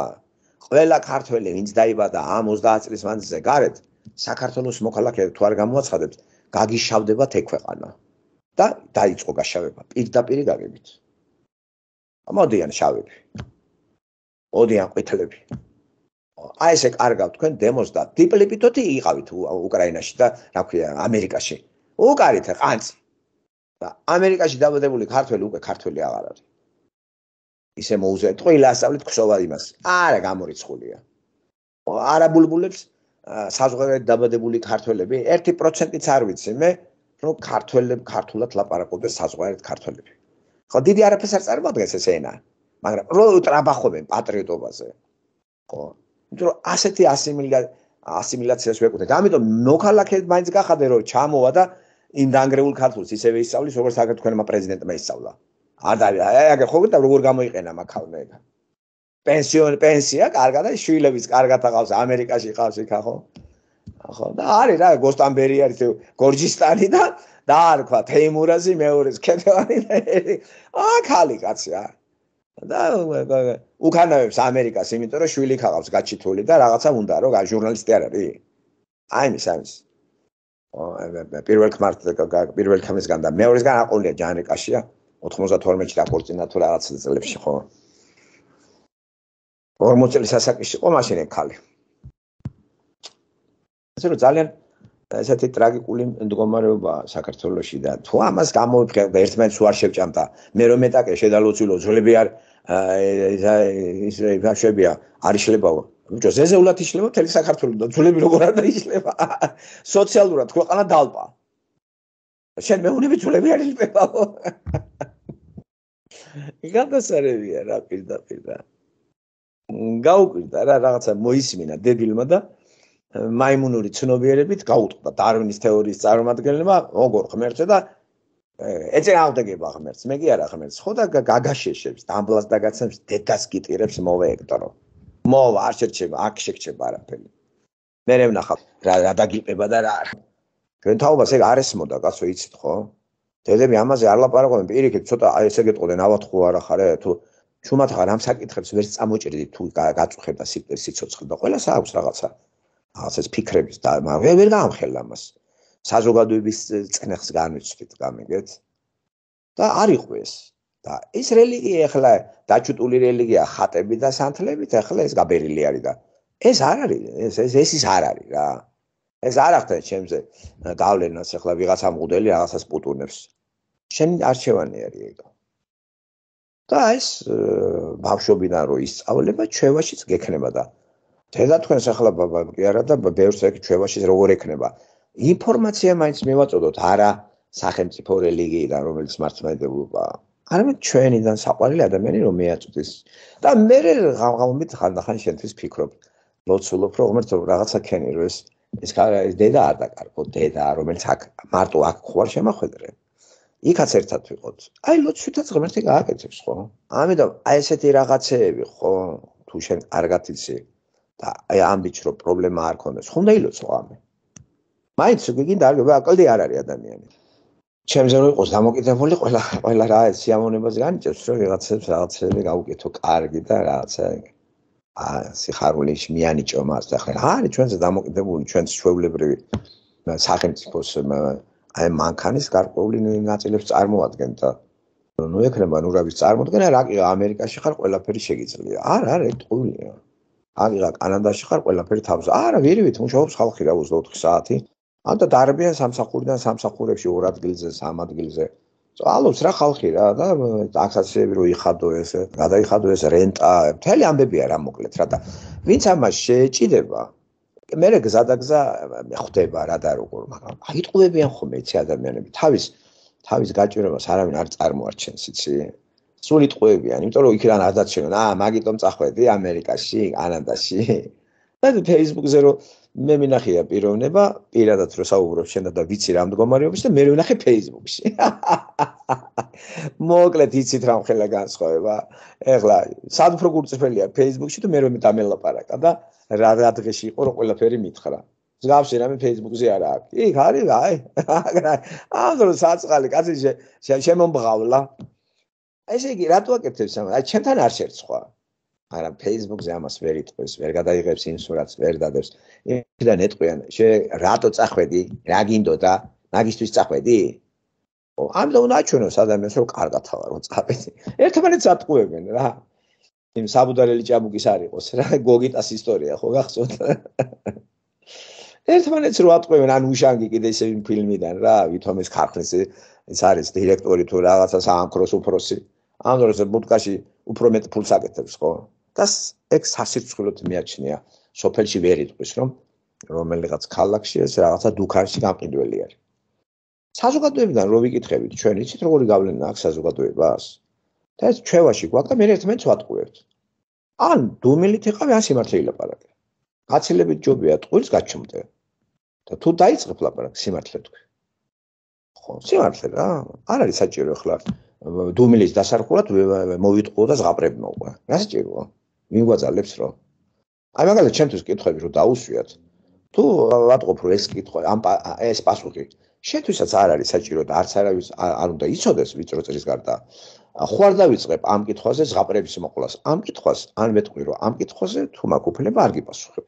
ყველა ქართველი ვინც დაიბადა ამ 30 წლის მანძილზე გარეთ საქართველოს მოქალაქე თუ არ გამოაცხადებთ გაგიშავდებათ ეკვეყანა და დაიწყო გაშავება პირდაპირ გაგებით. მოდიან შავები. ოდი აკვეთლები. აი ესე კარგავ თქვენ დემოს და დიპლომატიოთი იყავით უკრაინაში და რა ქვია ამერიკაში. უკარით ყანცი. და ამერიკაში დაბადებული ქართველი უკვე ქართველი აღარ არის. ისე მოუზეთ ყილასავლეთ ხსოვა იმას. არა გამორიცხულია. არაბულბულებს საზღვერეთ დაბადებული ქართველები 1%-იც არ ვიცი მე, რომ ქართველებ ქართულად ლაპარაკობენ საზღვერეთ ქართველები. ხო დიდი არაფერს არ წარმოადგენს ეს ენა. მაგრამ რო ტრაბახობენ პატრიოტობაზე ხო იმიტომ რომ ასეთი ასიმილაცია ასიმილაციას ვეკუთეთ ამიტომ მოქალაქეთ მაინც გახადე რომ ჩამოვა და იმ დაანგრეულ ქართულს ისევე ისწავლის როგორც საქართველოს პრეზიდენტმა ისწავლა არ დავი აი აი ხო და როგორ გამოიყენა მაქავნე პენსიონ პენსია კარგად და შვილებს კარგად აყავს ამერიკაში ყავს იქა ხო ხო და არის რა გოსტანბერი არის გორჯისტანი და და არ ვქვა თეიმურაზი მეორეს ქეთევანი აა ხალი კაცი არა და უკანავებს ამერიკას, იმიტომ რომ შვილი ხალხს გაჩითული და რაღაცა უნდა რომ ჟურნალისტი არ არის. აი მის ამის. პირველ ქმართ პირველ ქმესგან და მეორესგან აყოლია ჯანრიკაშია 92-ში დაქორწინდა თუ რაღაც წლებში ხო? 40 წელი სასაკში იყო მაშინ ეკალი. ასე რომ ძალიან ესეთი ტრაგიკული მდგომარეობა საქართველოსში და თუ ამას გამოიფხებ ერთმანეთს უარ შევჭამ და მე რომ მეტაკე შედალოცილო ძლები არ აი ეს ეს ფაშებია არ იშლებაო ბიჭო ზეზეულად იშლება მთელი საქართველო და ძულები როგორ არ დაიშლება სოციალურად ქვეყანა დალპა შენ მეუნები ძულები არ იშლებაო იგანდასარებია რა პირდაპირ და გაუკვირდა რა რაღაცა მოისმინა დებილმა და მაიმუნური ცნობიერებით გაუტყდა დარვინის თეორიის წარმომადგენელმა ოგორ ღმერთზე და ეცერავდაგებ აღმერთს, მე კი არ აღმერთს. ხო და გაგაშეშებს, დამბლას დაგაცემს, დედას გიტირებს მოვეექტორო. მოვ არ შეჭება, აქ შეჭება არაფერი. მე რე ვნახავ, რა რა დაგიყება და რა არ. ჩვენ თაობას ეგ არესმოდა, კაცო, იცით ხო? დედები ამაზე არ ლაპარაკობენ, პირიქით ცოტა ესე გეტყოდნენ, ავად ხო არა ხარ, თუ ჩუმად ხარ ამ საკითხებს ვერ წამოჭრიდი თუ გაწუხებდა სიცოცხლე და ყველა საქმს რაღაცა. რაღაცა ეს ფიქრების და ვერ გამხელ ამას. საზოგადოების წნეხს განვიცხით, გამიგეთ. და არიყო ეს. და ეს რელიგია ახლა დაჩუტული რელიგია ხატები და სანთლებით ახლა ეს გაბერილი არის და ეს არ არის ეს ეს ის არ არის რა ეს არ ახთან ჩემზე გავლენას ახლა ვიღაც ამღუდელი რაღაცას პუტუნებს შენ არჩევანი არის ეგ და ეს ბავშვობიდან რო ისწავლება ჩევაშიც გექნება და თედა თქვენს ახლა ბაბა კი არა და ბევრს ეგ ჩევაშიც როგორ ექნება ინფორმაცია მაინც მევაწოდოთ არა სახელმწიფო რელიგიიდან რომელიც მართლმადიდებლობაა არამედ ჩვენიდან საყვარელი ადამიანი რომ მეაწუდეს და მე რაღაღობით ხანდახან შენთვის ფიქრობ მოცულობ რომ ღმერთო რაღაცა ქენი რო ეს ეს კარა ეს დედა არ დაკარგო დედა რომელიც აქ მარტო აქ ხوار შემახვედრე იქაც ერთად ვიყოთ აი ლოცვითაც ღმერთი გააკეთებს ხო ამიტომ აი ესეთი რაღაცეები ხო თუ შენ არ გათიცი და აი ამბიჩრო პრობლემა არ ქონდეს ხომ დაილოცო ამე მაინც გიგინდა არ გება აკლდი არ არის ადამიანი ჩემზე რო იყოს დამოკიდებული ყველა ყველა რა ეს სიამონებაზე განიჭებს რომ რაღაცებს რაღაცები გაუკეთო კარგი და რაღაცა აა სიხარულის მიანიჭო მას და ხა არის ჩვენზე დამოკიდებული ჩვენს ჩვეულებრივი სახელმწიფოს აი მანქანის გარკვეული ნაწილებს წარმოადგენ და ნუ ეკრება ნუ რა ვის წარმოადგენა რაკი ამერიკაში ხარ ყველაფერი შეგიძლია არ არის ტყუილია აი რა კანადაში ხარ ყველაფერი თავზე არა ვერივით მუშაობს ხალხი რა 24 საათი ან და დარბიან სამსახურიდან სამსახურებში ორ ადგილზე, სამ ადგილზე. წვალობს რა ხალხი რა და აქაციები რო იხადო ესე, გადაიხადო ეს რენტა, მთელი ამბებია რა მოკლედ რა და ვინც ამას შეეჭიდება მე რა გზადაგზა ხვდება რა და როგორ მაგრამ აიტყვებიან ხომ ეცი ადამიანები თავის თავის გაჭირებას არავინ არ წარმოარჩენს იცი სული ტყვებიან იმიტომ რომ იქიდან არ დაჩენენ აა მაგიტომ წახვედი ამერიკაში კანადაში და ფეისბუქზე რომ მე მინახია პიროვნება პირადად რომ საუბრობ შენთან და ვიცი რა მდგომარეობაში და მე მინახე ფეისბუქში მოკლედ იცით რა მხელა განსხვავება ეხლა სად უფრო გულწრფელია ფეისბუქში თუ მე მე დამელაპარაკა და რა რა დღეში იყო რომ ყველაფერი მითხრა ზგავსი რამე ფეისბუქზე არ აქვს იქ არის რა აი ამ საწყალი კაცი შემომბღავლა ესე იგი რატო აკეთებს ამ აი ჩემთან არ შეერცხვა მაგრამ Facebook-ზე ამას ვერ იტყვის, ვერ გადაიღებს იმ სურათს, ვერ დადებს. იმიდან ეტყვიან, შე რატო წახვედი? რა გინდო და მაგისთვის წახვედი? ო, ამდა უნაჩვენოს ადამიანს, რომ კარგად თავარო წაფედი. ერთმანეთს ატყუებენ რა. იმ საბუდარელი ჭაბუკის არ იყოს რა, გოგიტას ისტორია ხო გახსოვთ? ერთმანეთს რო ატყუებენ, ან უშანგი კიდე ისე იმ ფილმიდან რა, ვითომის ქარხნის ეს არის დირექტორი თუ რაღაცა სამკროს უფროსი. ამ დროს ბუტკაში უფრო მეტ ფულს აკეთებს ხო? და ეგ სასიცხულოდ მიაჩნია სოფელში ვერ იყვის რომ რომელიღაც ქალაქში ეს რაღაცა დუქანში გამყიდველი არის საზოგადოებიდან რო ვიკითხებით ჩვენ იცით როგორი გავლენა აქვს საზოგადოებას და ეს ჩევაში გვაქვს და მე ერთმანეთს ვატყუებთ ან დუმილით იყავი ან სიმართლე ილაპარაკე გაცილებით ჯობია ტყუილს გაჩუმდე და თუ დაიწყებ ლაპარაკ სიმართლე თქვი ხო სიმართლე რა არ არის საჭირო ხოლმე დუმილის დასარკულად მოვიტყუო და ზღაპრებმო უკვე. რა სჭირო? ვინ გვაძალებს რო? აი მაგალითად ჩემთვის კითხები რო დაუსვიათ, თუ ვატყობ რო ეს კითხვა ამ ეს პასუხი შეთვისაც არ არის საჭირო და არც არავის არ უნდა იცოდეს ვიწრო წრის გარდა. ხوار დავიწყებ ამ კითხვაზე ზღაპრების მოყოლას. ამ კითხვას არ მეტყვი რომ ამ კითხვაზე თუ მაგ უფლება არ გიპასუხებ.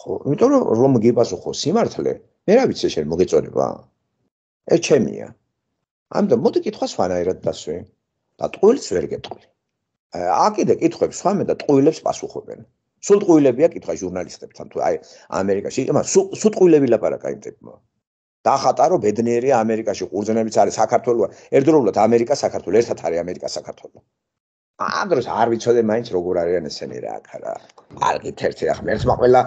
ხო, იმიტომ რომ რომ გიპასუხო სიმართლე, მე რა ვიცი შენ მოგეწონება? ეს ჩემია. ამიტომ მოდი კითხვა სვანაერად დასვი. და ტყუილს ვერ გეტყვი. აა კიდე კითხებს სვამე და ტყუილებს პასუხობენ. სულ ტყუილებია კითხა ჟურნალისტებთან თუ აი ამერიკაში, იმა სულ ტყუილები ლაპარაკა იმდებო. დახატარო ბედნიერია ამერიკაში, ყურძენებიც არის საქართველოს, ერთდროულად ამერიკა საქართველო, ერთად არის ამერიკა საქართველო. ამ დროს არ ვიცოდე მაინც როგორ არიან ესენი რა აქ არა. არგით ერთი ახ მერცმა ყველა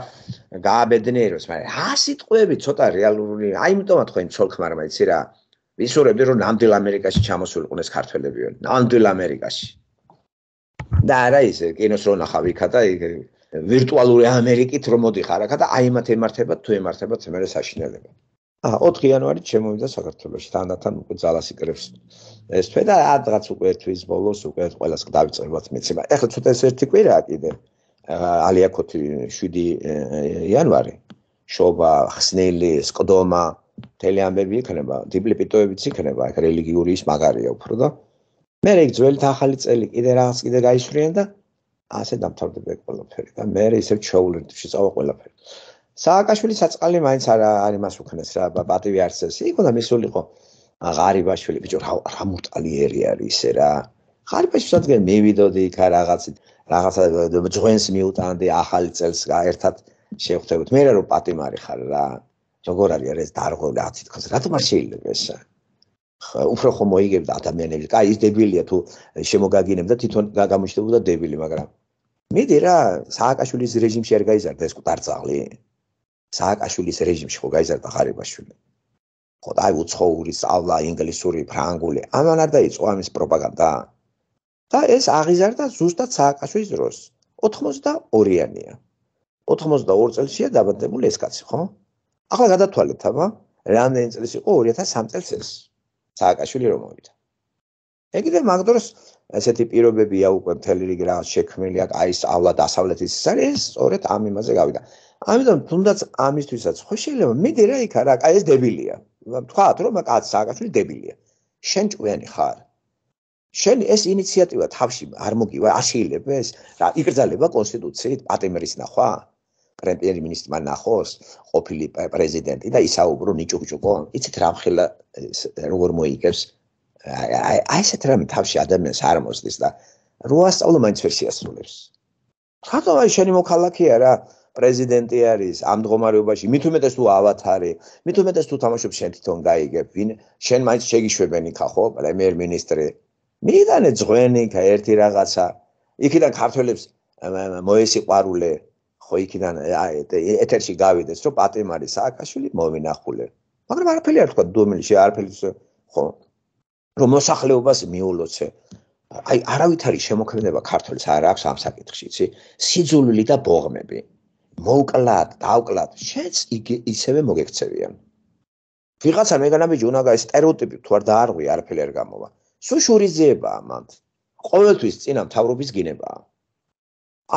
გააბედნიეროს, მაგრამ 100 ტყუები ცოტა რეალური, აი იმიტომაც თქვენ ცოლქმარმა იცი რა. ვისურვებდი რომ ნამდვილ ამერიკაში ჩამოსულიყვნენ ქართველებიო ნამდვილ ამერიკაში და არა ის კინოს რო ნახავ იქა და ვირტუალური ამერიკით რომ მოდიხარ აქა და აი მათ ემართება თუ ემართება მეორე საშინელება აა 4 იანვარით შემოვიდა საქართველოში თანდათან უკვე ძალას იკრებს ეს თვე და რა დღაც უკვე თვის ბოლოს უკვე ყველას დავიწყებათ მეცება ეხლა ცოტა ეს ერთი კვირა კიდე აალიაკოთი 7 იანვარი შობა ხსნელი სკდომა აა მთელი ამბები იქნება, დიპლიპიტოებიც იქნება, აი რელიგიური ის მაგარია უფრო და მე რეგ ძველი თახალი წელი კიდე რაღაც კიდე გაიშვრიან და ასე დამთავრდება ეგ ყველაფერი და მე ისევ ჩაულერდში წავა ყველაფერი. სააკაშვილი საწყალი მაინც არა არ იმას უქნეს რა პატივი არც ეს. იქო და მისულიყო ღარიბაშვილი ბიჭო რა მუტალიერი არის ესე რა. ღარიბაშვილი სადღე მე ვიდოდი იქა რაღაც რაღაცა ძღენს მიუტანდი ახალი წელს ერთად შევხვდებით. მე რა რო პატიმარი ხარ რა. როგორ არის ეს დარღვეული 10 თქოს რატომ არ შეიძლება ეს უფრო ხომ მოიგებდა ადამიანები კაი ის დებილია თუ შემოგაგინებდა თვითონ გამოჩნდებოდა დებილი მაგრამ მიდი რა სააკაშვილის რეჟიმში არ გაიზარდა ეს ქუტარწაღლი სააკაშვილის რეჟიმში ხო გაიზარდა ხარებაშვილი ხო დაი უცხოური სწავლა ინგლისური ფრანგული ამან არ დაიწყო ამის პროპაგანდა და ეს აღიზარდა ზუსტად სააკაშვილის დროს 82-იანია 82 წელსია დაბადებული ეს კაცი ხო ახლა გადათვალეთ აბა რამდენი წელს იყო 2003 წელს ეს სააკაშვილი რომ მოვიდა ეგ კიდე მაგდროს ესეთი პირობებია უკვე მთელი რიგი რა შექმნილი აქ აი სწავლა დასავლეთის ის არის სწორედ ამ იმაზე გავიდა ამიტომ თუნდაც ამისთვისაც ხო შეიძლება მიდი რა იქა რა აი ეს დებილია თქვათ რომ კაც სააკაშვილი დებილია შენ ჭკვიანი ხარ შენ ეს ინიციატივა თავში არ მოგივა არ შეიძლება ეს რა იკრძალება კონსტიტუციით პატიმრის ნახვა პრემიერ-მინისტრმა ნახოს ყოფილი პრეზიდენტი და ისაუბრო ნიჭუჭუკო, იცით რა ხელა როგორ მოიგებს აი აი ესეთ რამე თავში ადამიანს არ მოსდის და როასწავლო მაინც ვერ შეასრულებს. ხატო აი შენი მოქალაქეა რა პრეზიდენტი არის ამ მდგომარეობაში მით უმეტეს თუ ავატარი მით უმეტეს თუ თამაშობ შენ თვითონ გაიგებ ვინ შენ მაინც შეგიშვებენი ხო პრემიერ-მინისტრი მიდანე ძღვენი ხა ერთი რაღაცა იქიდან ქართველებს მოესიყვარულე ხო იქიდან ეთერში გავიდეს რომ პატიმარი სააკაშვილი მომინახულე მაგრამ არაფერი არ თქვა დომილში არაფერს ხო რომ მოსახლეობას მიულოცე აი არავით არის შემოქმედება ქართულს არ აქვს ამ საკითხში იცი სიძულვილი და ბოღმები მოუკლათ დავკლათ შეც ისევე მოგექცევიან ვიღაცა მეგანები ჯუნაგა სტერიოტიპი თუ არ დაარღვი არაფერი არ გამოვა სუ შურიზეებაა მანდ ყოველთვის წინა მთავრობის გინებაა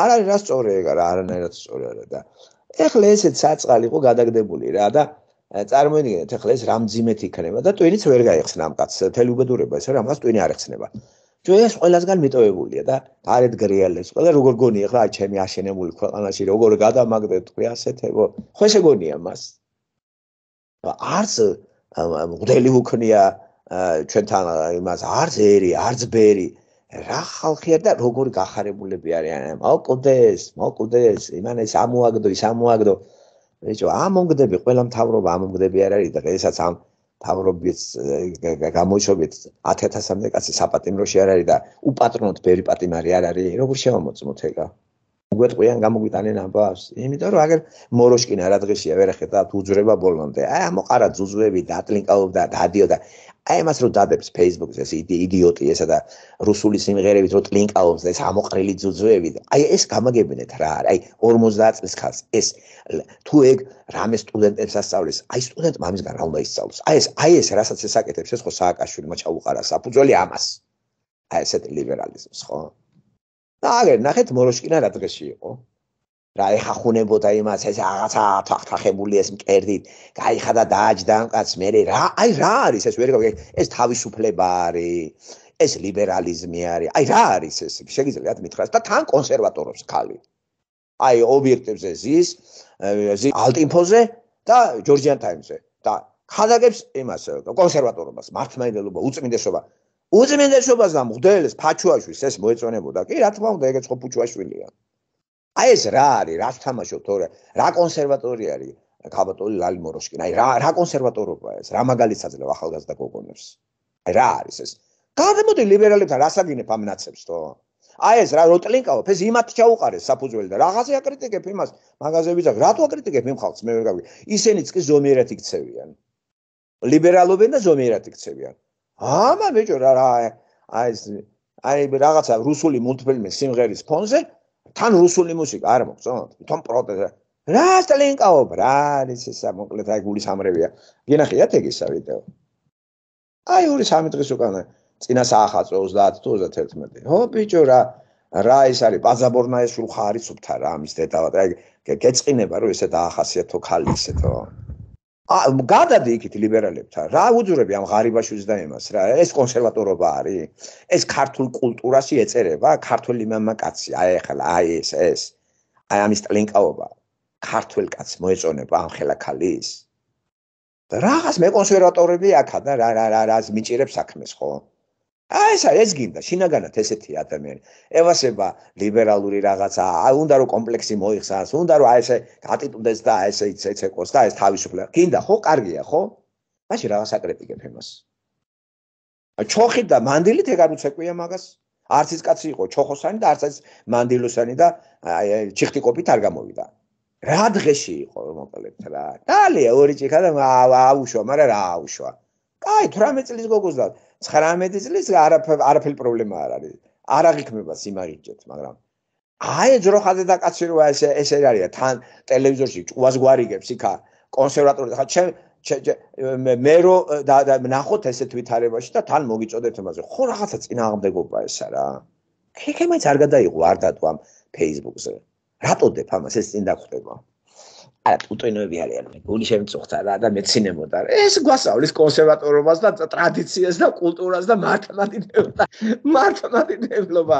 არ არის რა სწორი ეგ არა არანაირად სწორი არა და ეხლა ესეც საწყალი იყო გადაგდებული რა და წარმოიდგინეთ ეხლა ეს რამძიმეთ იქნება და ტვინიც ვერ გაიხსნა ამ კაცს თელი უბედურება ესე რა მას ტვინი არ ეხსნება ჯო ეს ყველასგან მიტოვებულია და არეთ გრიალებს ყველა როგორ გონია ხა ჩემი აშენებული ქვეყანაში როგორ გადამაგდებ თქვი ასეთებო ხო ესე გონია მას არც მგდელი უქნია ჩვენთან იმას არც ერი არც ბერი რა ხალხია და როგორი გახარებულები არიან მოკვდეს მოკვდეს იმანეს ამოაგდო ის ამოაგდო ეჯო ამონგდები ყველა მთავრობა ამონგდები არ არის და დღესაც ამ თავრობის გამოშობით 10000-მდე კაცი საპატიმროში არ არის და უპატრონოდ ბევრი პატიმარი არ არის როგორ შევამოწმოთ ეგა უგეთყვიან გამოგვიტანენ ამბავს იმიტომ რომ აგერ მოროშკინა რა დღესია ვერ ხედავთ უძრება ბოლომდე აი ამო ყარა ძუძვები დატლინკავობდა დადიოდა აი მას რო დაბებს Facebook-ზე ეს იდიოტი ესა და რუსული სიმღერებით რო ტლინკავს და ეს ამოყრილი ძუძუები და აი ეს გამაგებინეთ რა არის აი 50 წლის ხალხს ეს თუ ეგ რამე სტუდენტებს ასწავლის აი სტუდენტმა ამისგან რა უნდა ისწავლოს აი ეს აი ეს რასაც ესაკეთებს ეს ხო სააკაშვილმა ჩაუყარა საფუძველი ამას აი ესეთ ლიბერალიზმს ხო და აგერ ნახეთ მოროშკინა რა დღეში იყო რა ეხახუნებოდა იმას ეს რაღაცა თახთახებული ეს მკერდით გაიხადა დააჯდა კაც მე რა აი რა არის ეს ვერ გავიგე ეს თავისუფლება არის ეს ლიბერალიზმი არის აი რა არის ეს შეიძლება მითხრას და თან კონსერვატორებს ხალი აი ობიექტებზე ზის ზი ალტინფოზე და ჯორჯიან ტაიმზე და ხადაგებს იმას კონსერვატორობას მართლმადიდებლობა უწმინდესობა უძმენდეს შობას და მღდელს ფაჩუაშვილს ეს მოეწონებოდა. კი რა თქმა უნდა ეგეც ხო ფაჩუაშვილია. აი ეს რა არის? რა თამაშობ თორე? რა კონსერვატორი არის? კაბატოლი ლალი მოროშკინა. აი რა რა კონსერვატორობა ეს? რა მაგალითსაძლევ ახალგაზრდა გოგონებს? აი რა არის ეს? გადამოდი ლიბერალებთან რასაგინებ ამ ნაცებს თო? აი ეს რა როტლინკაოფ ეს იმათ ჩაუყარეს საფუძველი და რაღაცე აკრიტიკებ იმას მაღაზები ძაღ რატო აკრიტიკებ იმ ხალხს მე ვერ გავიგე ისენიც კი ზომიერად იქცევიან ლიბერალობენ და ზომიერად იქცევიან ამა ბიჭო რა რა აი ეს აი რაღაცა რუსული მულტფილმის სიმღერის ფონზე თან რუსული მუსიკა არ მოგწონთ? თან პროტესტა. რა სტალინკაობ რა არის ესა მოკლედ აი გული სამრევია. გინახიათ ეგ ისა ვიდეო. აი ორი სამი დღის უკან წინა საახაცო 30 თუ 31. ხო ბიჭო რა რა ის არის პაზაბორნაეს შულ ხარიცუფთა რა ამის დედავად. აი გეწყინება რომ ესე დაახასიათო ხალხი ესე თო. ა გადადი იქით ლიბერალებთან. რა უძურები ამ ღარიბაშვილს და იმას რა? ეს კონსერვატორობა არის? ეს ქართულ კულტურას ეწერება? ქართული მამაკაცი, აი ახლა აი ეს ეს. აი ამის ტლინკაობა. ქართულ კაც მოეწონება ამ ხელა ქალის? და რაღაც მე კონსერვატორები აქა და რა რა რა რა მიჭირებს საქმეს ხო? აი ეს არის გინდა შინაგანად ესეთი ადამიანი ევასება ლიბერალური რაღაცა აი უნდა რომ კომპლექსი მოიხსნას უნდა რომ აი ესე ატიტუდეს და აი ესე ცეცეკოს და ეს თავისუფლება გინდა ხო კარგია ხო მაშინ რაღაც აკრიტიკებ იმას აი ჩოხი და მანდილით ეგ არ უცეკვია მაგას არც ის კაცი იყო ჩოხოსანი და არც ის მანდილოსანი და აი ჩიხტიკოპით არ გამოვიდა რა დღეში იყო მოკლედ რა დალია ორი ჭიქა და აუშვა მაგრამ რა აუშვა კაი 18 წლის გოგოს და 19 წლის არაფერი პრობლემა არ არის. არ აღიქმება სიმაღიჭეთ, მაგრამ აი ძროხაზე დაკაცი როა ეს ეს არ არის თან ტელევიზორში ჭუას გვარიგებს იქა კონსერვატორი ხა ჩემ მე რო ნახოთ ესეთ ვითარებაში და თან მოგიწოდეთ იმაზე ხო რაღაცა წინააღმდეგობა ესა რა ქიქემაც არ გადაიღო არ დატო ამ Facebook-ზე რატო დებ ამას ეს წინ დახვდება არა პუტინოები არიან მე გული შემწუხდა რა და მეცინებოდა ეს გვასავლის კონსერვატორობას და ტრადიციას და კულტურას და მათემატიკებთან მათემატიკებლობა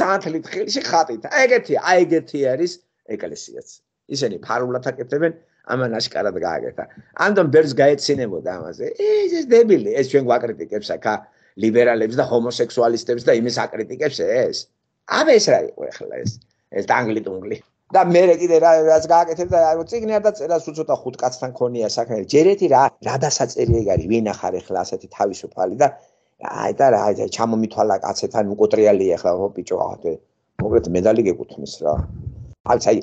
საათლით ხელში ხატით ეგეთი აიგეთი არის ეკლესიაც ისინი ფარულად აკეთებენ ამან აშკარად გააკეთა ანდომ ბერს გაეცინებოდა ამაზე ეს ეს დებილი ეს ჩვენ გვაკრიტიკებს ახა ლიბერალებს და ჰომოსექსუალისტებს და იმის აკრიტიკებს ეს აბა ეს რა იყო ახლა ეს ეს დაანგლი დუნგლი და მე კიდე რა რაც გააკეთებ და რო ციგნია და წერას უცოტა ხუთ კაცთან ქონია საქმე. ჯერეთი რა რა დასაწერი ეგ არის ვინ ახარ ახლა ასეთი თავისუფალი და აი და რა აი ჩამომითვალა კაცეთან უკუტრიალი ახლა ო ბიჭო აღდე. მოკლედ медаლი გეკუთვნის რა. აი წაი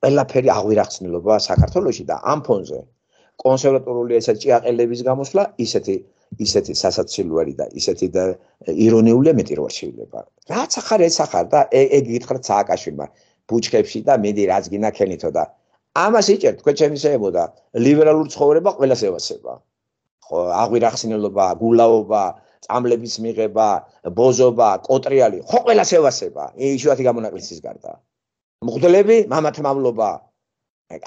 ყველაფერი აღვირახცნილობა საქართველოსში და ამ ფონზე კონსერვატორული ესე ჭიაყელების გამოსვლა ისეთი ისეთი სასაცილოარი და ისეთი და ირონიულია მეტი რო შეიძლება. რაც ახარ ეს ახარ და ეგ გითხრათ სააკაშვილმა. ბუჩქებში და მედი რაც გინდა ქენითო და ამას იჭერ თქვენ ჩემისეებოდა ლიბერალურ ცხოვრება ყველას ევასება ხო აღვირახსნილობა გულაობა წამლების მიღება ბოზობა კოტრიალი ხო ყველას ევასება იშვათი გამონაკლისის გარდა მღვდლები მამათმამლობა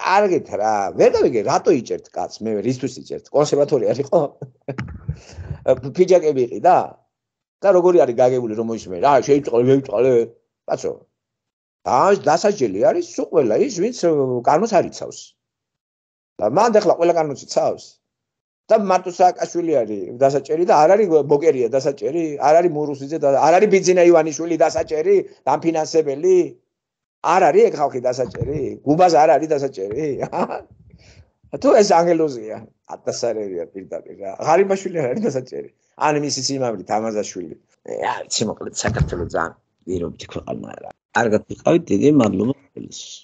კარგით რა ვერ დავიგე რატო იჭერთ კაც მე რისთვის იჭერთ კონსერვატორი არისო ფიჯაკები იყიდა და როგორი არის გაგებული რომ მოიშმე რა შეიწყო მე ვიწყალე კაცო და დასაჯელი არის სულ ყველა ის ვინც კანონს არიცავს და მან ახლა ყველა კანონს იცავს და მარტო სააკაშვილი არის დასაჭერი და არ არის ბოკერია დასაჭერი არ არის მურუსიძე და არ არის ბიძინა ივანიშვილი დასაჭერი დაფინანსებელი არ არის ეგ ხალხი დასაჭერი გუბას არ არის დასაჭერი თუ ეს ანგელოზია ატასარერია პირდაპირ რა ღარიმაშვილი არ არის დასაჭერი ან მისი სიმამრი თამაზაშვილი აი ცი მოკლედ საქართველოს ძალიან ირობი ქვეყანა რა ارگه تو خواهید دیدی معلومه بلیش